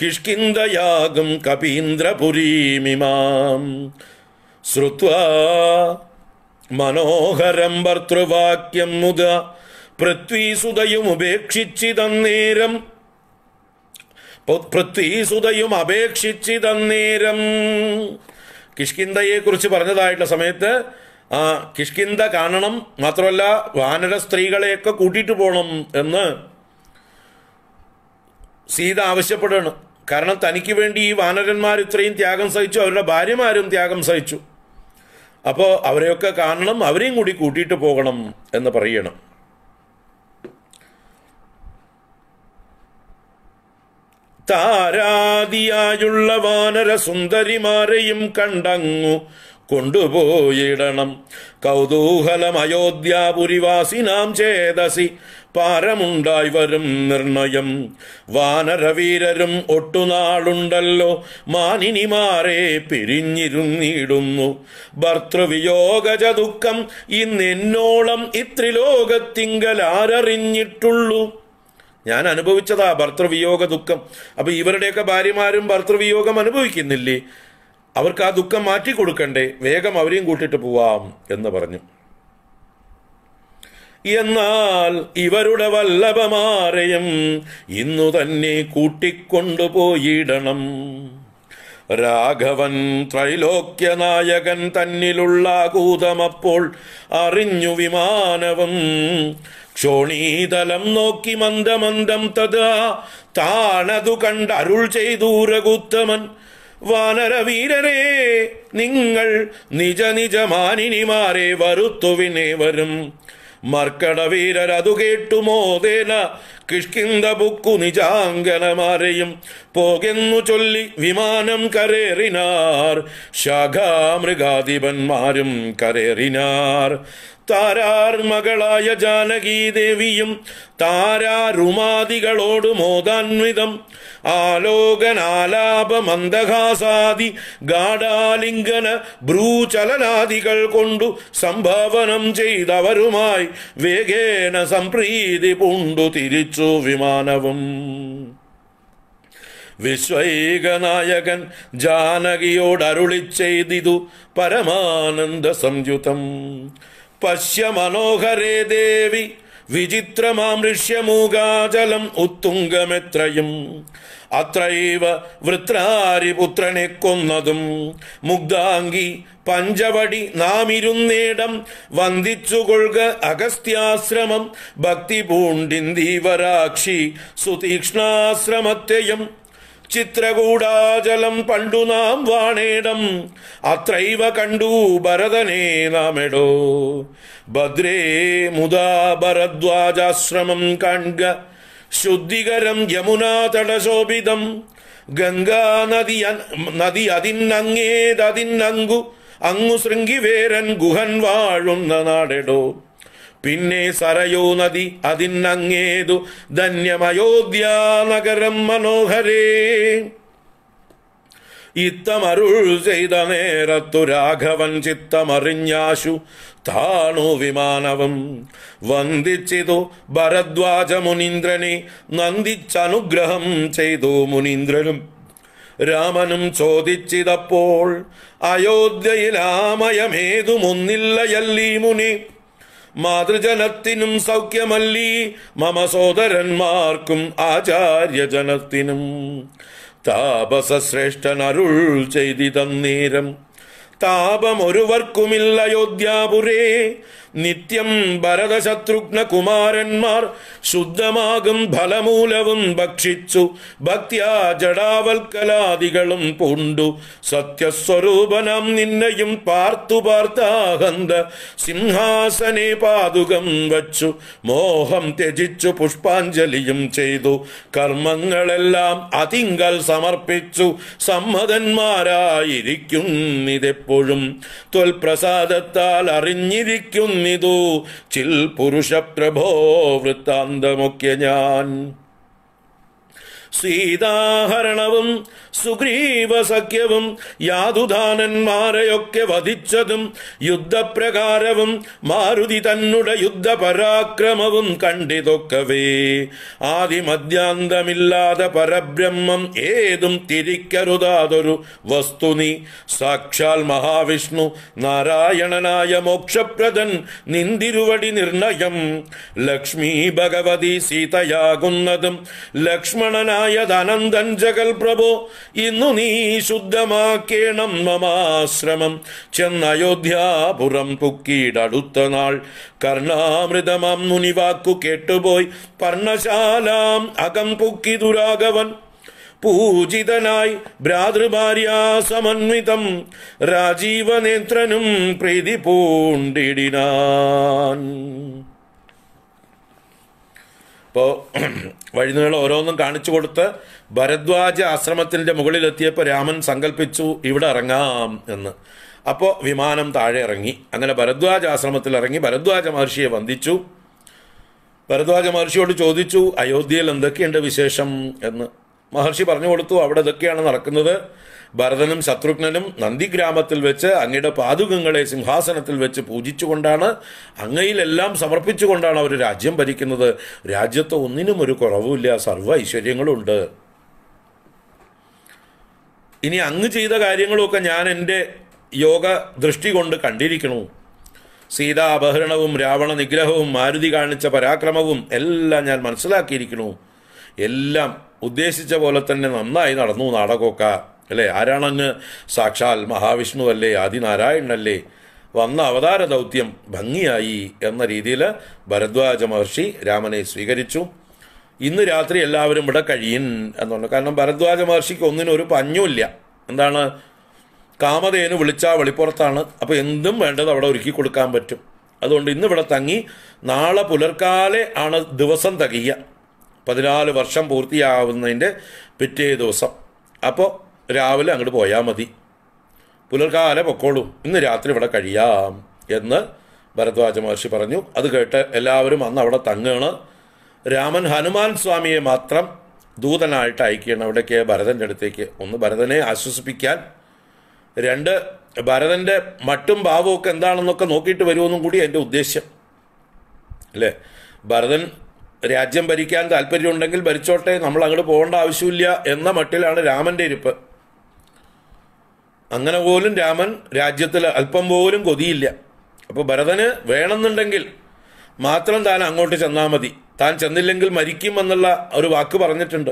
കിഷ്കിന്ദയാകും കപീന്ദ്രപുരീമിമാം ശ്രുത്വ മനോഹരം ഭർത്തൃവാക്യം മുത പൃഥ്വീസുതയും ഉപേക്ഷിച്ചിതന്നേരം പൃഥ്വീസുതയും അപേക്ഷിച്ചിതന്നേരം കുറിച്ച് പറഞ്ഞതായിട്ടുള്ള സമയത്ത് ആ കിഷ്കിന്ത കാണണം മാത്രമല്ല വാനര സ്ത്രീകളെയൊക്കെ കൂട്ടിയിട്ട് പോകണം എന്ന് സീത ആവശ്യപ്പെടണം കാരണം തനിക്ക് വേണ്ടി ഈ വാനരന്മാർ ഇത്രയും ത്യാഗം സഹിച്ചു അവരുടെ ഭാര്യമാരും ത്യാഗം സഹിച്ചു അപ്പോൾ അവരെയൊക്കെ കാണണം അവരെയും കൂടി കൂട്ടിയിട്ട് പോകണം എന്ന് പറയണം താരാതിയായുള്ള വാനര സുന്ദരിമാരെയും കണ്ടങ്ങു കൊണ്ടുപോയിടണം കൗതൂഹലം നാം ചേതസി പാരമുണ്ടായി വരും നിർണയം വാനരവീരരും ഒട്ടുനാളുണ്ടല്ലോ മാനിനിമാരെ പിരിഞ്ഞിരുന്നിടുന്നു ഭർത്തൃവിയോഗജ ദുഃഖം ഇന്നെന്നോളം ഇത്രിലോകത്തിങ്കൽ ഞാൻ അനുഭവിച്ചതാ ഭർത്തൃവിയോഗ ദുഃഖം അപ്പൊ ഇവരുടെയൊക്കെ ഭാര്യമാരും ഭർത്തൃവിയോഗം അനുഭവിക്കുന്നില്ലേ അവർക്ക് ആ ദുഃഖം മാറ്റി കൊടുക്കണ്ടേ വേഗം അവരെയും കൂട്ടിട്ട് പോവാം എന്ന് പറഞ്ഞു എന്നാൽ ഇവരുടെ വല്ലഭമാരെയും ഇന്നു തന്നെ കൂട്ടിക്കൊണ്ടുപോയിടണം രാഘവൻ ത്രൈലോക്യനായകൻ തന്നിലുള്ള കൂതമപ്പോൾ അറിഞ്ഞു വിമാനവും ക്ഷോണീതലം നോക്കി മന്ദമന്ദം തഥാ താണതു കണ്ട അരുൾ ചെയ്തൂരകുത്തമൻ വാനരവീരരെ നിങ്ങൾ നിജ നിജമാനിനിമാരെ വരുത്തുവിനേവരും മർക്കടവീരർ അതു കേട്ടു മോദേന കിഷ്കിന്ത ബുക്കു നിജാങ്കനമാരെയും പോകെന്നു ചൊല്ലി വിമാനം കരേറിനാർ ശാഖാമൃഗാധിപന്മാരും കരേറിനാർ താരാർ മകളായ ജാനകീദേവിയും താരാരുമാദികളോട് മോദാൻവിതം ആലോകനാലാപ മന്ദഹാസാദി ഗാഢാലിംഗന ഭ്രൂചലനാദികൾ കൊണ്ടു സംഭാവനം ചെയ്തവരുമായി വേഗേന സംപ്രീതി പൂണ്ടു തിരിച്ചു വിമാനവും വിശ്വൈകനായകൻ ജാനകിയോടരുളി ചെയ്തിതു പരമാനന്ദ സംയുതം പശ്യ മനോഹരേ ദേവി വിചിത്ര ഋഷ്യമൂകാചലം ഉത്തുംഗമെത്രയും അത്രൈവ വൃത്രാരിപുത്രനെ കൊന്നതും മുഗ്ധാംഗി പഞ്ചവടി നാമിരുന്നേടം വന്ദിച്ചുകൊള്ളുക അഗസ്ത്യാശ്രമം ഭക്തി വരാക്ഷി സുതീക്ഷണാശ്രമത്തെയും ചിത്രകൂടാചലം പണ്ടു നാം വാണേടം അത്രൈവ കണ്ടു ഭരതനെ നാമെടോ ഭദ്രേ മുദാ ഭരദ്വാജാശ്രമം കാണുക ശുദ്ധികരം യമുനാ തടശോഭിതം ഗംഗാ നദി നദി അതിന്നങ്ങേതതിന്നങ്കു അങ്ങു ശൃംഗിവേരൻ ഗുഹൻ വാഴുന്ന നാടെടോ പിന്നെ സരയോ നദി അതിനങ്ങേതു ധന്യമയോധ്യ നഗരം മനോഹരേ ഇത്തമരുൾ ചെയ്ത നേരത്തു രാഘവൻ ചിത്തമറിഞ്ഞാശു താണു വിമാനവും വന്ദിച്ചിതു ഭരദ്വാജ മുനീന്ദ്രനെ നന്ദിച്ചനുഗ്രഹം ചെയ്തു മുനീന്ദ്രനും രാമനും ചോദിച്ചിതപ്പോൾ അയോധ്യയിലാമയമേതുമൊന്നില്ലയല്ലീ മുനി മാതൃജനത്തിനും സൗഖ്യമല്ലി മമ സോദരന്മാർക്കും ആചാര്യജനത്തിനും താപസശ്രേഷ്ഠൻ അരുൾ ചെയ്തിതം നേരം താപമൊരുവർക്കുമില്ല യോധ്യാപുരേ നിത്യം ഭരതശത്രുഘ്ന കുമാരന്മാർ ശുദ്ധമാകും ഫലമൂലവും ഭക്ഷിച്ചു ഭക്തിയാ ജടാവൽക്കലാദികളും പൂണ്ടു സത്യസ്വരൂപനം നിന്നെയും പാർത്തു പാർത്താകന്ത സിംഹാസനെ പാതുകം വച്ചു മോഹം ത്യജിച്ചു പുഷ്പാഞ്ജലിയും ചെയ്തു കർമ്മങ്ങളെല്ലാം അതിങ്കൽ സമർപ്പിച്ചു സമ്മതന്മാരായിരിക്കും ഇതെപ്പോഴും തൊൽപ്രസാദത്താൽ അറിഞ്ഞിരിക്കുന്നു നിതു ചിൽ പുരുഷപ്രഭോ വൃത്താന്തമൊക്കെ ഞാൻ സീതാഹരണവും സുഗ്രീവസഖ്യവും യാതുദാനന്മാരെയൊക്കെ വധിച്ചതും യുദ്ധപ്രകാരവും മാരുതി തന്നുട യുദ്ധപരാക്രമവും കണ്ടിതൊക്കവേ ആദിമദ്യാന്തമില്ലാതെ പരബ്രഹ്മം ഏതും തിരിക്കരുതാതൊരു വസ്തുനി സാക്ഷാൽ മഹാവിഷ്ണു നാരായണനായ മോക്ഷപ്രദൻ നിന്തിരുവടി നിർണയം ലക്ഷ്മി ഭഗവതി സീതയാകുന്നതും ലക്ഷ്മണനാ യദനന്തൻ ജഗൽ പ്രഭോ ഇന്നു നീ ശുദ്ധമാക്കേണം മമാശ്രമം ചെന്ന അയോധ്യാപുരം പുക്കീടടുത്ത നാൾ കർണാമൃതമാം മുനിവാക്കു കേട്ടുപോയി പർണശാലാം അകം പുക്കി ദുരാഗവൻ പൂജിതനായി ഭ്രാതൃഭാര്യ സമന്വിതം രാജീവനേത്രനും പ്രീതി പൂണ്ടിടിനാൻ അപ്പോൾ വഴിനീളം ഓരോന്നും കാണിച്ചു കൊടുത്ത് ഭരദ്വാജ ആശ്രമത്തിൻ്റെ മുകളിലെത്തിയപ്പോൾ രാമൻ സങ്കല്പിച്ചു ഇവിടെ ഇറങ്ങാം എന്ന് അപ്പോൾ വിമാനം താഴെ ഇറങ്ങി അങ്ങനെ ഭരദ്വാജ ആശ്രമത്തിൽ ഇറങ്ങി ഭരദ്വാജ മഹർഷിയെ വന്ദിച്ചു ഭരദ്വാജ മഹർഷിയോട് ചോദിച്ചു അയോധ്യയിൽ എന്തൊക്കെയുണ്ട് വിശേഷം എന്ന് മഹർഷി പറഞ്ഞു കൊടുത്തു അവിടെ ഇതൊക്കെയാണ് നടക്കുന്നത് ഭരതനും ശത്രുഘ്നനും നന്ദിഗ്രാമത്തിൽ വെച്ച് അങ്ങയുടെ പാതുകങ്ങളെ സിംഹാസനത്തിൽ വെച്ച് പൂജിച്ചുകൊണ്ടാണ് അങ്ങയിലെല്ലാം സമർപ്പിച്ചുകൊണ്ടാണ് അവർ രാജ്യം ഭരിക്കുന്നത് രാജ്യത്ത് ഒന്നിനും ഒരു കുറവുമില്ല സർവ്വ ഐശ്വര്യങ്ങളുണ്ട് ഇനി അങ്ങ് ചെയ്ത കാര്യങ്ങളൊക്കെ ഞാൻ എൻ്റെ യോഗ ദൃഷ്ടി കൊണ്ട് കണ്ടിരിക്കണു അപഹരണവും രാവണ നിഗ്രഹവും മാരുതി കാണിച്ച പരാക്രമവും എല്ലാം ഞാൻ മനസ്സിലാക്കിയിരിക്കണു എല്ലാം ഉദ്ദേശിച്ച പോലെ തന്നെ നന്നായി നടന്നു നാടകമൊക്കെ അല്ലേ ആരാണങ്ങ് സാക്ഷാൽ മഹാവിഷ്ണുവല്ലേ ആദിനാരായണല്ലേ വന്ന അവതാര ദൗത്യം ഭംഗിയായി എന്ന രീതിയിൽ ഭരദ്വാജ മഹർഷി രാമനെ സ്വീകരിച്ചു ഇന്ന് രാത്രി എല്ലാവരും ഇവിടെ കഴിയൻ എന്നുണ്ട് കാരണം ഭരദ്വാജ മഹർഷിക്ക് ഒന്നിനൊരു പഞ്ഞുമില്ല എന്താണ് കാമതേനു വിളിച്ചാൽ വെളിപ്പുറത്താണ് അപ്പോൾ എന്തും വേണ്ടത് അവിടെ ഒരുക്കി കൊടുക്കാൻ പറ്റും അതുകൊണ്ട് ഇന്ന് ഇവിടെ തങ്ങി നാളെ പുലർക്കാലെ ആണ് ദിവസം തകയ്യ പതിനാല് വർഷം പൂർത്തിയാവുന്നതിൻ്റെ പിറ്റേ ദിവസം അപ്പോൾ രാവിലെ അങ്ങോട്ട് പോയാൽ മതി പുലർക്കാലെ പൊക്കോളൂ ഇന്ന് രാത്രി ഇവിടെ കഴിയാം എന്ന് ഭരദ്വാജ മഹർഷി പറഞ്ഞു അത് കേട്ട് എല്ലാവരും അന്ന് അവിടെ തങ്ങുകയാണ് രാമൻ ഹനുമാൻ സ്വാമിയെ മാത്രം ദൂതനായിട്ട് അയക്കുകയാണ് അവിടേക്ക് ഭരതൻ്റെ അടുത്തേക്ക് ഒന്ന് ഭരതനെ ആശ്വസിപ്പിക്കാൻ രണ്ട് ഭരതൻ്റെ മട്ടും ഭാവവും ഒക്കെ എന്താണെന്നൊക്കെ നോക്കിയിട്ട് വരുമെന്നും കൂടി എൻ്റെ ഉദ്ദേശ്യം അല്ലേ ഭരതൻ രാജ്യം ഭരിക്കാൻ താല്പര്യമുണ്ടെങ്കിൽ ഭരിച്ചോട്ടെ നമ്മൾ അങ്ങോട്ട് പോകേണ്ട ആവശ്യമില്ല എന്ന മട്ടിലാണ് രാമൻ്റെ ഇരിപ്പ് അങ്ങനെ പോലും രാമൻ രാജ്യത്തിൽ അല്പം പോലും കൊതിയില്ല അപ്പോൾ ഭരതന് വേണമെന്നുണ്ടെങ്കിൽ മാത്രം താൻ അങ്ങോട്ട് ചെന്നാൽ മതി താൻ ചെന്നില്ലെങ്കിൽ മരിക്കും എന്നുള്ള ഒരു വാക്ക് പറഞ്ഞിട്ടുണ്ട്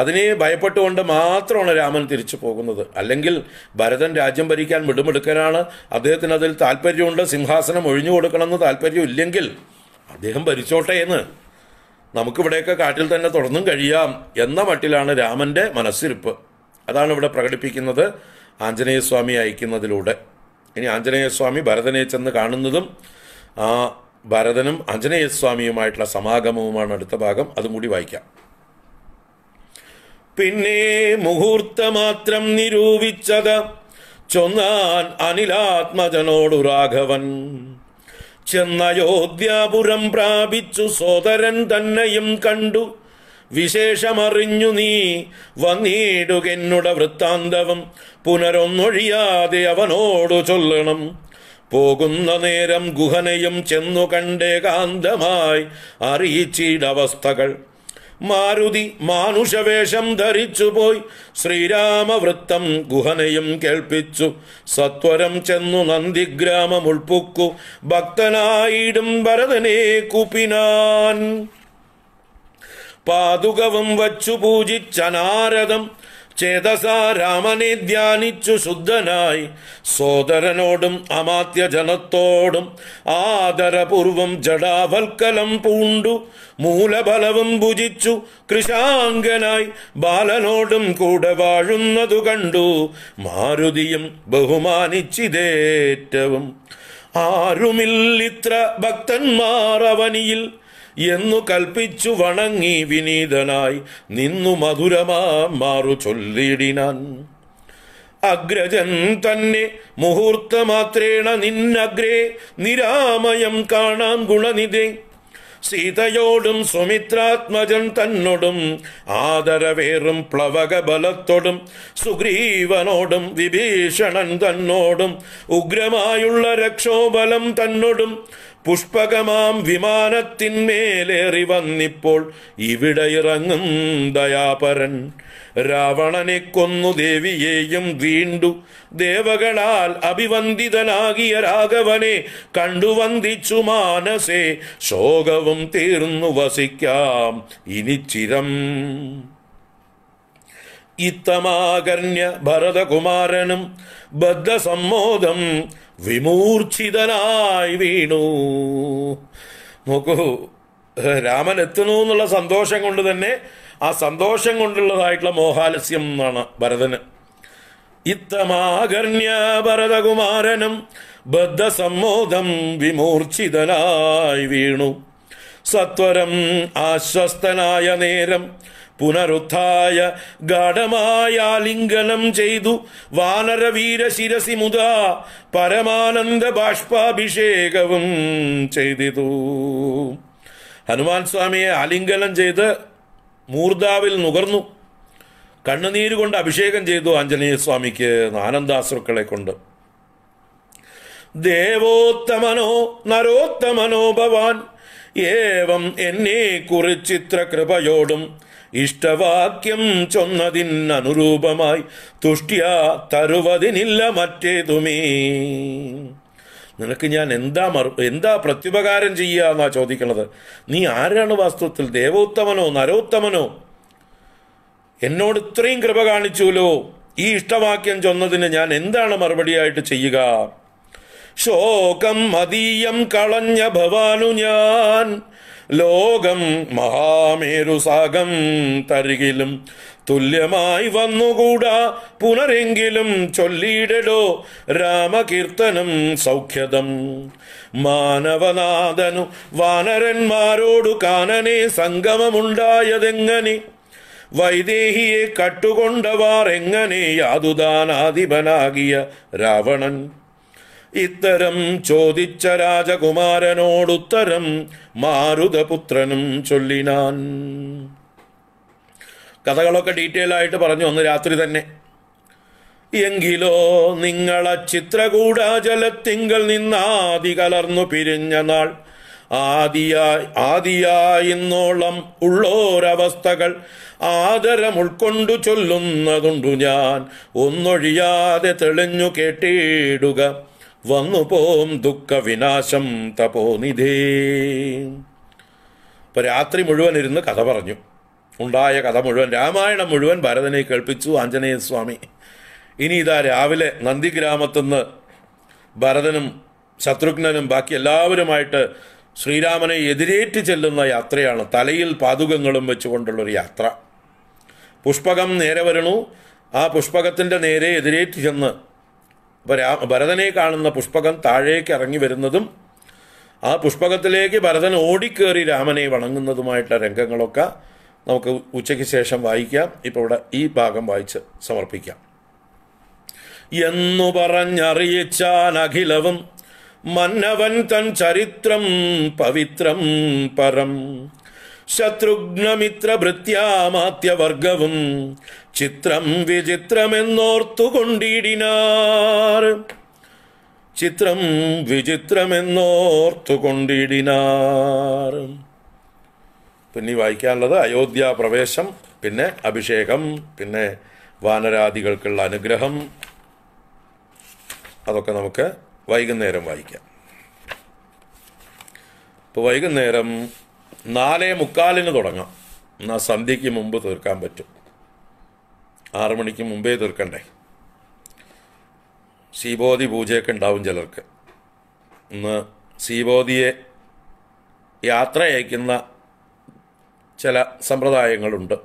അതിനെ ഭയപ്പെട്ടുകൊണ്ട് മാത്രമാണ് രാമൻ തിരിച്ചു പോകുന്നത് അല്ലെങ്കിൽ ഭരതൻ രാജ്യം ഭരിക്കാൻ വിടുമെടുക്കനാണ് അദ്ദേഹത്തിന് അതിൽ താല്പര്യമുണ്ട് സിംഹാസനം ഒഴിഞ്ഞു കൊടുക്കണമെന്ന് താല്പര്യം ഇല്ലെങ്കിൽ അദ്ദേഹം ഭരിച്ചോട്ടെ എന്ന് നമുക്കിവിടെയൊക്കെ കാട്ടിൽ തന്നെ തുടർന്നും കഴിയാം എന്ന മട്ടിലാണ് രാമൻ്റെ മനസ്സിരിപ്പ് അതാണ് ഇവിടെ പ്രകടിപ്പിക്കുന്നത് ആഞ്ജനേയസ്വാമി അയക്കുന്നതിലൂടെ ഇനി ആഞ്ജനേയസ്വാമി ഭരതനെ ചെന്ന് കാണുന്നതും ആ ഭരതനും ആഞ്ജനേയസ്വാമിയുമായിട്ടുള്ള സമാഗമവുമാണ് അടുത്ത ഭാഗം അതും കൂടി വായിക്കാം പിന്നെ മുഹൂർത്തമാത്രം നിരൂപിച്ചത് ചൊന്നാൻ അനിലാത്മജനോടു രാഘവൻ ചെന്നയോധ്യാപുരം പ്രാപിച്ചു സോദരൻ തന്നെയും കണ്ടു വിശേഷമറിഞ്ഞു നീ വന്നിടുകെന്നുട വൃത്താന്തവും പുനരൊന്നൊഴിയാതെ അവനോടു ചൊല്ലണം പോകുന്ന നേരം ഗുഹനയും ചെന്നു കണ്ടേകാന്തമായി അറിയിച്ചിടവസ്ഥകൾ മാരുതി മാനുഷവേഷം ധരിച്ചുപോയി ശ്രീരാമവൃത്തം ഗുഹനയും കേൾപ്പിച്ചു സത്വരം ചെന്നു നന്ദിഗ്രാമം ഉൾപ്പുക്കു ഭക്തനായിടും ഭരതനെ കുപിനാൻ പാതുകവും വച്ചു പൂജിച്ചനാരദം ചേതസാ രാമനെ ധ്യാനിച്ചു ശുദ്ധനായി സോദരനോടും അമാത്യ ജനത്തോടും ആദരപൂർവം ജടാവൽക്കലം പൂണ്ടു മൂലഫലവും ഭുജിച്ചു കൃശാംഗനായി ബാലനോടും കൂടെ വാഴുന്നതു കണ്ടു മാരുതിയും ബഹുമാനിച്ചിതേറ്റവും ആരുമില്ലിത്ര ഭക്തന്മാർ അവനിയിൽ എന്നു കൽപ്പിച്ചു വണങ്ങി വിനീതനായി നിന്നു മധുരമാ മാറു ചൊല്ലിടിനാൻ അഗ്രജൻ തന്നെ മുഹൂർത്തമാത്രേണ നിന്നഗ്രേ നിരാമയം കാണാം ഗുണനിധേ സീതയോടും സുമിത്രാത്മജൻ തന്നോടും ആദരവേറും പ്ലവക ബലത്തോടും സുഗ്രീവനോടും വിഭീഷണൻ തന്നോടും ഉഗ്രമായുള്ള രക്ഷോബലം തന്നോടും പുഷ്പകമാം വിമാനത്തിന്മേലേറി വന്നിപ്പോൾ ഇവിടെ ഇറങ്ങും ദയാപരൻ രാവണനെ കൊന്നു ദേവിയെയും വീണ്ടു ദേവകളാൽ അഭിവന്ദിതനാകിയ രാഘവനെ കണ്ടു വന്ദിച്ചു മാനസേ ശോകവും തീർന്നു വസിക്കാം ഇനി ചിരം ഇത്തമാകർണ്യ ഭരതകുമാരനും ബദ്ധസമ്മോദം വിമൂർച്ഛിതനായി വീണു നോക്കൂ രാമൻ എത്തുന്നു എന്നുള്ള സന്തോഷം കൊണ്ട് തന്നെ ആ സന്തോഷം കൊണ്ടുള്ളതായിട്ടുള്ള മോഹാലസ്യം എന്നാണ് ഭരതന് ഇത്തമാകർണ്യ ഭരതകുമാരനും ബദ്ധസമ്മോദം വിമൂർച്ഛിതനായി വീണു സത്വരം ആശ്വസ്തനായ നേരം പുനരുത്ഥായ ഗാഠമായാലിംഗനം ചെയ്തു വാനരവീര ശിരസി മുത പരമാനന്ദ ബാഷ്പാഭിഷേകവും ചെയ്തു ഹനുമാൻ സ്വാമിയെ ആലിംഗനം ചെയ്ത് മൂർദാവിൽ നുകർന്നു കണ്ണുനീര് കൊണ്ട് അഭിഷേകം ചെയ്തു ആഞ്ജനേയ സ്വാമിക്ക് ആനന്ദാശ്രുക്കളെ കൊണ്ട് ദേവോത്തമനോ നരോത്തമനോ ഭവാൻ ഏവം എന്നെ കുറിച്ചിത്ര കൃപയോടും ഇഷ്ടവാക്യം അനുരൂപമായി തുഷ്ടിയ തരുവതിനില്ല മറ്റേതുമേ നിനക്ക് ഞാൻ എന്താ മറു എന്താ പ്രത്യുപകാരം ചെയ്യുക എന്നാ ചോദിക്കുന്നത് നീ ആരാണ് വാസ്തവത്തിൽ ദേവോത്തമനോ നരോത്തമനോ എന്നോട് ഇത്രയും കൃപ കാണിച്ചുല്ലോ ഈ ഇഷ്ടവാക്യം ചൊന്നതിന് ഞാൻ എന്താണ് മറുപടിയായിട്ട് ചെയ്യുക ശോകം മതീയം കളഞ്ഞ ഭവാനു ഞാൻ ലോകം മഹാമേരുസാഗം തരികിലും തുല്യമായി വന്നുകൂടാ പുനരെങ്കിലും ചൊല്ലിയിടോ രാമകീർത്തനം സൗഖ്യതം മാനവനാഥനു വാനരന്മാരോടു കാനനെ സംഗമമുണ്ടായതെങ്ങനെ വൈദേഹിയെ കട്ടുകൊണ്ടവാർ എങ്ങനെ യാതുദാനാധിപനാകിയ രാവണൻ ഇത്തരം ചോദിച്ച രാജകുമാരനോടുത്തരം മാരുതപുത്രനും ചൊല്ലിനാൻ കഥകളൊക്കെ ഡീറ്റെയിൽ ആയിട്ട് പറഞ്ഞു അന്ന് രാത്രി തന്നെ എങ്കിലോ നിങ്ങള ചിത്രകൂടാചലത്തിങ്കൽ നിന്നാദി കലർന്നു പിരിഞ്ഞ നാൾ ആദിയായി ആദിയായിന്നോളം ഉള്ളോരവസ്ഥകൾ ആദരം ഉൾക്കൊണ്ടു ചൊല്ലുന്നതുണ്ടു ഞാൻ ഒന്നൊഴിയാതെ തെളിഞ്ഞു കേട്ടിടുക വന്നു പോം ദുഃഖവിനാശം തപോനിധേ ഇപ്പൊ രാത്രി മുഴുവൻ ഇരുന്ന് കഥ പറഞ്ഞു ഉണ്ടായ കഥ മുഴുവൻ രാമായണം മുഴുവൻ ഭരതനെ കേൾപ്പിച്ചു ആഞ്ജനേയ സ്വാമി ഇനി ഇതാ രാവിലെ നന്ദിഗ്രാമത്തുനിന്ന് ഭരതനും ശത്രുഘ്നനും ബാക്കി എല്ലാവരുമായിട്ട് ശ്രീരാമനെ എതിരേറ്റ് ചെല്ലുന്ന യാത്രയാണ് തലയിൽ പാതുകങ്ങളും വെച്ചുകൊണ്ടുള്ളൊരു യാത്ര പുഷ്പകം നേരെ വരണു ആ പുഷ്പകത്തിൻ്റെ നേരെ എതിരേറ്റ് ചെന്ന് ഭരതനെ കാണുന്ന പുഷ്പകം താഴേക്ക് ഇറങ്ങി വരുന്നതും ആ പുഷ്പകത്തിലേക്ക് ഭരതൻ ഓടിക്കേറി രാമനെ വണങ്ങുന്നതുമായിട്ടുള്ള രംഗങ്ങളൊക്കെ നമുക്ക് ഉച്ചയ്ക്ക് ശേഷം വായിക്കാം ഇപ്പോൾ ഇവിടെ ഈ ഭാഗം വായിച്ച് സമർപ്പിക്കാം എന്നു പറഞ്ഞറിയിച്ചാൻ അഖിലവും മന്നവൻ തൻ ചരിത്രം പവിത്രം പരം ഭൃത്യാമാത്യവർഗവും ചിത്രം വിചിത്രമെന്നോർത്തുകൊണ്ടിടിനാർ ചിത്രം വിചിത്രമെന്നോർത്തുകൊണ്ടിടിനാർ പിന്നെ വായിക്കാനുള്ളത് അയോധ്യ പ്രവേശം പിന്നെ അഭിഷേകം പിന്നെ വാനരാദികൾക്കുള്ള അനുഗ്രഹം അതൊക്കെ നമുക്ക് വൈകുന്നേരം വായിക്കാം അപ്പോൾ വൈകുന്നേരം നാലേ മുക്കാലിന് തുടങ്ങാം എന്നാൽ സന്ധ്യയ്ക്ക് മുമ്പ് തീർക്കാൻ പറ്റും ആറു മണിക്ക് മുമ്പേ തീർക്കണ്ടേ സീബോധി പൂജയൊക്കെ ഉണ്ടാവും ചിലർക്ക് ഇന്ന് സീബോധിയെ യാത്ര അയക്കുന്ന ചില സമ്പ്രദായങ്ങളുണ്ട്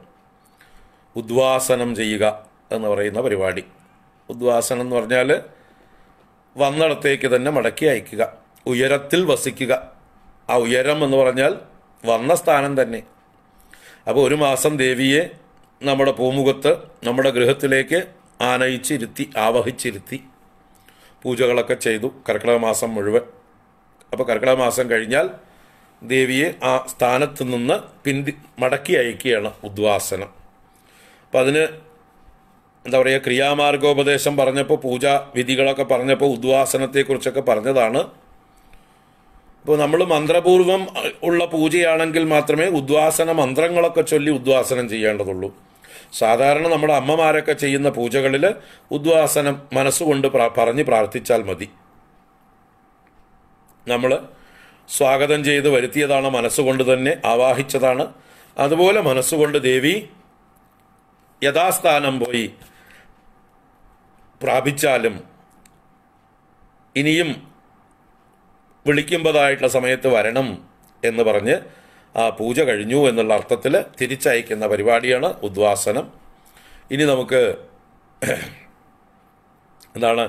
ഉദ്വാസനം ചെയ്യുക എന്ന് പറയുന്ന പരിപാടി ഉദ്വാസനം എന്ന് പറഞ്ഞാൽ വന്നിടത്തേക്ക് തന്നെ മടക്കി അയക്കുക ഉയരത്തിൽ വസിക്കുക ആ ഉയരം എന്ന് പറഞ്ഞാൽ വന്ന സ്ഥാനം തന്നെ അപ്പോൾ ഒരു മാസം ദേവിയെ നമ്മുടെ പൂമുഖത്ത് നമ്മുടെ ഗൃഹത്തിലേക്ക് ആനയിച്ചിരുത്തി ആവഹിച്ചിരുത്തി പൂജകളൊക്കെ ചെയ്തു കർക്കിടക മാസം മുഴുവൻ അപ്പോൾ കർക്കിടക മാസം കഴിഞ്ഞാൽ ദേവിയെ ആ സ്ഥാനത്ത് നിന്ന് പിന്തി മടക്കി അയക്കുകയാണ് ഉദ്വാസനം അപ്പം അതിന് എന്താ പറയുക ക്രിയാമാർഗോപദേശം പറഞ്ഞപ്പോൾ പൂജാ വിധികളൊക്കെ പറഞ്ഞപ്പോൾ ഉദ്വാസനത്തെക്കുറിച്ചൊക്കെ പറഞ്ഞതാണ് ഇപ്പോൾ നമ്മൾ മന്ത്രപൂർവം ഉള്ള പൂജയാണെങ്കിൽ മാത്രമേ ഉദ്വാസന മന്ത്രങ്ങളൊക്കെ ചൊല്ലി ഉദ്വാസനം ചെയ്യേണ്ടതുള്ളൂ സാധാരണ നമ്മുടെ അമ്മമാരൊക്കെ ചെയ്യുന്ന പൂജകളിൽ ഉദ്വാസനം മനസ്സുകൊണ്ട് പറഞ്ഞ് പ്രാർത്ഥിച്ചാൽ മതി നമ്മൾ സ്വാഗതം ചെയ്ത് വരുത്തിയതാണ് മനസ്സുകൊണ്ട് തന്നെ ആവാഹിച്ചതാണ് അതുപോലെ മനസ്സുകൊണ്ട് ദേവി യഥാസ്ഥാനം പോയി പ്രാപിച്ചാലും ഇനിയും വിളിക്കുമ്പോഴായിട്ടുള്ള സമയത്ത് വരണം എന്ന് പറഞ്ഞ് ആ പൂജ കഴിഞ്ഞു എന്നുള്ള അർത്ഥത്തിൽ തിരിച്ചയക്കുന്ന പരിപാടിയാണ് ഉദ്വാസനം ഇനി നമുക്ക് എന്താണ്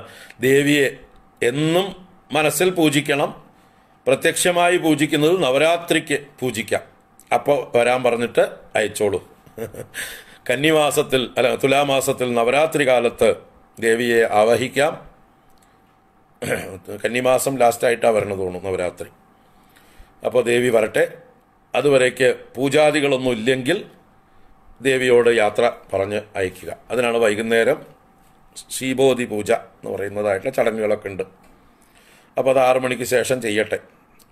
ദേവിയെ എന്നും മനസ്സിൽ പൂജിക്കണം പ്രത്യക്ഷമായി പൂജിക്കുന്നത് നവരാത്രിക്ക് പൂജിക്കാം അപ്പോൾ വരാൻ പറഞ്ഞിട്ട് അയച്ചോളൂ കന്നിമാസത്തിൽ അല്ല തുലാമാസത്തിൽ നവരാത്രി കാലത്ത് ദേവിയെ ആവഹിക്കാം കന്നിമാസം ലാസ്റ്റായിട്ടാണ് വരണത് തോന്നുന്നു നവരാത്രി അപ്പോൾ ദേവി വരട്ടെ അതുവരേക്ക് പൂജാദികളൊന്നും ഇല്ലെങ്കിൽ ദേവിയോട് യാത്ര പറഞ്ഞ് അയക്കുക അതിനാണ് വൈകുന്നേരം ശ്രീബോധി പൂജ എന്ന് പറയുന്നതായിട്ടുള്ള ചടങ്ങുകളൊക്കെ ഉണ്ട് അപ്പോൾ അത് ആറു മണിക്ക് ശേഷം ചെയ്യട്ടെ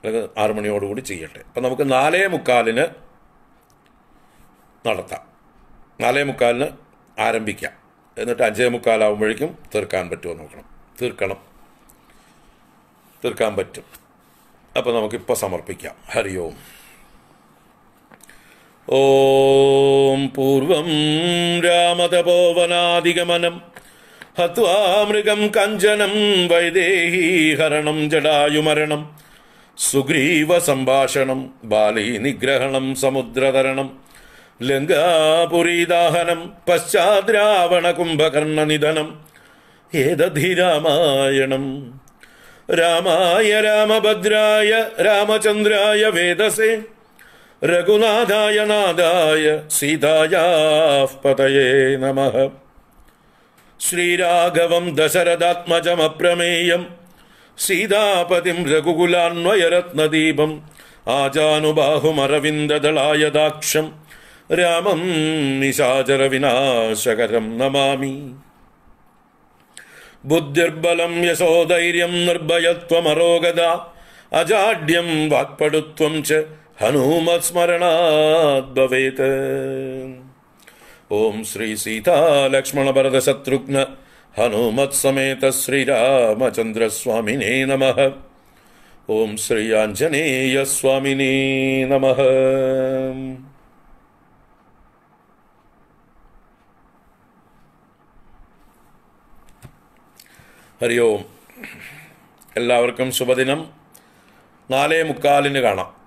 അല്ലെങ്കിൽ ആറു മണിയോടുകൂടി ചെയ്യട്ടെ അപ്പം നമുക്ക് നാലേ മുക്കാലിന് നടത്താം നാലേ മുക്കാലിന് ആരംഭിക്കാം എന്നിട്ട് അഞ്ചേ മുക്കാലാവുമ്പോഴേക്കും തീർക്കാൻ പറ്റുമോ നോക്കണം തീർക്കണം തീർക്കാൻ പറ്റും അപ്പോൾ നമുക്കിപ്പോൾ സമർപ്പിക്കാം ഹരി ഓം ഓം പൂർവം രാമതപോവനാധിഗമനം ഹത്വാ മൃഗം കഞ്ചനം വൈദേഹീഹരണം ജടായുമരണം സുഗ്രീവ സംഭാഷണം ബാലീനിഗ്രഹണം നിഗ്രഹണം സമുദ്രതരണം ലങ്കാപുരീദാഹനം പശ്ചാദ്രാവണ കുംഭകർണ നിധനം ഏതധിരാമായണം രാമായ രാമഭദ്രായ രാമചന്ദ്രായ വേദസേ രഘുനാഥായ നാഥായ സീതായാപതയേ നമ ശ്രീരാഘവം ദശരഥാത്മജമപ്രമേയം സീതാപതിം രഘുകുലാന്വയരത്നദീപം ആജാനുബാഹുമരവിന്ദദളായദാക്ഷം രാമം നിശാചരവിനാശകരം നമാമി बुद्धिर्बलं धैर्यं निर्भयत्वमरोगदा अजाड्यं वाक्पडुत्वं च हनूमत्स्मरणाद्भवेत् ॐ श्रीसीता लक्ष्मणभरदशत्रुघ्न हनुमत्समेत श्रीरामचन्द्रस्वामिने नमः ॐ श्री आञ्जनेयस्वामिने नमः ഹരി ഓം എല്ലാവർക്കും ശുഭദിനം നാലേ മുക്കാലിന് കാണാം